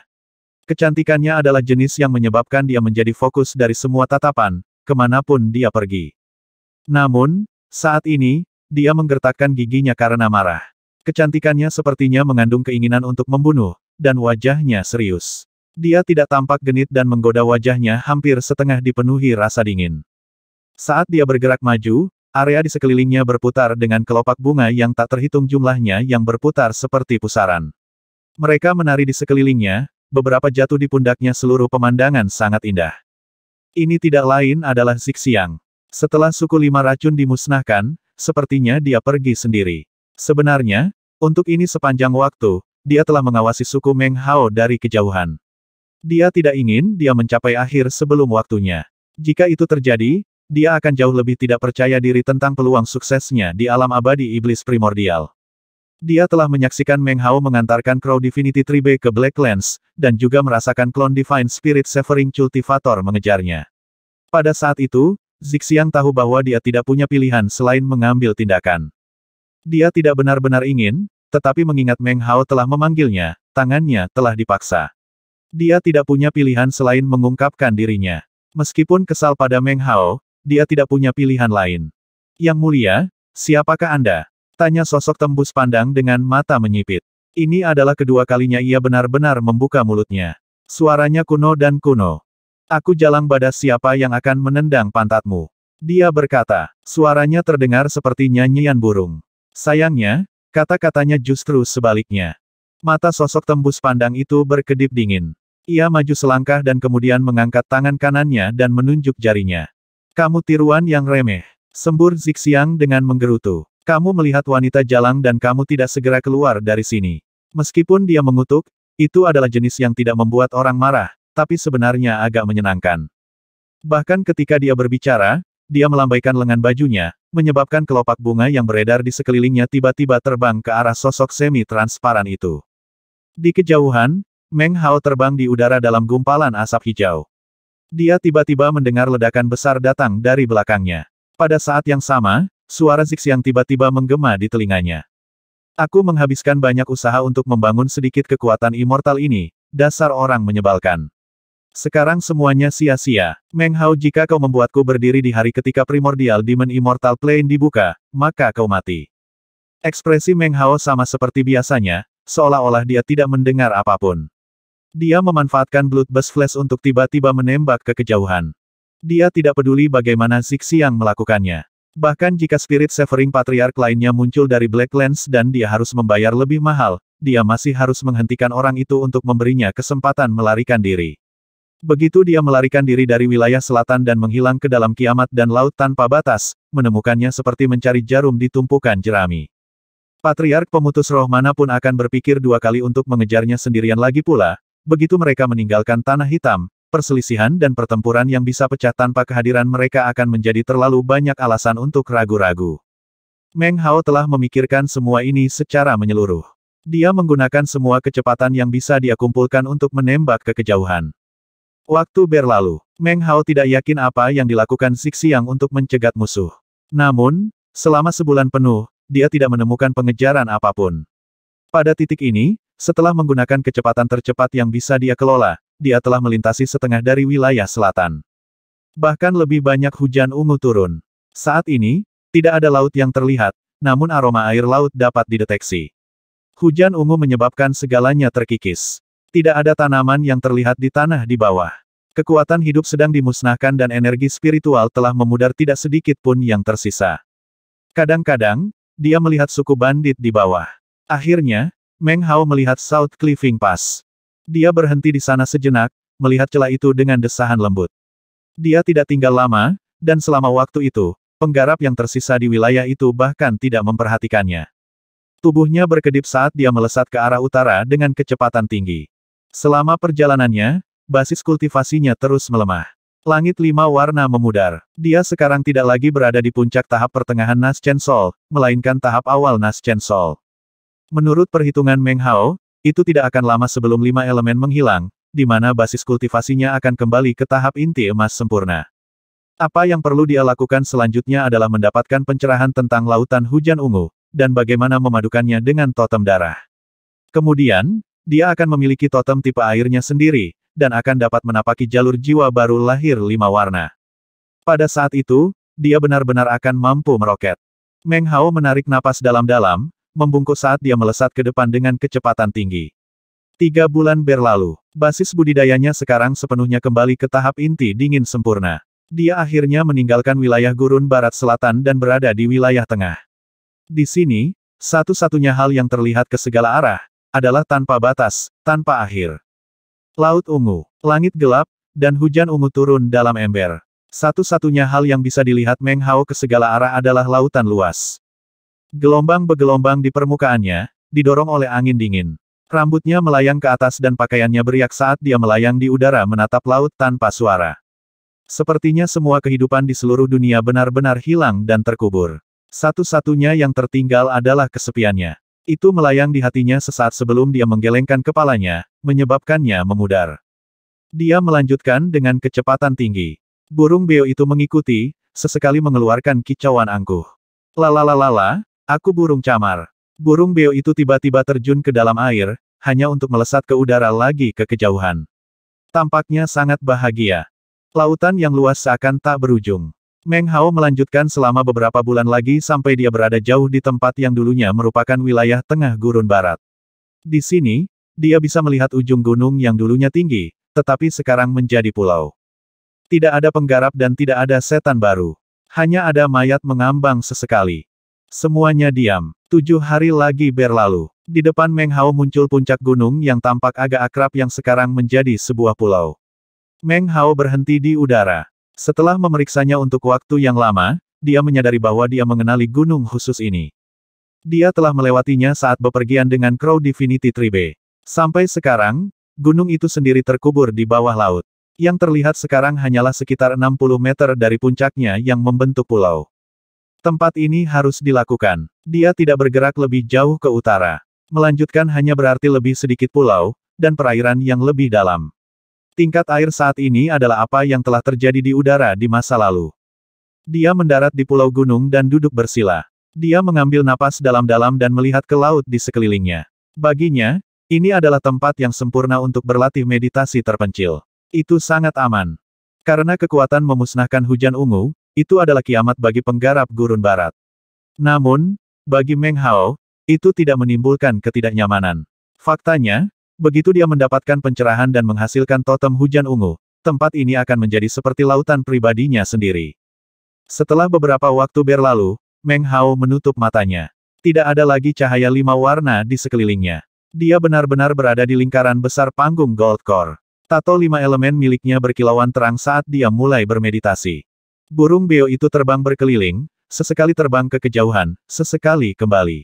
Kecantikannya adalah jenis yang menyebabkan dia menjadi fokus dari semua tatapan, kemanapun dia pergi. Namun, saat ini, dia menggertakkan giginya karena marah. Kecantikannya sepertinya mengandung keinginan untuk membunuh, dan wajahnya serius. Dia tidak tampak genit dan menggoda wajahnya hampir setengah dipenuhi rasa dingin. Saat dia bergerak maju, area di sekelilingnya berputar dengan kelopak bunga yang tak terhitung jumlahnya yang berputar seperti pusaran. Mereka menari di sekelilingnya, beberapa jatuh di pundaknya seluruh pemandangan sangat indah. Ini tidak lain adalah Zixiang. Setelah suku lima racun dimusnahkan, sepertinya dia pergi sendiri. Sebenarnya, untuk ini sepanjang waktu, dia telah mengawasi suku Meng Hao dari kejauhan. Dia tidak ingin dia mencapai akhir sebelum waktunya. Jika itu terjadi, dia akan jauh lebih tidak percaya diri tentang peluang suksesnya di alam abadi iblis primordial. Dia telah menyaksikan Meng Hao mengantarkan Crow Divinity Tribe ke Blacklands, dan juga merasakan klon Divine Spirit Severing Cultivator mengejarnya. Pada saat itu, Zixian tahu bahwa dia tidak punya pilihan selain mengambil tindakan. Dia tidak benar-benar ingin, tetapi mengingat Meng Hao telah memanggilnya, tangannya telah dipaksa. Dia tidak punya pilihan selain mengungkapkan dirinya. Meskipun kesal pada Meng Hao, dia tidak punya pilihan lain. Yang mulia, siapakah Anda? Tanya sosok tembus pandang dengan mata menyipit. Ini adalah kedua kalinya ia benar-benar membuka mulutnya. Suaranya kuno dan kuno. Aku jalang pada siapa yang akan menendang pantatmu. Dia berkata, suaranya terdengar seperti nyanyian burung. Sayangnya, kata-katanya justru sebaliknya. Mata sosok tembus pandang itu berkedip dingin. Ia maju selangkah dan kemudian mengangkat tangan kanannya dan menunjuk jarinya. Kamu tiruan yang remeh. Sembur Zixiang dengan menggerutu. Kamu melihat wanita jalang dan kamu tidak segera keluar dari sini. Meskipun dia mengutuk, itu adalah jenis yang tidak membuat orang marah, tapi sebenarnya agak menyenangkan. Bahkan ketika dia berbicara, dia melambaikan lengan bajunya, menyebabkan kelopak bunga yang beredar di sekelilingnya tiba-tiba terbang ke arah sosok semi-transparan itu. Di kejauhan, Meng Hao terbang di udara dalam gumpalan asap hijau. Dia tiba-tiba mendengar ledakan besar datang dari belakangnya. Pada saat yang sama, suara yang tiba-tiba menggema di telinganya. Aku menghabiskan banyak usaha untuk membangun sedikit kekuatan immortal ini, dasar orang menyebalkan. Sekarang semuanya sia-sia. Meng Hao jika kau membuatku berdiri di hari ketika primordial Demon Immortal Plane dibuka, maka kau mati. Ekspresi Meng Hao sama seperti biasanya, seolah-olah dia tidak mendengar apapun. Dia memanfaatkan Blood Bus Flash untuk tiba-tiba menembak ke kejauhan. Dia tidak peduli bagaimana Zixi yang melakukannya. Bahkan jika Spirit Severing Patriarch lainnya muncul dari Blacklands dan dia harus membayar lebih mahal, dia masih harus menghentikan orang itu untuk memberinya kesempatan melarikan diri. Begitu dia melarikan diri dari wilayah selatan dan menghilang ke dalam kiamat dan laut tanpa batas, menemukannya seperti mencari jarum di tumpukan jerami. Patriark pemutus roh manapun akan berpikir dua kali untuk mengejarnya sendirian lagi pula, begitu mereka meninggalkan tanah hitam, perselisihan dan pertempuran yang bisa pecah tanpa kehadiran mereka akan menjadi terlalu banyak alasan untuk ragu-ragu. Meng Hao telah memikirkan semua ini secara menyeluruh. Dia menggunakan semua kecepatan yang bisa dia kumpulkan untuk menembak ke kejauhan. Waktu berlalu, Meng Hao tidak yakin apa yang dilakukan Sik untuk mencegat musuh. Namun, selama sebulan penuh, dia tidak menemukan pengejaran apapun. Pada titik ini, setelah menggunakan kecepatan tercepat yang bisa dia kelola, dia telah melintasi setengah dari wilayah selatan. Bahkan lebih banyak hujan ungu turun. Saat ini, tidak ada laut yang terlihat, namun aroma air laut dapat dideteksi. Hujan ungu menyebabkan segalanya terkikis. Tidak ada tanaman yang terlihat di tanah di bawah. Kekuatan hidup sedang dimusnahkan dan energi spiritual telah memudar tidak sedikit pun yang tersisa. Kadang-kadang, dia melihat suku bandit di bawah. Akhirnya, Meng Hao melihat South Cliffing Pass. Dia berhenti di sana sejenak, melihat celah itu dengan desahan lembut. Dia tidak tinggal lama, dan selama waktu itu, penggarap yang tersisa di wilayah itu bahkan tidak memperhatikannya. Tubuhnya berkedip saat dia melesat ke arah utara dengan kecepatan tinggi. Selama perjalanannya, basis kultivasinya terus melemah. Langit lima warna memudar. Dia sekarang tidak lagi berada di puncak tahap pertengahan nas Chen Sol, melainkan tahap awal nas Chen Sol. Menurut perhitungan Meng Hao, itu tidak akan lama sebelum lima elemen menghilang, di mana basis kultivasinya akan kembali ke tahap inti emas sempurna. Apa yang perlu dia lakukan selanjutnya adalah mendapatkan pencerahan tentang lautan hujan ungu, dan bagaimana memadukannya dengan totem darah. Kemudian, dia akan memiliki totem tipe airnya sendiri, dan akan dapat menapaki jalur jiwa baru lahir lima warna. Pada saat itu, dia benar-benar akan mampu meroket. Meng Hao menarik napas dalam-dalam, membungkuk saat dia melesat ke depan dengan kecepatan tinggi. Tiga bulan berlalu, basis budidayanya sekarang sepenuhnya kembali ke tahap inti dingin sempurna. Dia akhirnya meninggalkan wilayah gurun barat selatan dan berada di wilayah tengah. Di sini, satu-satunya hal yang terlihat ke segala arah, adalah tanpa batas, tanpa akhir. Laut ungu, langit gelap, dan hujan ungu turun dalam ember. Satu-satunya hal yang bisa dilihat Meng Hao ke segala arah adalah lautan luas. Gelombang begelombang di permukaannya, didorong oleh angin dingin. Rambutnya melayang ke atas dan pakaiannya beriak saat dia melayang di udara menatap laut tanpa suara. Sepertinya semua kehidupan di seluruh dunia benar-benar hilang dan terkubur. Satu-satunya yang tertinggal adalah kesepiannya. Itu melayang di hatinya sesaat sebelum dia menggelengkan kepalanya, menyebabkannya memudar. Dia melanjutkan dengan kecepatan tinggi. Burung beo itu mengikuti, sesekali mengeluarkan kicauan angkuh. Lalalalala, aku burung camar. Burung beo itu tiba-tiba terjun ke dalam air, hanya untuk melesat ke udara lagi ke kejauhan. Tampaknya sangat bahagia. Lautan yang luas seakan tak berujung. Meng Hao melanjutkan selama beberapa bulan lagi sampai dia berada jauh di tempat yang dulunya merupakan wilayah tengah gurun barat. Di sini, dia bisa melihat ujung gunung yang dulunya tinggi, tetapi sekarang menjadi pulau. Tidak ada penggarap dan tidak ada setan baru. Hanya ada mayat mengambang sesekali. Semuanya diam. Tujuh hari lagi berlalu. Di depan Meng Hao muncul puncak gunung yang tampak agak akrab yang sekarang menjadi sebuah pulau. Meng Hao berhenti di udara. Setelah memeriksanya untuk waktu yang lama, dia menyadari bahwa dia mengenali gunung khusus ini. Dia telah melewatinya saat bepergian dengan Crow Divinity Tribe. Sampai sekarang, gunung itu sendiri terkubur di bawah laut. Yang terlihat sekarang hanyalah sekitar 60 meter dari puncaknya yang membentuk pulau. Tempat ini harus dilakukan. Dia tidak bergerak lebih jauh ke utara. Melanjutkan hanya berarti lebih sedikit pulau, dan perairan yang lebih dalam. Tingkat air saat ini adalah apa yang telah terjadi di udara di masa lalu. Dia mendarat di pulau gunung dan duduk bersila. Dia mengambil napas dalam-dalam dan melihat ke laut di sekelilingnya. Baginya, ini adalah tempat yang sempurna untuk berlatih meditasi terpencil. Itu sangat aman. Karena kekuatan memusnahkan hujan ungu, itu adalah kiamat bagi penggarap gurun barat. Namun, bagi Meng Hao, itu tidak menimbulkan ketidaknyamanan. Faktanya, Begitu dia mendapatkan pencerahan dan menghasilkan totem hujan ungu, tempat ini akan menjadi seperti lautan pribadinya sendiri. Setelah beberapa waktu berlalu, Meng Hao menutup matanya. Tidak ada lagi cahaya lima warna di sekelilingnya. Dia benar-benar berada di lingkaran besar panggung Gold Core. Tato lima elemen miliknya berkilauan terang saat dia mulai bermeditasi. Burung beo itu terbang berkeliling, sesekali terbang ke kejauhan, sesekali kembali.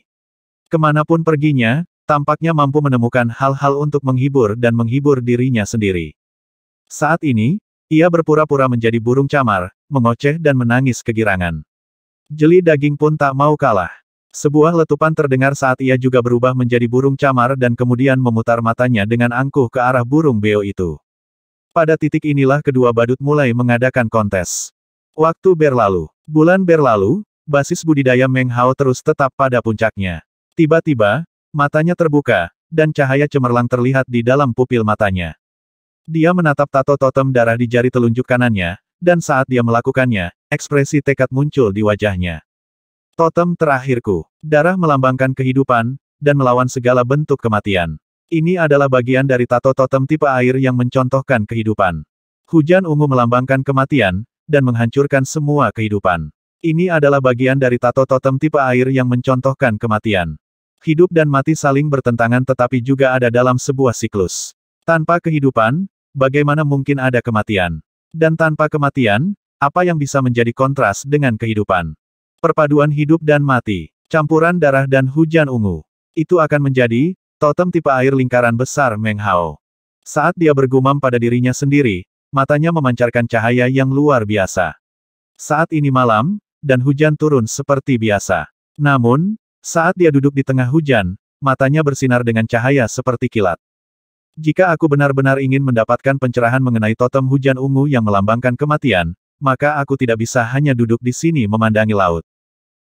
Kemanapun perginya, Tampaknya mampu menemukan hal-hal untuk menghibur dan menghibur dirinya sendiri. Saat ini, ia berpura-pura menjadi burung camar, mengoceh dan menangis kegirangan. Jeli daging pun tak mau kalah. Sebuah letupan terdengar saat ia juga berubah menjadi burung camar dan kemudian memutar matanya dengan angkuh ke arah burung beo itu. Pada titik inilah kedua badut mulai mengadakan kontes. Waktu berlalu, bulan berlalu, basis budidaya Meng Hao terus tetap pada puncaknya. Tiba-tiba, Matanya terbuka, dan cahaya cemerlang terlihat di dalam pupil matanya. Dia menatap tato totem darah di jari telunjuk kanannya, dan saat dia melakukannya, ekspresi tekad muncul di wajahnya. Totem terakhirku. Darah melambangkan kehidupan, dan melawan segala bentuk kematian. Ini adalah bagian dari tato totem tipe air yang mencontohkan kehidupan. Hujan ungu melambangkan kematian, dan menghancurkan semua kehidupan. Ini adalah bagian dari tato totem tipe air yang mencontohkan kematian. Hidup dan mati saling bertentangan tetapi juga ada dalam sebuah siklus. Tanpa kehidupan, bagaimana mungkin ada kematian? Dan tanpa kematian, apa yang bisa menjadi kontras dengan kehidupan? Perpaduan hidup dan mati, campuran darah dan hujan ungu. Itu akan menjadi, totem tipe air lingkaran besar Meng Hao. Saat dia bergumam pada dirinya sendiri, matanya memancarkan cahaya yang luar biasa. Saat ini malam, dan hujan turun seperti biasa. Namun, saat dia duduk di tengah hujan, matanya bersinar dengan cahaya seperti kilat. Jika aku benar-benar ingin mendapatkan pencerahan mengenai totem hujan ungu yang melambangkan kematian, maka aku tidak bisa hanya duduk di sini memandangi laut.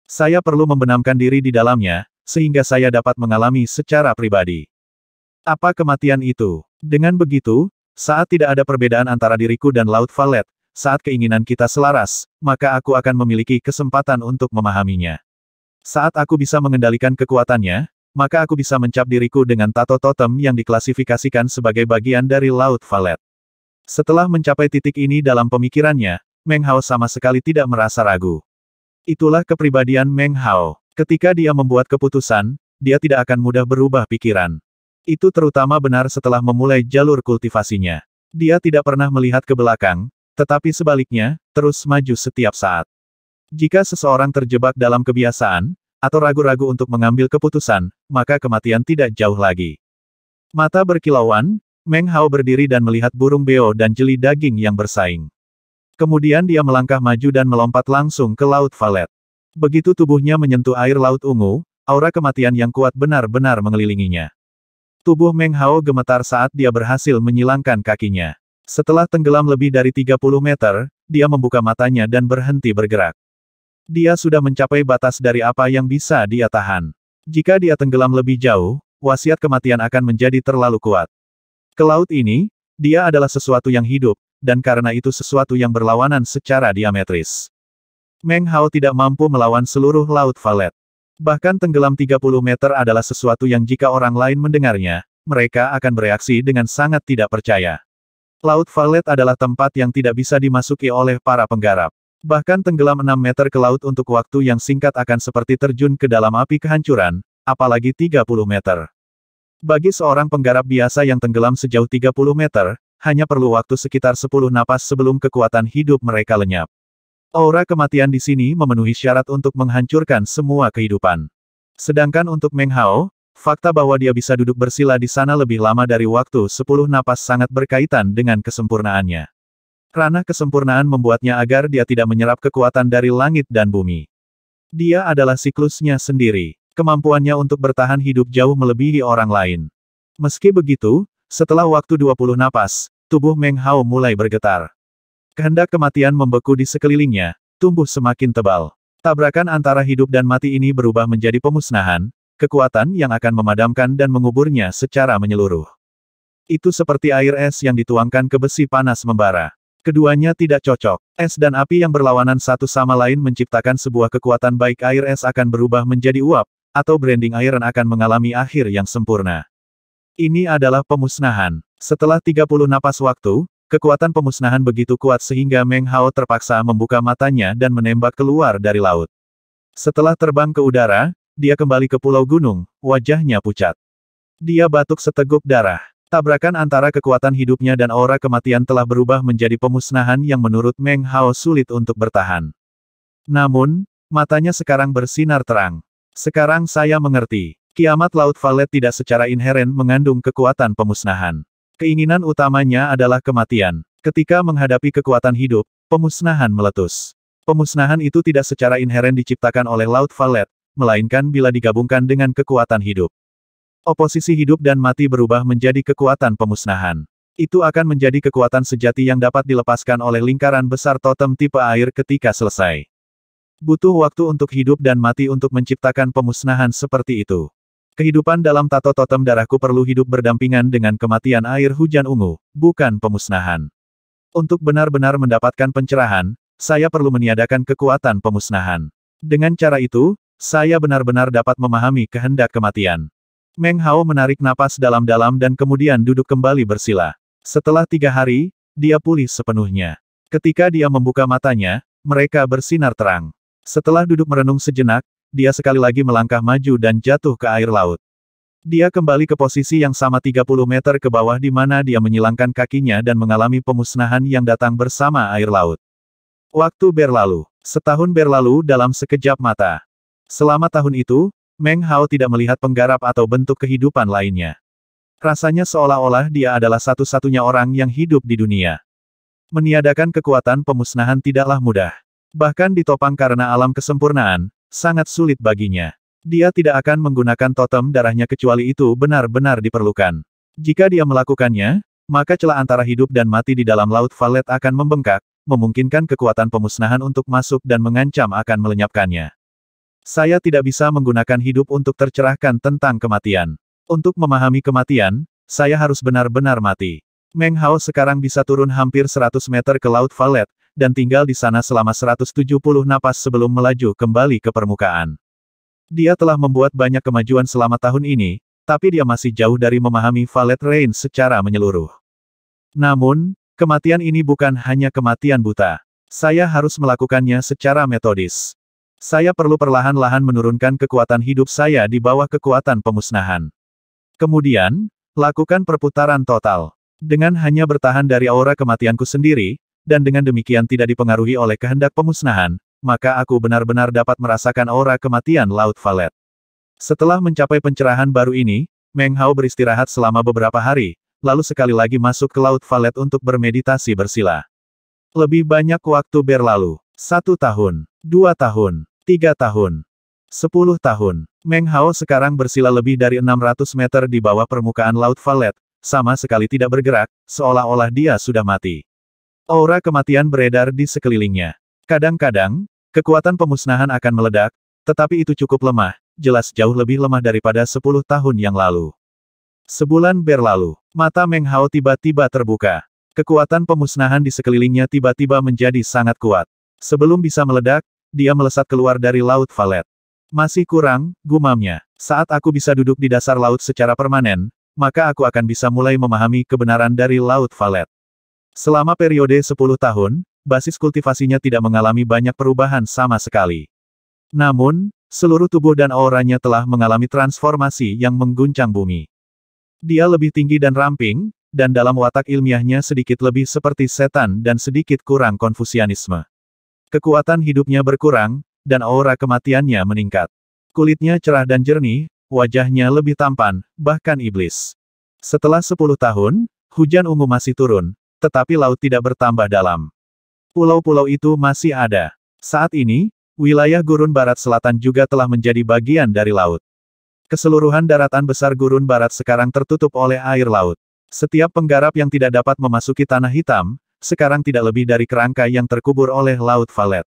Saya perlu membenamkan diri di dalamnya, sehingga saya dapat mengalami secara pribadi. Apa kematian itu? Dengan begitu, saat tidak ada perbedaan antara diriku dan Laut Valet, saat keinginan kita selaras, maka aku akan memiliki kesempatan untuk memahaminya. Saat aku bisa mengendalikan kekuatannya, maka aku bisa mencap diriku dengan tato totem yang diklasifikasikan sebagai bagian dari Laut Valet. Setelah mencapai titik ini dalam pemikirannya, Meng Hao sama sekali tidak merasa ragu. Itulah kepribadian Meng Hao. Ketika dia membuat keputusan, dia tidak akan mudah berubah pikiran. Itu terutama benar setelah memulai jalur kultivasinya. Dia tidak pernah melihat ke belakang, tetapi sebaliknya, terus maju setiap saat. Jika seseorang terjebak dalam kebiasaan, atau ragu-ragu untuk mengambil keputusan, maka kematian tidak jauh lagi. Mata berkilauan, Meng Hao berdiri dan melihat burung beo dan jeli daging yang bersaing. Kemudian dia melangkah maju dan melompat langsung ke Laut Valet. Begitu tubuhnya menyentuh air Laut Ungu, aura kematian yang kuat benar-benar mengelilinginya. Tubuh Meng Hao gemetar saat dia berhasil menyilangkan kakinya. Setelah tenggelam lebih dari 30 meter, dia membuka matanya dan berhenti bergerak. Dia sudah mencapai batas dari apa yang bisa dia tahan. Jika dia tenggelam lebih jauh, wasiat kematian akan menjadi terlalu kuat. Ke laut ini, dia adalah sesuatu yang hidup, dan karena itu sesuatu yang berlawanan secara diametris. Meng Hao tidak mampu melawan seluruh Laut Valet. Bahkan tenggelam 30 meter adalah sesuatu yang jika orang lain mendengarnya, mereka akan bereaksi dengan sangat tidak percaya. Laut Valet adalah tempat yang tidak bisa dimasuki oleh para penggarap. Bahkan tenggelam 6 meter ke laut untuk waktu yang singkat akan seperti terjun ke dalam api kehancuran, apalagi 30 meter. Bagi seorang penggarap biasa yang tenggelam sejauh 30 meter, hanya perlu waktu sekitar 10 napas sebelum kekuatan hidup mereka lenyap. Aura kematian di sini memenuhi syarat untuk menghancurkan semua kehidupan. Sedangkan untuk Meng Hao, fakta bahwa dia bisa duduk bersila di sana lebih lama dari waktu 10 napas sangat berkaitan dengan kesempurnaannya. Ranah kesempurnaan membuatnya agar dia tidak menyerap kekuatan dari langit dan bumi. Dia adalah siklusnya sendiri. Kemampuannya untuk bertahan hidup jauh melebihi orang lain. Meski begitu, setelah waktu 20 napas, tubuh Meng Hao mulai bergetar. Kehendak kematian membeku di sekelilingnya, tumbuh semakin tebal. Tabrakan antara hidup dan mati ini berubah menjadi pemusnahan, kekuatan yang akan memadamkan dan menguburnya secara menyeluruh. Itu seperti air es yang dituangkan ke besi panas membara. Keduanya tidak cocok. Es dan api yang berlawanan satu sama lain menciptakan sebuah kekuatan baik air es akan berubah menjadi uap, atau branding Iron akan mengalami akhir yang sempurna. Ini adalah pemusnahan. Setelah 30 napas waktu, kekuatan pemusnahan begitu kuat sehingga Meng Hao terpaksa membuka matanya dan menembak keluar dari laut. Setelah terbang ke udara, dia kembali ke pulau gunung, wajahnya pucat. Dia batuk seteguk darah. Tabrakan antara kekuatan hidupnya dan aura kematian telah berubah menjadi pemusnahan yang menurut Meng Hao sulit untuk bertahan. Namun, matanya sekarang bersinar terang. Sekarang saya mengerti. Kiamat Laut Valet tidak secara inheren mengandung kekuatan pemusnahan. Keinginan utamanya adalah kematian. Ketika menghadapi kekuatan hidup, pemusnahan meletus. Pemusnahan itu tidak secara inheren diciptakan oleh Laut Valet, melainkan bila digabungkan dengan kekuatan hidup. Oposisi hidup dan mati berubah menjadi kekuatan pemusnahan. Itu akan menjadi kekuatan sejati yang dapat dilepaskan oleh lingkaran besar totem tipe air ketika selesai. Butuh waktu untuk hidup dan mati untuk menciptakan pemusnahan seperti itu. Kehidupan dalam tato totem darahku perlu hidup berdampingan dengan kematian air hujan ungu, bukan pemusnahan. Untuk benar-benar mendapatkan pencerahan, saya perlu meniadakan kekuatan pemusnahan. Dengan cara itu, saya benar-benar dapat memahami kehendak kematian. Meng Hao menarik napas dalam-dalam dan kemudian duduk kembali bersila. Setelah tiga hari, dia pulih sepenuhnya. Ketika dia membuka matanya, mereka bersinar terang. Setelah duduk merenung sejenak, dia sekali lagi melangkah maju dan jatuh ke air laut. Dia kembali ke posisi yang sama 30 meter ke bawah di mana dia menyilangkan kakinya dan mengalami pemusnahan yang datang bersama air laut. Waktu berlalu. Setahun berlalu dalam sekejap mata. Selama tahun itu, Meng Hao tidak melihat penggarap atau bentuk kehidupan lainnya. Rasanya seolah-olah dia adalah satu-satunya orang yang hidup di dunia. Meniadakan kekuatan pemusnahan tidaklah mudah. Bahkan ditopang karena alam kesempurnaan, sangat sulit baginya. Dia tidak akan menggunakan totem darahnya kecuali itu benar-benar diperlukan. Jika dia melakukannya, maka celah antara hidup dan mati di dalam Laut Valet akan membengkak, memungkinkan kekuatan pemusnahan untuk masuk dan mengancam akan melenyapkannya. Saya tidak bisa menggunakan hidup untuk tercerahkan tentang kematian. Untuk memahami kematian, saya harus benar-benar mati. Meng Hao sekarang bisa turun hampir 100 meter ke Laut Valet, dan tinggal di sana selama 170 napas sebelum melaju kembali ke permukaan. Dia telah membuat banyak kemajuan selama tahun ini, tapi dia masih jauh dari memahami Valet Rain secara menyeluruh. Namun, kematian ini bukan hanya kematian buta. Saya harus melakukannya secara metodis. Saya perlu perlahan-lahan menurunkan kekuatan hidup saya di bawah kekuatan pemusnahan. Kemudian, lakukan perputaran total. Dengan hanya bertahan dari aura kematianku sendiri, dan dengan demikian tidak dipengaruhi oleh kehendak pemusnahan, maka aku benar-benar dapat merasakan aura kematian Laut Valet. Setelah mencapai pencerahan baru ini, Meng Hao beristirahat selama beberapa hari, lalu sekali lagi masuk ke Laut Valet untuk bermeditasi bersila. Lebih banyak waktu berlalu. Satu tahun, dua tahun, Tiga tahun. Sepuluh tahun. Meng Hao sekarang bersila lebih dari 600 meter di bawah permukaan Laut Valet, sama sekali tidak bergerak, seolah-olah dia sudah mati. Aura kematian beredar di sekelilingnya. Kadang-kadang, kekuatan pemusnahan akan meledak, tetapi itu cukup lemah, jelas jauh lebih lemah daripada sepuluh tahun yang lalu. Sebulan berlalu, mata Meng Hao tiba-tiba terbuka. Kekuatan pemusnahan di sekelilingnya tiba-tiba menjadi sangat kuat. Sebelum bisa meledak, dia melesat keluar dari Laut Valet. Masih kurang, gumamnya. Saat aku bisa duduk di dasar laut secara permanen, maka aku akan bisa mulai memahami kebenaran dari Laut Valet. Selama periode 10 tahun, basis kultivasinya tidak mengalami banyak perubahan sama sekali. Namun, seluruh tubuh dan auranya telah mengalami transformasi yang mengguncang bumi. Dia lebih tinggi dan ramping, dan dalam watak ilmiahnya sedikit lebih seperti setan dan sedikit kurang konfusianisme. Kekuatan hidupnya berkurang, dan aura kematiannya meningkat. Kulitnya cerah dan jernih, wajahnya lebih tampan, bahkan iblis. Setelah sepuluh tahun, hujan ungu masih turun, tetapi laut tidak bertambah dalam. Pulau-pulau itu masih ada. Saat ini, wilayah gurun barat selatan juga telah menjadi bagian dari laut. Keseluruhan daratan besar gurun barat sekarang tertutup oleh air laut. Setiap penggarap yang tidak dapat memasuki tanah hitam, sekarang tidak lebih dari kerangka yang terkubur oleh Laut Valet.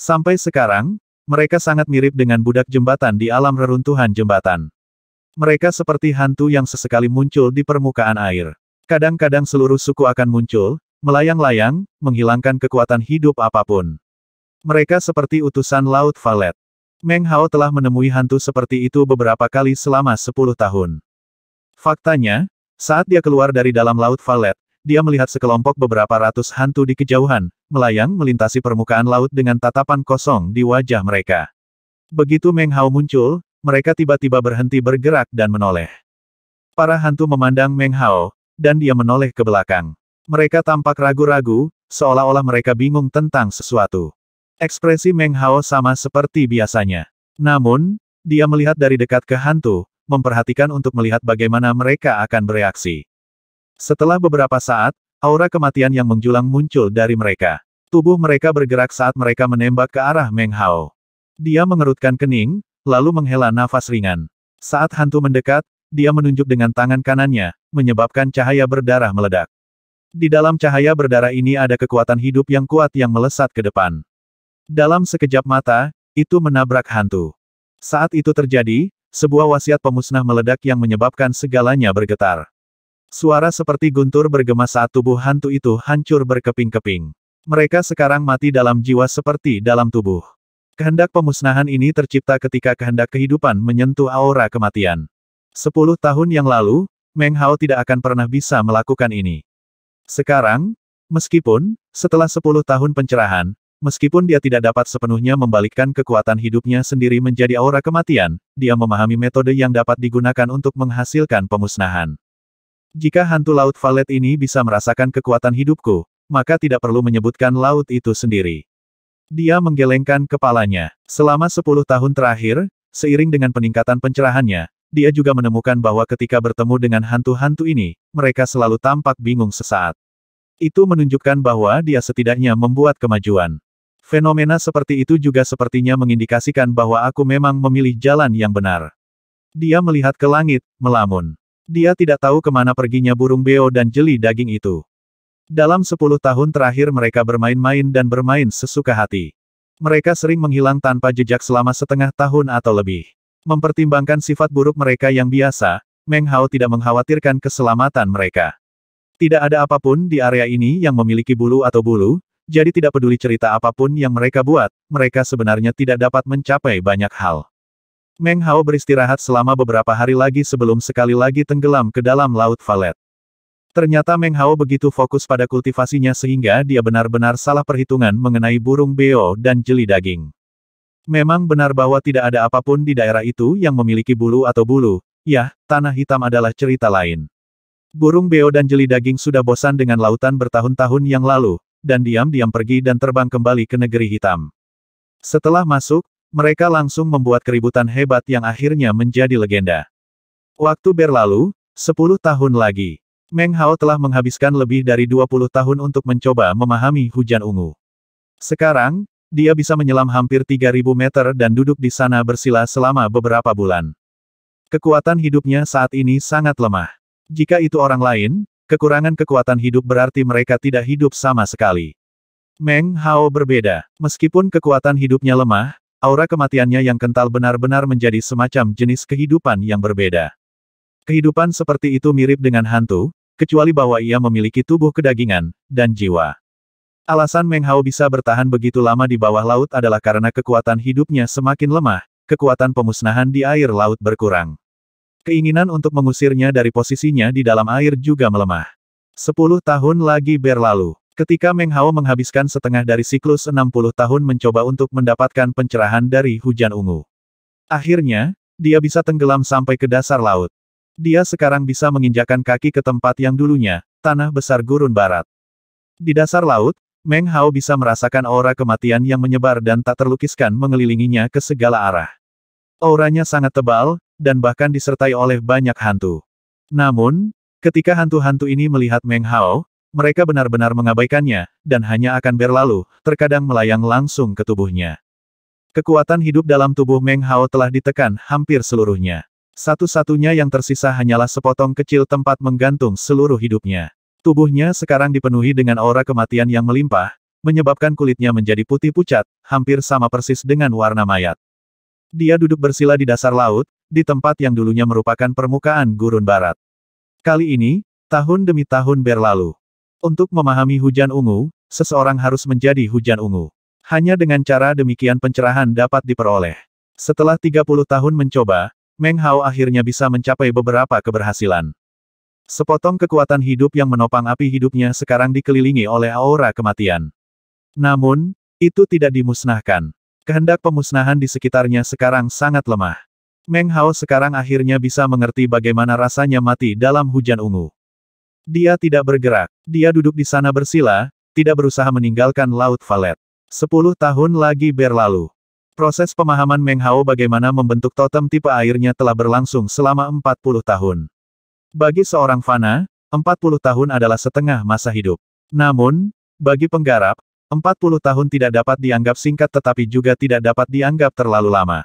Sampai sekarang, mereka sangat mirip dengan budak jembatan di alam reruntuhan jembatan. Mereka seperti hantu yang sesekali muncul di permukaan air. Kadang-kadang seluruh suku akan muncul, melayang-layang, menghilangkan kekuatan hidup apapun. Mereka seperti utusan Laut Valet. Meng Hao telah menemui hantu seperti itu beberapa kali selama 10 tahun. Faktanya, saat dia keluar dari dalam Laut Valet, dia melihat sekelompok beberapa ratus hantu di kejauhan, melayang melintasi permukaan laut dengan tatapan kosong di wajah mereka. Begitu Meng Hao muncul, mereka tiba-tiba berhenti bergerak dan menoleh. Para hantu memandang Meng Hao, dan dia menoleh ke belakang. Mereka tampak ragu-ragu, seolah-olah mereka bingung tentang sesuatu. Ekspresi Meng Hao sama seperti biasanya. Namun, dia melihat dari dekat ke hantu, memperhatikan untuk melihat bagaimana mereka akan bereaksi. Setelah beberapa saat, aura kematian yang menjulang muncul dari mereka. Tubuh mereka bergerak saat mereka menembak ke arah Meng Hao. Dia mengerutkan kening, lalu menghela nafas ringan. Saat hantu mendekat, dia menunjuk dengan tangan kanannya, menyebabkan cahaya berdarah meledak. Di dalam cahaya berdarah ini ada kekuatan hidup yang kuat yang melesat ke depan. Dalam sekejap mata, itu menabrak hantu. Saat itu terjadi, sebuah wasiat pemusnah meledak yang menyebabkan segalanya bergetar. Suara seperti guntur bergema saat tubuh hantu itu hancur berkeping-keping. Mereka sekarang mati dalam jiwa seperti dalam tubuh. Kehendak pemusnahan ini tercipta ketika kehendak kehidupan menyentuh aura kematian. Sepuluh tahun yang lalu, Meng Hao tidak akan pernah bisa melakukan ini. Sekarang, meskipun, setelah sepuluh tahun pencerahan, Meskipun dia tidak dapat sepenuhnya membalikkan kekuatan hidupnya sendiri menjadi aura kematian, dia memahami metode yang dapat digunakan untuk menghasilkan pemusnahan. Jika hantu laut valet ini bisa merasakan kekuatan hidupku, maka tidak perlu menyebutkan laut itu sendiri. Dia menggelengkan kepalanya. Selama sepuluh tahun terakhir, seiring dengan peningkatan pencerahannya, dia juga menemukan bahwa ketika bertemu dengan hantu-hantu ini, mereka selalu tampak bingung sesaat. Itu menunjukkan bahwa dia setidaknya membuat kemajuan. Fenomena seperti itu juga sepertinya mengindikasikan bahwa aku memang memilih jalan yang benar. Dia melihat ke langit, melamun. Dia tidak tahu kemana perginya burung beo dan jeli daging itu. Dalam sepuluh tahun terakhir mereka bermain-main dan bermain sesuka hati. Mereka sering menghilang tanpa jejak selama setengah tahun atau lebih. Mempertimbangkan sifat buruk mereka yang biasa, Meng Hao tidak mengkhawatirkan keselamatan mereka. Tidak ada apapun di area ini yang memiliki bulu atau bulu, jadi tidak peduli cerita apapun yang mereka buat, mereka sebenarnya tidak dapat mencapai banyak hal. Meng Hao beristirahat selama beberapa hari lagi sebelum sekali lagi tenggelam ke dalam Laut Valet. Ternyata Meng Hao begitu fokus pada kultivasinya sehingga dia benar-benar salah perhitungan mengenai burung beo dan jeli daging. Memang benar bahwa tidak ada apapun di daerah itu yang memiliki bulu atau bulu, ya, tanah hitam adalah cerita lain. Burung beo dan jeli daging sudah bosan dengan lautan bertahun-tahun yang lalu, dan diam-diam pergi dan terbang kembali ke negeri hitam. Setelah masuk, mereka langsung membuat keributan hebat yang akhirnya menjadi legenda. Waktu berlalu, 10 tahun lagi. Meng Hao telah menghabiskan lebih dari 20 tahun untuk mencoba memahami hujan ungu. Sekarang, dia bisa menyelam hampir 3000 meter dan duduk di sana bersila selama beberapa bulan. Kekuatan hidupnya saat ini sangat lemah. Jika itu orang lain, kekurangan kekuatan hidup berarti mereka tidak hidup sama sekali. Meng Hao berbeda. Meskipun kekuatan hidupnya lemah, Aura kematiannya yang kental benar-benar menjadi semacam jenis kehidupan yang berbeda. Kehidupan seperti itu mirip dengan hantu, kecuali bahwa ia memiliki tubuh kedagingan, dan jiwa. Alasan Meng Hao bisa bertahan begitu lama di bawah laut adalah karena kekuatan hidupnya semakin lemah, kekuatan pemusnahan di air laut berkurang. Keinginan untuk mengusirnya dari posisinya di dalam air juga melemah. Sepuluh tahun lagi berlalu. Ketika Meng Hao menghabiskan setengah dari siklus 60 tahun mencoba untuk mendapatkan pencerahan dari hujan ungu. Akhirnya, dia bisa tenggelam sampai ke dasar laut. Dia sekarang bisa menginjakan kaki ke tempat yang dulunya, tanah besar gurun barat. Di dasar laut, Meng Hao bisa merasakan aura kematian yang menyebar dan tak terlukiskan mengelilinginya ke segala arah. Auranya sangat tebal, dan bahkan disertai oleh banyak hantu. Namun, ketika hantu-hantu ini melihat Meng Hao, mereka benar-benar mengabaikannya, dan hanya akan berlalu, terkadang melayang langsung ke tubuhnya. Kekuatan hidup dalam tubuh Meng Hao telah ditekan hampir seluruhnya. Satu-satunya yang tersisa hanyalah sepotong kecil tempat menggantung seluruh hidupnya. Tubuhnya sekarang dipenuhi dengan aura kematian yang melimpah, menyebabkan kulitnya menjadi putih pucat, hampir sama persis dengan warna mayat. Dia duduk bersila di dasar laut, di tempat yang dulunya merupakan permukaan gurun barat. Kali ini, tahun demi tahun berlalu. Untuk memahami hujan ungu, seseorang harus menjadi hujan ungu. Hanya dengan cara demikian pencerahan dapat diperoleh. Setelah 30 tahun mencoba, Meng Hao akhirnya bisa mencapai beberapa keberhasilan. Sepotong kekuatan hidup yang menopang api hidupnya sekarang dikelilingi oleh aura kematian. Namun, itu tidak dimusnahkan. Kehendak pemusnahan di sekitarnya sekarang sangat lemah. Meng Hao sekarang akhirnya bisa mengerti bagaimana rasanya mati dalam hujan ungu. Dia tidak bergerak. Dia duduk di sana bersila, tidak berusaha meninggalkan Laut Valet. Sepuluh tahun lagi berlalu. Proses pemahaman Meng Hao bagaimana membentuk totem tipe airnya telah berlangsung selama empat puluh tahun. Bagi seorang fana, puluh tahun adalah setengah masa hidup. Namun, bagi penggarap, empat puluh tahun tidak dapat dianggap singkat tetapi juga tidak dapat dianggap terlalu lama.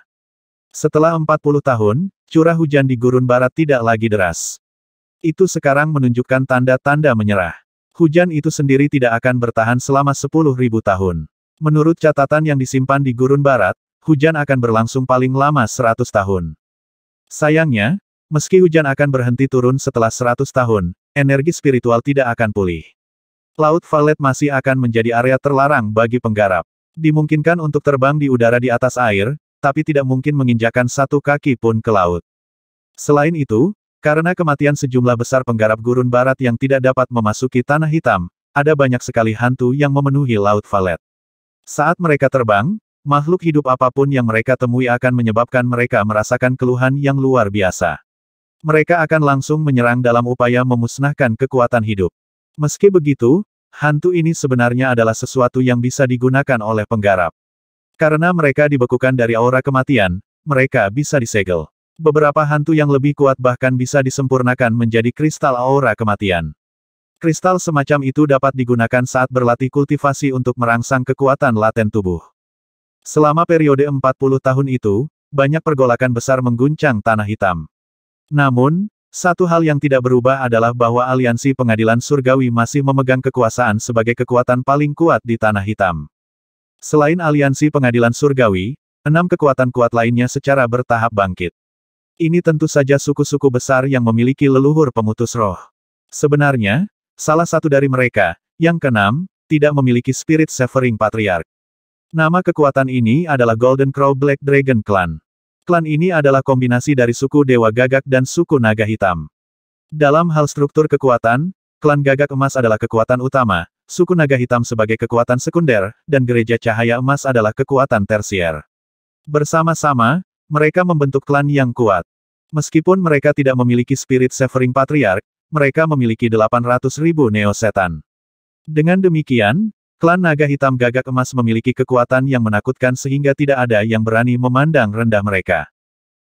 Setelah empat puluh tahun, curah hujan di gurun barat tidak lagi deras. Itu sekarang menunjukkan tanda-tanda menyerah. Hujan itu sendiri tidak akan bertahan selama 10.000 tahun. Menurut catatan yang disimpan di Gurun Barat, hujan akan berlangsung paling lama 100 tahun. Sayangnya, meski hujan akan berhenti turun setelah 100 tahun, energi spiritual tidak akan pulih. Laut Valet masih akan menjadi area terlarang bagi penggarap. Dimungkinkan untuk terbang di udara di atas air, tapi tidak mungkin menginjakan satu kaki pun ke laut. Selain itu, karena kematian sejumlah besar penggarap gurun barat yang tidak dapat memasuki tanah hitam, ada banyak sekali hantu yang memenuhi Laut Valet. Saat mereka terbang, makhluk hidup apapun yang mereka temui akan menyebabkan mereka merasakan keluhan yang luar biasa. Mereka akan langsung menyerang dalam upaya memusnahkan kekuatan hidup. Meski begitu, hantu ini sebenarnya adalah sesuatu yang bisa digunakan oleh penggarap. Karena mereka dibekukan dari aura kematian, mereka bisa disegel beberapa hantu yang lebih kuat bahkan bisa disempurnakan menjadi kristal aura kematian. Kristal semacam itu dapat digunakan saat berlatih kultivasi untuk merangsang kekuatan laten tubuh. Selama periode 40 tahun itu, banyak pergolakan besar mengguncang Tanah Hitam. Namun, satu hal yang tidak berubah adalah bahwa aliansi pengadilan surgawi masih memegang kekuasaan sebagai kekuatan paling kuat di Tanah Hitam. Selain aliansi pengadilan surgawi, enam kekuatan kuat lainnya secara bertahap bangkit. Ini tentu saja suku-suku besar yang memiliki leluhur pemutus roh. Sebenarnya, salah satu dari mereka, yang keenam, tidak memiliki spirit severing patriark. Nama kekuatan ini adalah Golden Crow Black Dragon Clan. Klan ini adalah kombinasi dari suku Dewa Gagak dan suku Naga Hitam. Dalam hal struktur kekuatan, klan Gagak Emas adalah kekuatan utama, suku Naga Hitam sebagai kekuatan sekunder, dan gereja Cahaya Emas adalah kekuatan tersier. Bersama-sama, mereka membentuk klan yang kuat. Meskipun mereka tidak memiliki spirit severing patriark, mereka memiliki 800 ribu setan. Dengan demikian, klan naga hitam gagak emas memiliki kekuatan yang menakutkan sehingga tidak ada yang berani memandang rendah mereka.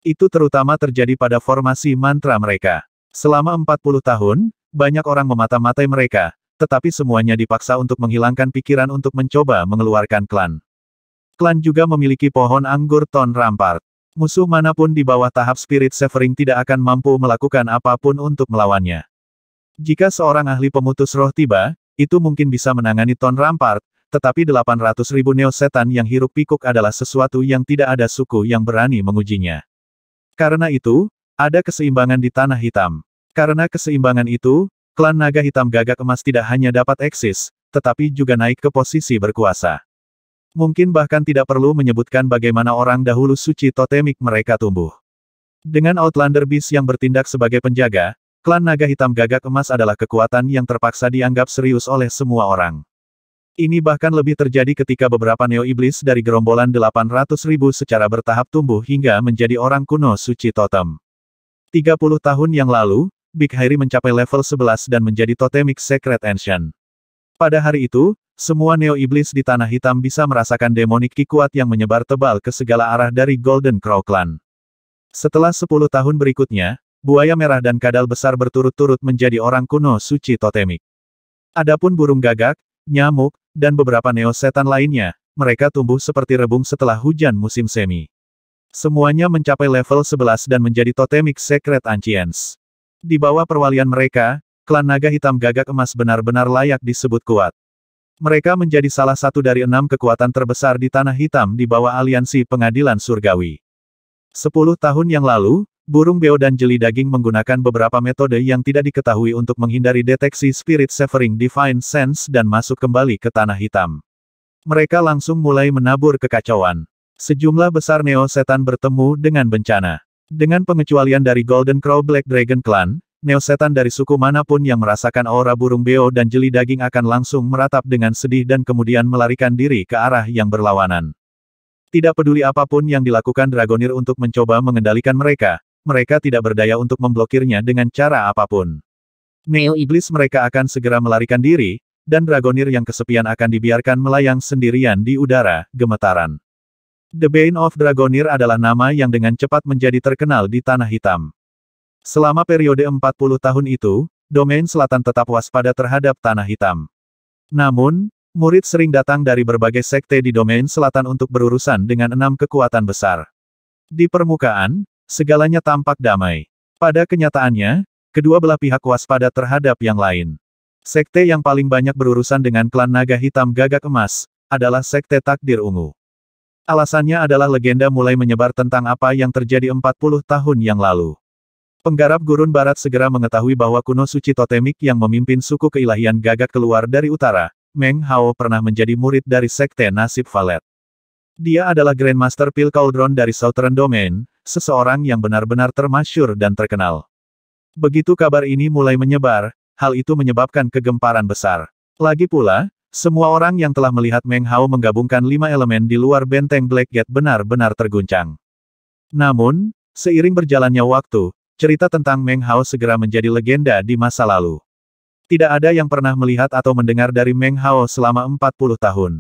Itu terutama terjadi pada formasi mantra mereka. Selama 40 tahun, banyak orang memata-matai mereka, tetapi semuanya dipaksa untuk menghilangkan pikiran untuk mencoba mengeluarkan klan. Klan juga memiliki pohon anggur Ton Rampart. Musuh manapun di bawah tahap Spirit Severing tidak akan mampu melakukan apapun untuk melawannya. Jika seorang ahli pemutus roh tiba, itu mungkin bisa menangani Ton Rampart, tetapi 800 ribu neo setan yang hiruk pikuk adalah sesuatu yang tidak ada suku yang berani mengujinya. Karena itu, ada keseimbangan di Tanah Hitam. Karena keseimbangan itu, klan naga hitam gagak emas tidak hanya dapat eksis, tetapi juga naik ke posisi berkuasa. Mungkin bahkan tidak perlu menyebutkan bagaimana orang dahulu suci totemik mereka tumbuh. Dengan Outlander Beast yang bertindak sebagai penjaga, klan naga hitam gagak emas adalah kekuatan yang terpaksa dianggap serius oleh semua orang. Ini bahkan lebih terjadi ketika beberapa neo iblis dari gerombolan 800 ribu secara bertahap tumbuh hingga menjadi orang kuno suci totem. 30 tahun yang lalu, Big Hairi mencapai level 11 dan menjadi totemik Secret Ancient. Pada hari itu, semua Neo Iblis di Tanah Hitam bisa merasakan demonik kikuat yang menyebar tebal ke segala arah dari Golden Crow Clan. Setelah 10 tahun berikutnya, buaya merah dan kadal besar berturut-turut menjadi orang kuno suci totemik. Adapun burung gagak, nyamuk, dan beberapa neo setan lainnya, mereka tumbuh seperti rebung setelah hujan musim semi. Semuanya mencapai level 11 dan menjadi totemik Secret Ancients. Di bawah perwalian mereka, klan naga hitam gagak emas benar-benar layak disebut kuat. Mereka menjadi salah satu dari enam kekuatan terbesar di Tanah Hitam di bawah aliansi pengadilan surgawi. Sepuluh tahun yang lalu, burung beo dan jeli daging menggunakan beberapa metode yang tidak diketahui untuk menghindari deteksi spirit severing divine sense dan masuk kembali ke Tanah Hitam. Mereka langsung mulai menabur kekacauan. Sejumlah besar neo setan bertemu dengan bencana. Dengan pengecualian dari Golden Crow Black Dragon Clan, neosetan dari suku manapun yang merasakan aura burung beo dan jeli daging akan langsung meratap dengan sedih dan kemudian melarikan diri ke arah yang berlawanan. Tidak peduli apapun yang dilakukan Dragonir untuk mencoba mengendalikan mereka, mereka tidak berdaya untuk memblokirnya dengan cara apapun. Neo Iblis mereka akan segera melarikan diri, dan Dragonir yang kesepian akan dibiarkan melayang sendirian di udara, gemetaran. The Bane of Dragonir adalah nama yang dengan cepat menjadi terkenal di Tanah Hitam. Selama periode 40 tahun itu, domain selatan tetap waspada terhadap Tanah Hitam. Namun, murid sering datang dari berbagai sekte di domain selatan untuk berurusan dengan enam kekuatan besar. Di permukaan, segalanya tampak damai. Pada kenyataannya, kedua belah pihak waspada terhadap yang lain. Sekte yang paling banyak berurusan dengan klan naga hitam gagak emas, adalah sekte takdir ungu. Alasannya adalah legenda mulai menyebar tentang apa yang terjadi 40 tahun yang lalu. Penggarap gurun barat segera mengetahui bahwa kuno suci totemik yang memimpin suku keilahian gagak keluar dari utara, Meng Hao pernah menjadi murid dari sekte nasib Valet. Dia adalah Grandmaster Pil Cauldron dari Southern Domain, seseorang yang benar-benar termasyur dan terkenal. Begitu kabar ini mulai menyebar, hal itu menyebabkan kegemparan besar. Lagi pula, semua orang yang telah melihat Meng Hao menggabungkan lima elemen di luar benteng Black Gate benar-benar terguncang. Namun, seiring berjalannya waktu, Cerita tentang Meng Hao segera menjadi legenda di masa lalu. Tidak ada yang pernah melihat atau mendengar dari Meng Hao selama 40 tahun.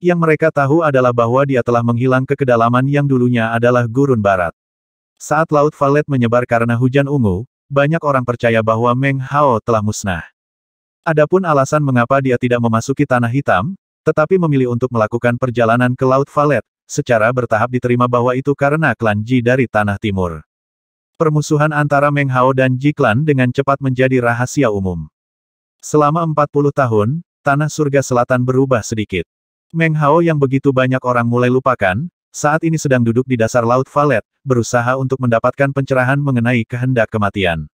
Yang mereka tahu adalah bahwa dia telah menghilang ke kedalaman yang dulunya adalah gurun barat. Saat Laut Valet menyebar karena hujan ungu, banyak orang percaya bahwa Meng Hao telah musnah. Adapun alasan mengapa dia tidak memasuki Tanah Hitam, tetapi memilih untuk melakukan perjalanan ke Laut Valet, secara bertahap diterima bahwa itu karena klan dari Tanah Timur. Permusuhan antara Meng Hao dan Jiklan dengan cepat menjadi rahasia umum. Selama 40 tahun, tanah surga selatan berubah sedikit. Meng Hao yang begitu banyak orang mulai lupakan, saat ini sedang duduk di dasar Laut Valet, berusaha untuk mendapatkan pencerahan mengenai kehendak kematian.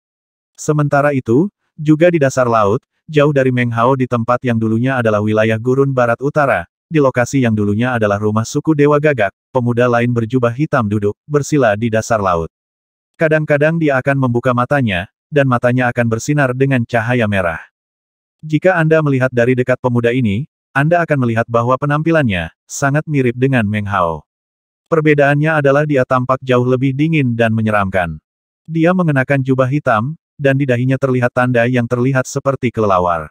Sementara itu, juga di dasar laut, jauh dari Meng Hao di tempat yang dulunya adalah wilayah gurun barat utara, di lokasi yang dulunya adalah rumah suku Dewa Gagak, pemuda lain berjubah hitam duduk, bersila di dasar laut. Kadang-kadang dia akan membuka matanya, dan matanya akan bersinar dengan cahaya merah. Jika Anda melihat dari dekat pemuda ini, Anda akan melihat bahwa penampilannya sangat mirip dengan Meng Hao. Perbedaannya adalah dia tampak jauh lebih dingin dan menyeramkan. Dia mengenakan jubah hitam, dan di dahinya terlihat tanda yang terlihat seperti kelelawar.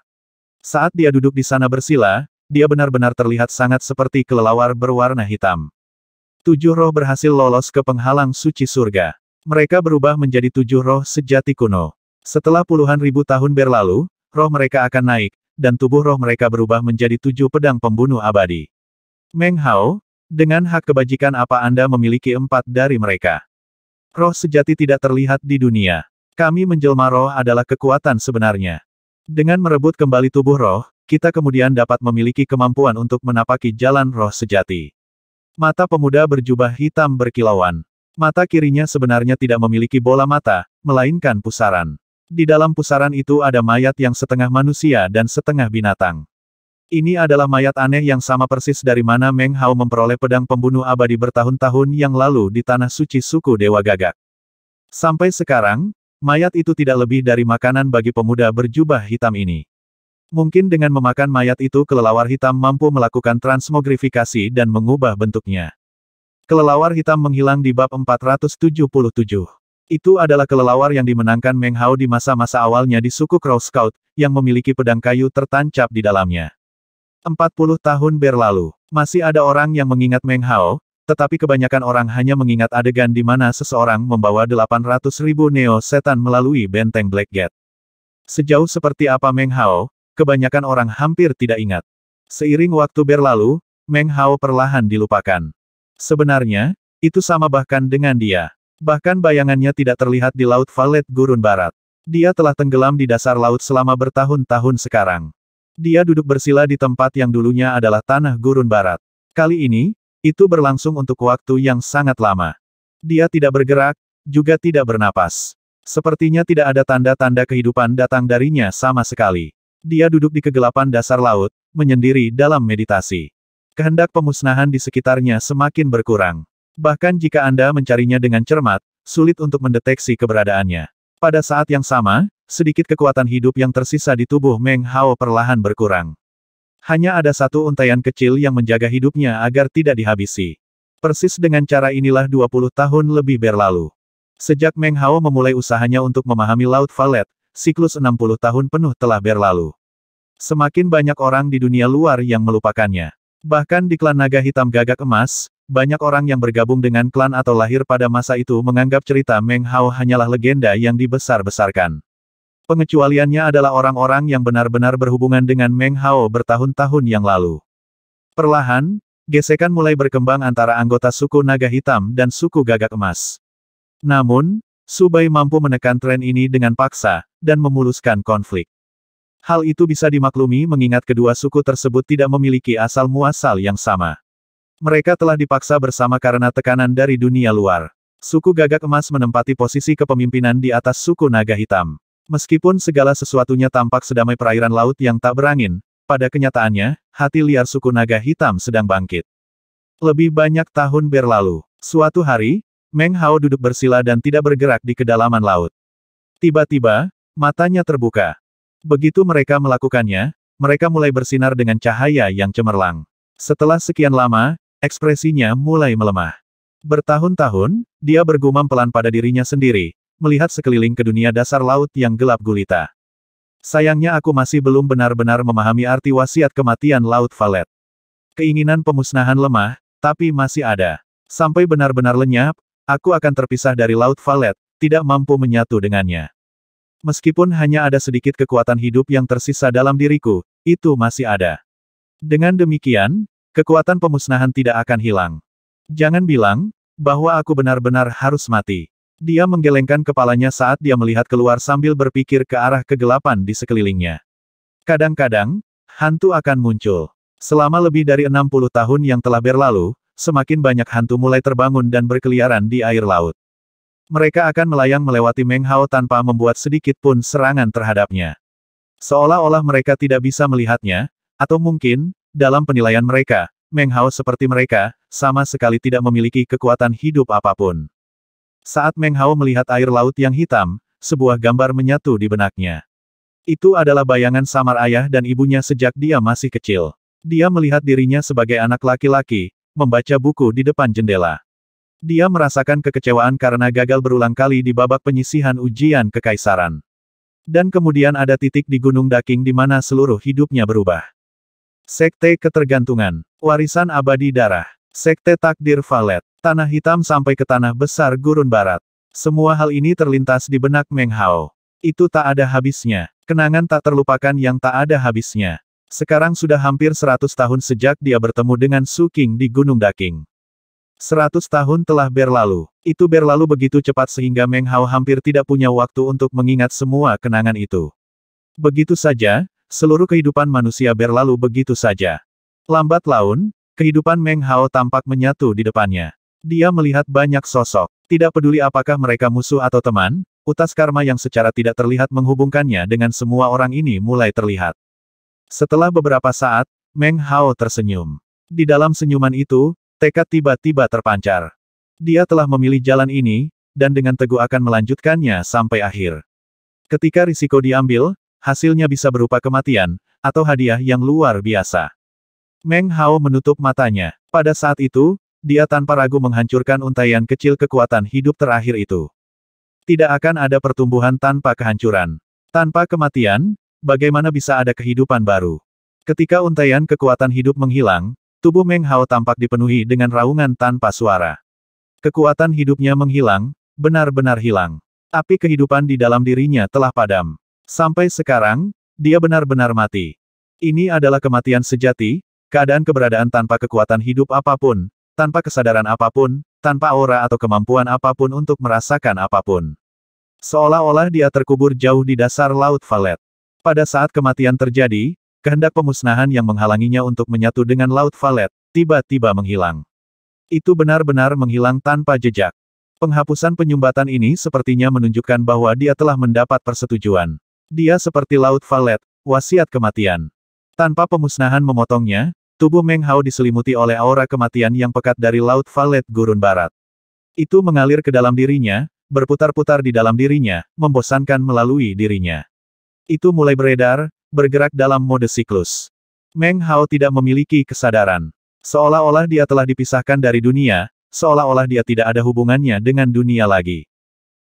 Saat dia duduk di sana bersila, dia benar-benar terlihat sangat seperti kelelawar berwarna hitam. Tujuh roh berhasil lolos ke penghalang suci surga. Mereka berubah menjadi tujuh roh sejati kuno. Setelah puluhan ribu tahun berlalu, roh mereka akan naik, dan tubuh roh mereka berubah menjadi tujuh pedang pembunuh abadi. Meng Hao, dengan hak kebajikan apa Anda memiliki empat dari mereka? Roh sejati tidak terlihat di dunia. Kami menjelma roh adalah kekuatan sebenarnya. Dengan merebut kembali tubuh roh, kita kemudian dapat memiliki kemampuan untuk menapaki jalan roh sejati. Mata pemuda berjubah hitam berkilauan. Mata kirinya sebenarnya tidak memiliki bola mata, melainkan pusaran. Di dalam pusaran itu ada mayat yang setengah manusia dan setengah binatang. Ini adalah mayat aneh yang sama persis dari mana Meng Hao memperoleh pedang pembunuh abadi bertahun-tahun yang lalu di tanah suci suku Dewa Gagak. Sampai sekarang, mayat itu tidak lebih dari makanan bagi pemuda berjubah hitam ini. Mungkin dengan memakan mayat itu kelelawar hitam mampu melakukan transmogrifikasi dan mengubah bentuknya. Kelelawar hitam menghilang di bab 477. Itu adalah kelelawar yang dimenangkan Meng Hao di masa-masa awalnya di suku Crow Scout, yang memiliki pedang kayu tertancap di dalamnya. 40 tahun berlalu, masih ada orang yang mengingat Meng Hao, tetapi kebanyakan orang hanya mengingat adegan di mana seseorang membawa 800 neo setan melalui benteng Black Gate. Sejauh seperti apa Meng Hao, kebanyakan orang hampir tidak ingat. Seiring waktu berlalu, Meng Hao perlahan dilupakan. Sebenarnya, itu sama bahkan dengan dia. Bahkan bayangannya tidak terlihat di Laut Valet Gurun Barat. Dia telah tenggelam di dasar laut selama bertahun-tahun sekarang. Dia duduk bersila di tempat yang dulunya adalah tanah gurun barat. Kali ini, itu berlangsung untuk waktu yang sangat lama. Dia tidak bergerak, juga tidak bernapas. Sepertinya tidak ada tanda-tanda kehidupan datang darinya sama sekali. Dia duduk di kegelapan dasar laut, menyendiri dalam meditasi. Kehendak pemusnahan di sekitarnya semakin berkurang. Bahkan jika Anda mencarinya dengan cermat, sulit untuk mendeteksi keberadaannya. Pada saat yang sama, sedikit kekuatan hidup yang tersisa di tubuh Meng Hao perlahan berkurang. Hanya ada satu untayan kecil yang menjaga hidupnya agar tidak dihabisi. Persis dengan cara inilah 20 tahun lebih berlalu. Sejak Meng Hao memulai usahanya untuk memahami Laut Valet, siklus 60 tahun penuh telah berlalu. Semakin banyak orang di dunia luar yang melupakannya. Bahkan di klan naga hitam gagak emas, banyak orang yang bergabung dengan klan atau lahir pada masa itu menganggap cerita Meng Hao hanyalah legenda yang dibesar-besarkan. Pengecualiannya adalah orang-orang yang benar-benar berhubungan dengan Meng Hao bertahun-tahun yang lalu. Perlahan, gesekan mulai berkembang antara anggota suku naga hitam dan suku gagak emas. Namun, Subai mampu menekan tren ini dengan paksa, dan memuluskan konflik. Hal itu bisa dimaklumi mengingat kedua suku tersebut tidak memiliki asal-muasal yang sama. Mereka telah dipaksa bersama karena tekanan dari dunia luar. Suku Gagak Emas menempati posisi kepemimpinan di atas suku Naga Hitam. Meskipun segala sesuatunya tampak sedamai perairan laut yang tak berangin, pada kenyataannya, hati liar suku Naga Hitam sedang bangkit. Lebih banyak tahun berlalu. Suatu hari, Meng Hao duduk bersila dan tidak bergerak di kedalaman laut. Tiba-tiba, matanya terbuka. Begitu mereka melakukannya, mereka mulai bersinar dengan cahaya yang cemerlang. Setelah sekian lama, ekspresinya mulai melemah. Bertahun-tahun, dia bergumam pelan pada dirinya sendiri, melihat sekeliling ke dunia dasar laut yang gelap gulita. Sayangnya aku masih belum benar-benar memahami arti wasiat kematian Laut Valet. Keinginan pemusnahan lemah, tapi masih ada. Sampai benar-benar lenyap, aku akan terpisah dari Laut Valet, tidak mampu menyatu dengannya. Meskipun hanya ada sedikit kekuatan hidup yang tersisa dalam diriku, itu masih ada. Dengan demikian, kekuatan pemusnahan tidak akan hilang. Jangan bilang, bahwa aku benar-benar harus mati. Dia menggelengkan kepalanya saat dia melihat keluar sambil berpikir ke arah kegelapan di sekelilingnya. Kadang-kadang, hantu akan muncul. Selama lebih dari 60 tahun yang telah berlalu, semakin banyak hantu mulai terbangun dan berkeliaran di air laut mereka akan melayang melewati Meng Hao tanpa membuat sedikit pun serangan terhadapnya. Seolah-olah mereka tidak bisa melihatnya, atau mungkin, dalam penilaian mereka, Meng Hao seperti mereka, sama sekali tidak memiliki kekuatan hidup apapun. Saat Meng Hao melihat air laut yang hitam, sebuah gambar menyatu di benaknya. Itu adalah bayangan samar ayah dan ibunya sejak dia masih kecil. Dia melihat dirinya sebagai anak laki-laki, membaca buku di depan jendela. Dia merasakan kekecewaan karena gagal berulang kali di babak penyisihan ujian kekaisaran. Dan kemudian ada titik di Gunung Daking di mana seluruh hidupnya berubah. Sekte Ketergantungan, Warisan Abadi Darah, Sekte Takdir Valet, Tanah Hitam sampai ke Tanah Besar Gurun Barat. Semua hal ini terlintas di benak Meng Hao. Itu tak ada habisnya. Kenangan tak terlupakan yang tak ada habisnya. Sekarang sudah hampir 100 tahun sejak dia bertemu dengan Su King di Gunung Daking. Seratus tahun telah berlalu. Itu berlalu begitu cepat sehingga Meng Hao hampir tidak punya waktu untuk mengingat semua kenangan itu. Begitu saja, seluruh kehidupan manusia berlalu begitu saja. Lambat laun, kehidupan Meng Hao tampak menyatu di depannya. Dia melihat banyak sosok. Tidak peduli apakah mereka musuh atau teman, utas karma yang secara tidak terlihat menghubungkannya dengan semua orang ini mulai terlihat. Setelah beberapa saat, Meng Hao tersenyum. Di dalam senyuman itu, Tekad tiba-tiba terpancar. Dia telah memilih jalan ini, dan dengan teguh akan melanjutkannya sampai akhir. Ketika risiko diambil, hasilnya bisa berupa kematian, atau hadiah yang luar biasa. Meng Hao menutup matanya. Pada saat itu, dia tanpa ragu menghancurkan untayan kecil kekuatan hidup terakhir itu. Tidak akan ada pertumbuhan tanpa kehancuran. Tanpa kematian, bagaimana bisa ada kehidupan baru? Ketika untayan kekuatan hidup menghilang, Tubuh Meng Hao tampak dipenuhi dengan raungan tanpa suara. Kekuatan hidupnya menghilang, benar-benar hilang. Api kehidupan di dalam dirinya telah padam. Sampai sekarang, dia benar-benar mati. Ini adalah kematian sejati, keadaan keberadaan tanpa kekuatan hidup apapun, tanpa kesadaran apapun, tanpa aura atau kemampuan apapun untuk merasakan apapun. Seolah-olah dia terkubur jauh di dasar Laut Valet. Pada saat kematian terjadi, Kehendak pemusnahan yang menghalanginya untuk menyatu dengan Laut Valet, tiba-tiba menghilang. Itu benar-benar menghilang tanpa jejak. Penghapusan penyumbatan ini sepertinya menunjukkan bahwa dia telah mendapat persetujuan. Dia seperti Laut Valet, wasiat kematian. Tanpa pemusnahan memotongnya, tubuh Meng Hao diselimuti oleh aura kematian yang pekat dari Laut Valet Gurun Barat. Itu mengalir ke dalam dirinya, berputar-putar di dalam dirinya, membosankan melalui dirinya. Itu mulai beredar, bergerak dalam mode siklus. Meng Hao tidak memiliki kesadaran. Seolah-olah dia telah dipisahkan dari dunia, seolah-olah dia tidak ada hubungannya dengan dunia lagi.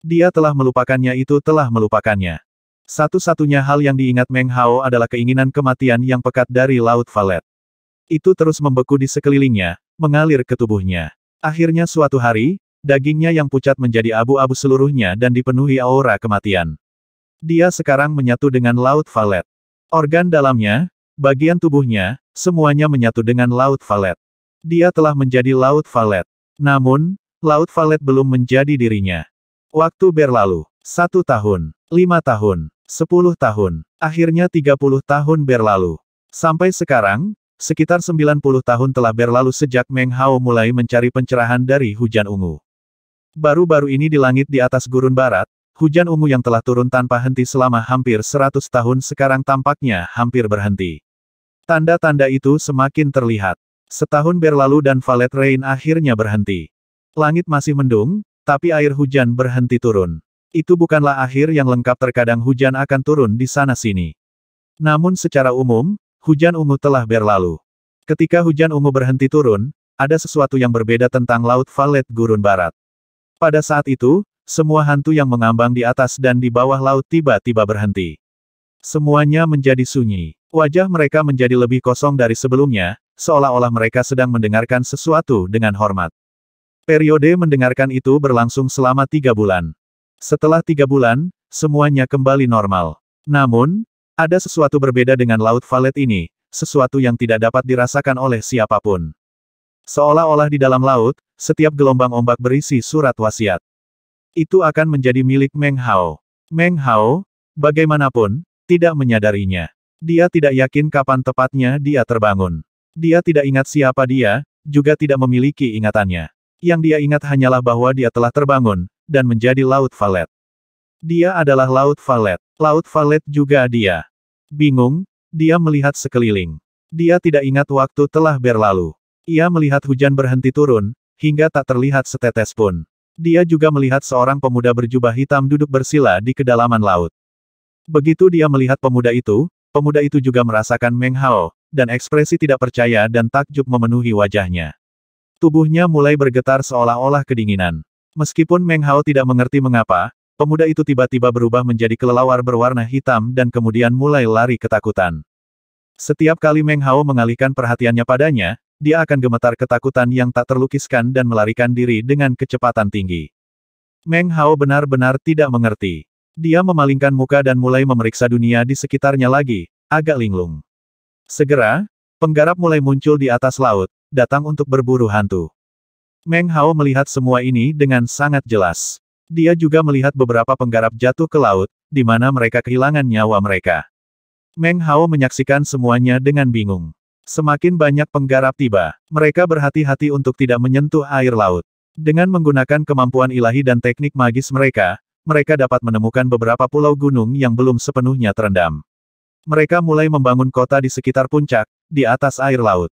Dia telah melupakannya itu telah melupakannya. Satu-satunya hal yang diingat Meng Hao adalah keinginan kematian yang pekat dari Laut Valet. Itu terus membeku di sekelilingnya, mengalir ke tubuhnya. Akhirnya suatu hari, dagingnya yang pucat menjadi abu-abu seluruhnya dan dipenuhi aura kematian. Dia sekarang menyatu dengan Laut Valet. Organ dalamnya, bagian tubuhnya, semuanya menyatu dengan Laut Valet. Dia telah menjadi Laut Valet. Namun, Laut Valet belum menjadi dirinya. Waktu berlalu. Satu tahun, lima tahun, sepuluh tahun, akhirnya tiga puluh tahun berlalu. Sampai sekarang, sekitar sembilan puluh tahun telah berlalu sejak Meng Hao mulai mencari pencerahan dari hujan ungu. Baru-baru ini di langit di atas gurun barat, Hujan ungu yang telah turun tanpa henti selama hampir seratus tahun sekarang tampaknya hampir berhenti. Tanda-tanda itu semakin terlihat. Setahun berlalu dan valet rain akhirnya berhenti. Langit masih mendung, tapi air hujan berhenti turun. Itu bukanlah akhir yang lengkap terkadang hujan akan turun di sana-sini. Namun secara umum, hujan ungu telah berlalu. Ketika hujan ungu berhenti turun, ada sesuatu yang berbeda tentang Laut Valet Gurun Barat. Pada saat itu, semua hantu yang mengambang di atas dan di bawah laut tiba-tiba berhenti. Semuanya menjadi sunyi. Wajah mereka menjadi lebih kosong dari sebelumnya, seolah-olah mereka sedang mendengarkan sesuatu dengan hormat. Periode mendengarkan itu berlangsung selama tiga bulan. Setelah tiga bulan, semuanya kembali normal. Namun, ada sesuatu berbeda dengan Laut Valet ini, sesuatu yang tidak dapat dirasakan oleh siapapun. Seolah-olah di dalam laut, setiap gelombang ombak berisi surat wasiat. Itu akan menjadi milik Meng Hao. Meng Hao, bagaimanapun, tidak menyadarinya. Dia tidak yakin kapan tepatnya dia terbangun. Dia tidak ingat siapa dia, juga tidak memiliki ingatannya. Yang dia ingat hanyalah bahwa dia telah terbangun, dan menjadi Laut Valet. Dia adalah Laut Valet. Laut Valet juga dia. Bingung, dia melihat sekeliling. Dia tidak ingat waktu telah berlalu. Ia melihat hujan berhenti turun, hingga tak terlihat setetes pun. Dia juga melihat seorang pemuda berjubah hitam duduk bersila di kedalaman laut. Begitu dia melihat pemuda itu, pemuda itu juga merasakan Meng Hao, dan ekspresi tidak percaya dan takjub memenuhi wajahnya. Tubuhnya mulai bergetar seolah-olah kedinginan. Meskipun Meng Hao tidak mengerti mengapa, pemuda itu tiba-tiba berubah menjadi kelelawar berwarna hitam dan kemudian mulai lari ketakutan. Setiap kali Meng Hao mengalihkan perhatiannya padanya, dia akan gemetar ketakutan yang tak terlukiskan dan melarikan diri dengan kecepatan tinggi. Meng Hao benar-benar tidak mengerti. Dia memalingkan muka dan mulai memeriksa dunia di sekitarnya lagi, agak linglung. Segera, penggarap mulai muncul di atas laut, datang untuk berburu hantu. Meng Hao melihat semua ini dengan sangat jelas. Dia juga melihat beberapa penggarap jatuh ke laut, di mana mereka kehilangan nyawa mereka. Meng Hao menyaksikan semuanya dengan bingung. Semakin banyak penggarap tiba, mereka berhati-hati untuk tidak menyentuh air laut. Dengan menggunakan kemampuan ilahi dan teknik magis mereka, mereka dapat menemukan beberapa pulau gunung yang belum sepenuhnya terendam. Mereka mulai membangun kota di sekitar puncak, di atas air laut.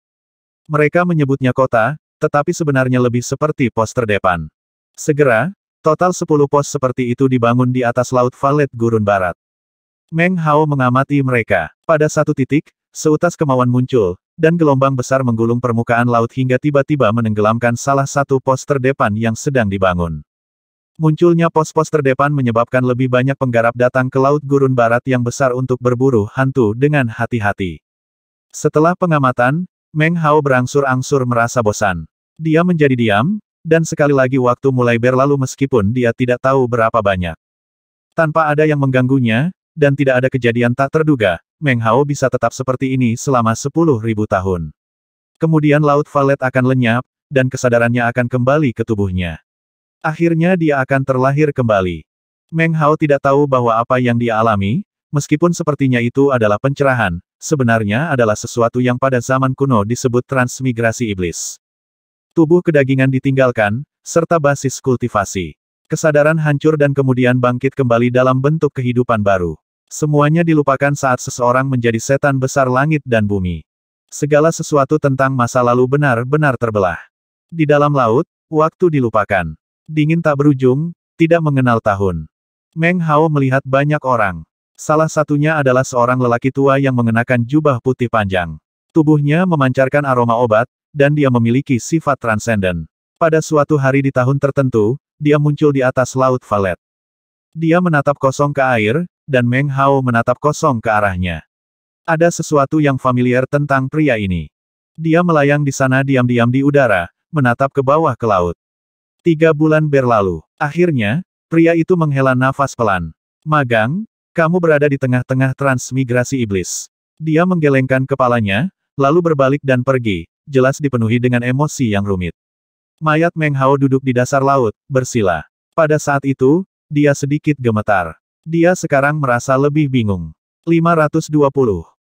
Mereka menyebutnya kota, tetapi sebenarnya lebih seperti pos terdepan. Segera, total 10 pos seperti itu dibangun di atas laut Valet Gurun Barat. Meng Hao mengamati mereka. Pada satu titik, Seutas kemauan muncul, dan gelombang besar menggulung permukaan laut hingga tiba-tiba menenggelamkan salah satu pos terdepan yang sedang dibangun. Munculnya pos-pos terdepan menyebabkan lebih banyak penggarap datang ke Laut Gurun Barat yang besar untuk berburu hantu dengan hati-hati. Setelah pengamatan, Meng Hao berangsur-angsur merasa bosan. Dia menjadi diam, dan sekali lagi waktu mulai berlalu meskipun dia tidak tahu berapa banyak. Tanpa ada yang mengganggunya, dan tidak ada kejadian tak terduga, Meng Hao bisa tetap seperti ini selama sepuluh ribu tahun. Kemudian Laut Valet akan lenyap, dan kesadarannya akan kembali ke tubuhnya. Akhirnya dia akan terlahir kembali. Meng Hao tidak tahu bahwa apa yang dia alami, meskipun sepertinya itu adalah pencerahan, sebenarnya adalah sesuatu yang pada zaman kuno disebut transmigrasi iblis. Tubuh kedagingan ditinggalkan, serta basis kultivasi. Kesadaran hancur dan kemudian bangkit kembali dalam bentuk kehidupan baru. Semuanya dilupakan saat seseorang menjadi setan besar langit dan bumi. Segala sesuatu tentang masa lalu benar-benar terbelah. Di dalam laut, waktu dilupakan. Dingin tak berujung, tidak mengenal tahun. Meng Hao melihat banyak orang. Salah satunya adalah seorang lelaki tua yang mengenakan jubah putih panjang. Tubuhnya memancarkan aroma obat, dan dia memiliki sifat transenden. Pada suatu hari di tahun tertentu, dia muncul di atas laut Valet. Dia menatap kosong ke air, dan Meng Hao menatap kosong ke arahnya. Ada sesuatu yang familiar tentang pria ini. Dia melayang di sana diam-diam di udara, menatap ke bawah ke laut. Tiga bulan berlalu. Akhirnya, pria itu menghela nafas pelan. Magang, kamu berada di tengah-tengah transmigrasi iblis. Dia menggelengkan kepalanya, lalu berbalik dan pergi, jelas dipenuhi dengan emosi yang rumit. Mayat Meng Hao duduk di dasar laut, bersila. Pada saat itu, dia sedikit gemetar. Dia sekarang merasa lebih bingung. 520.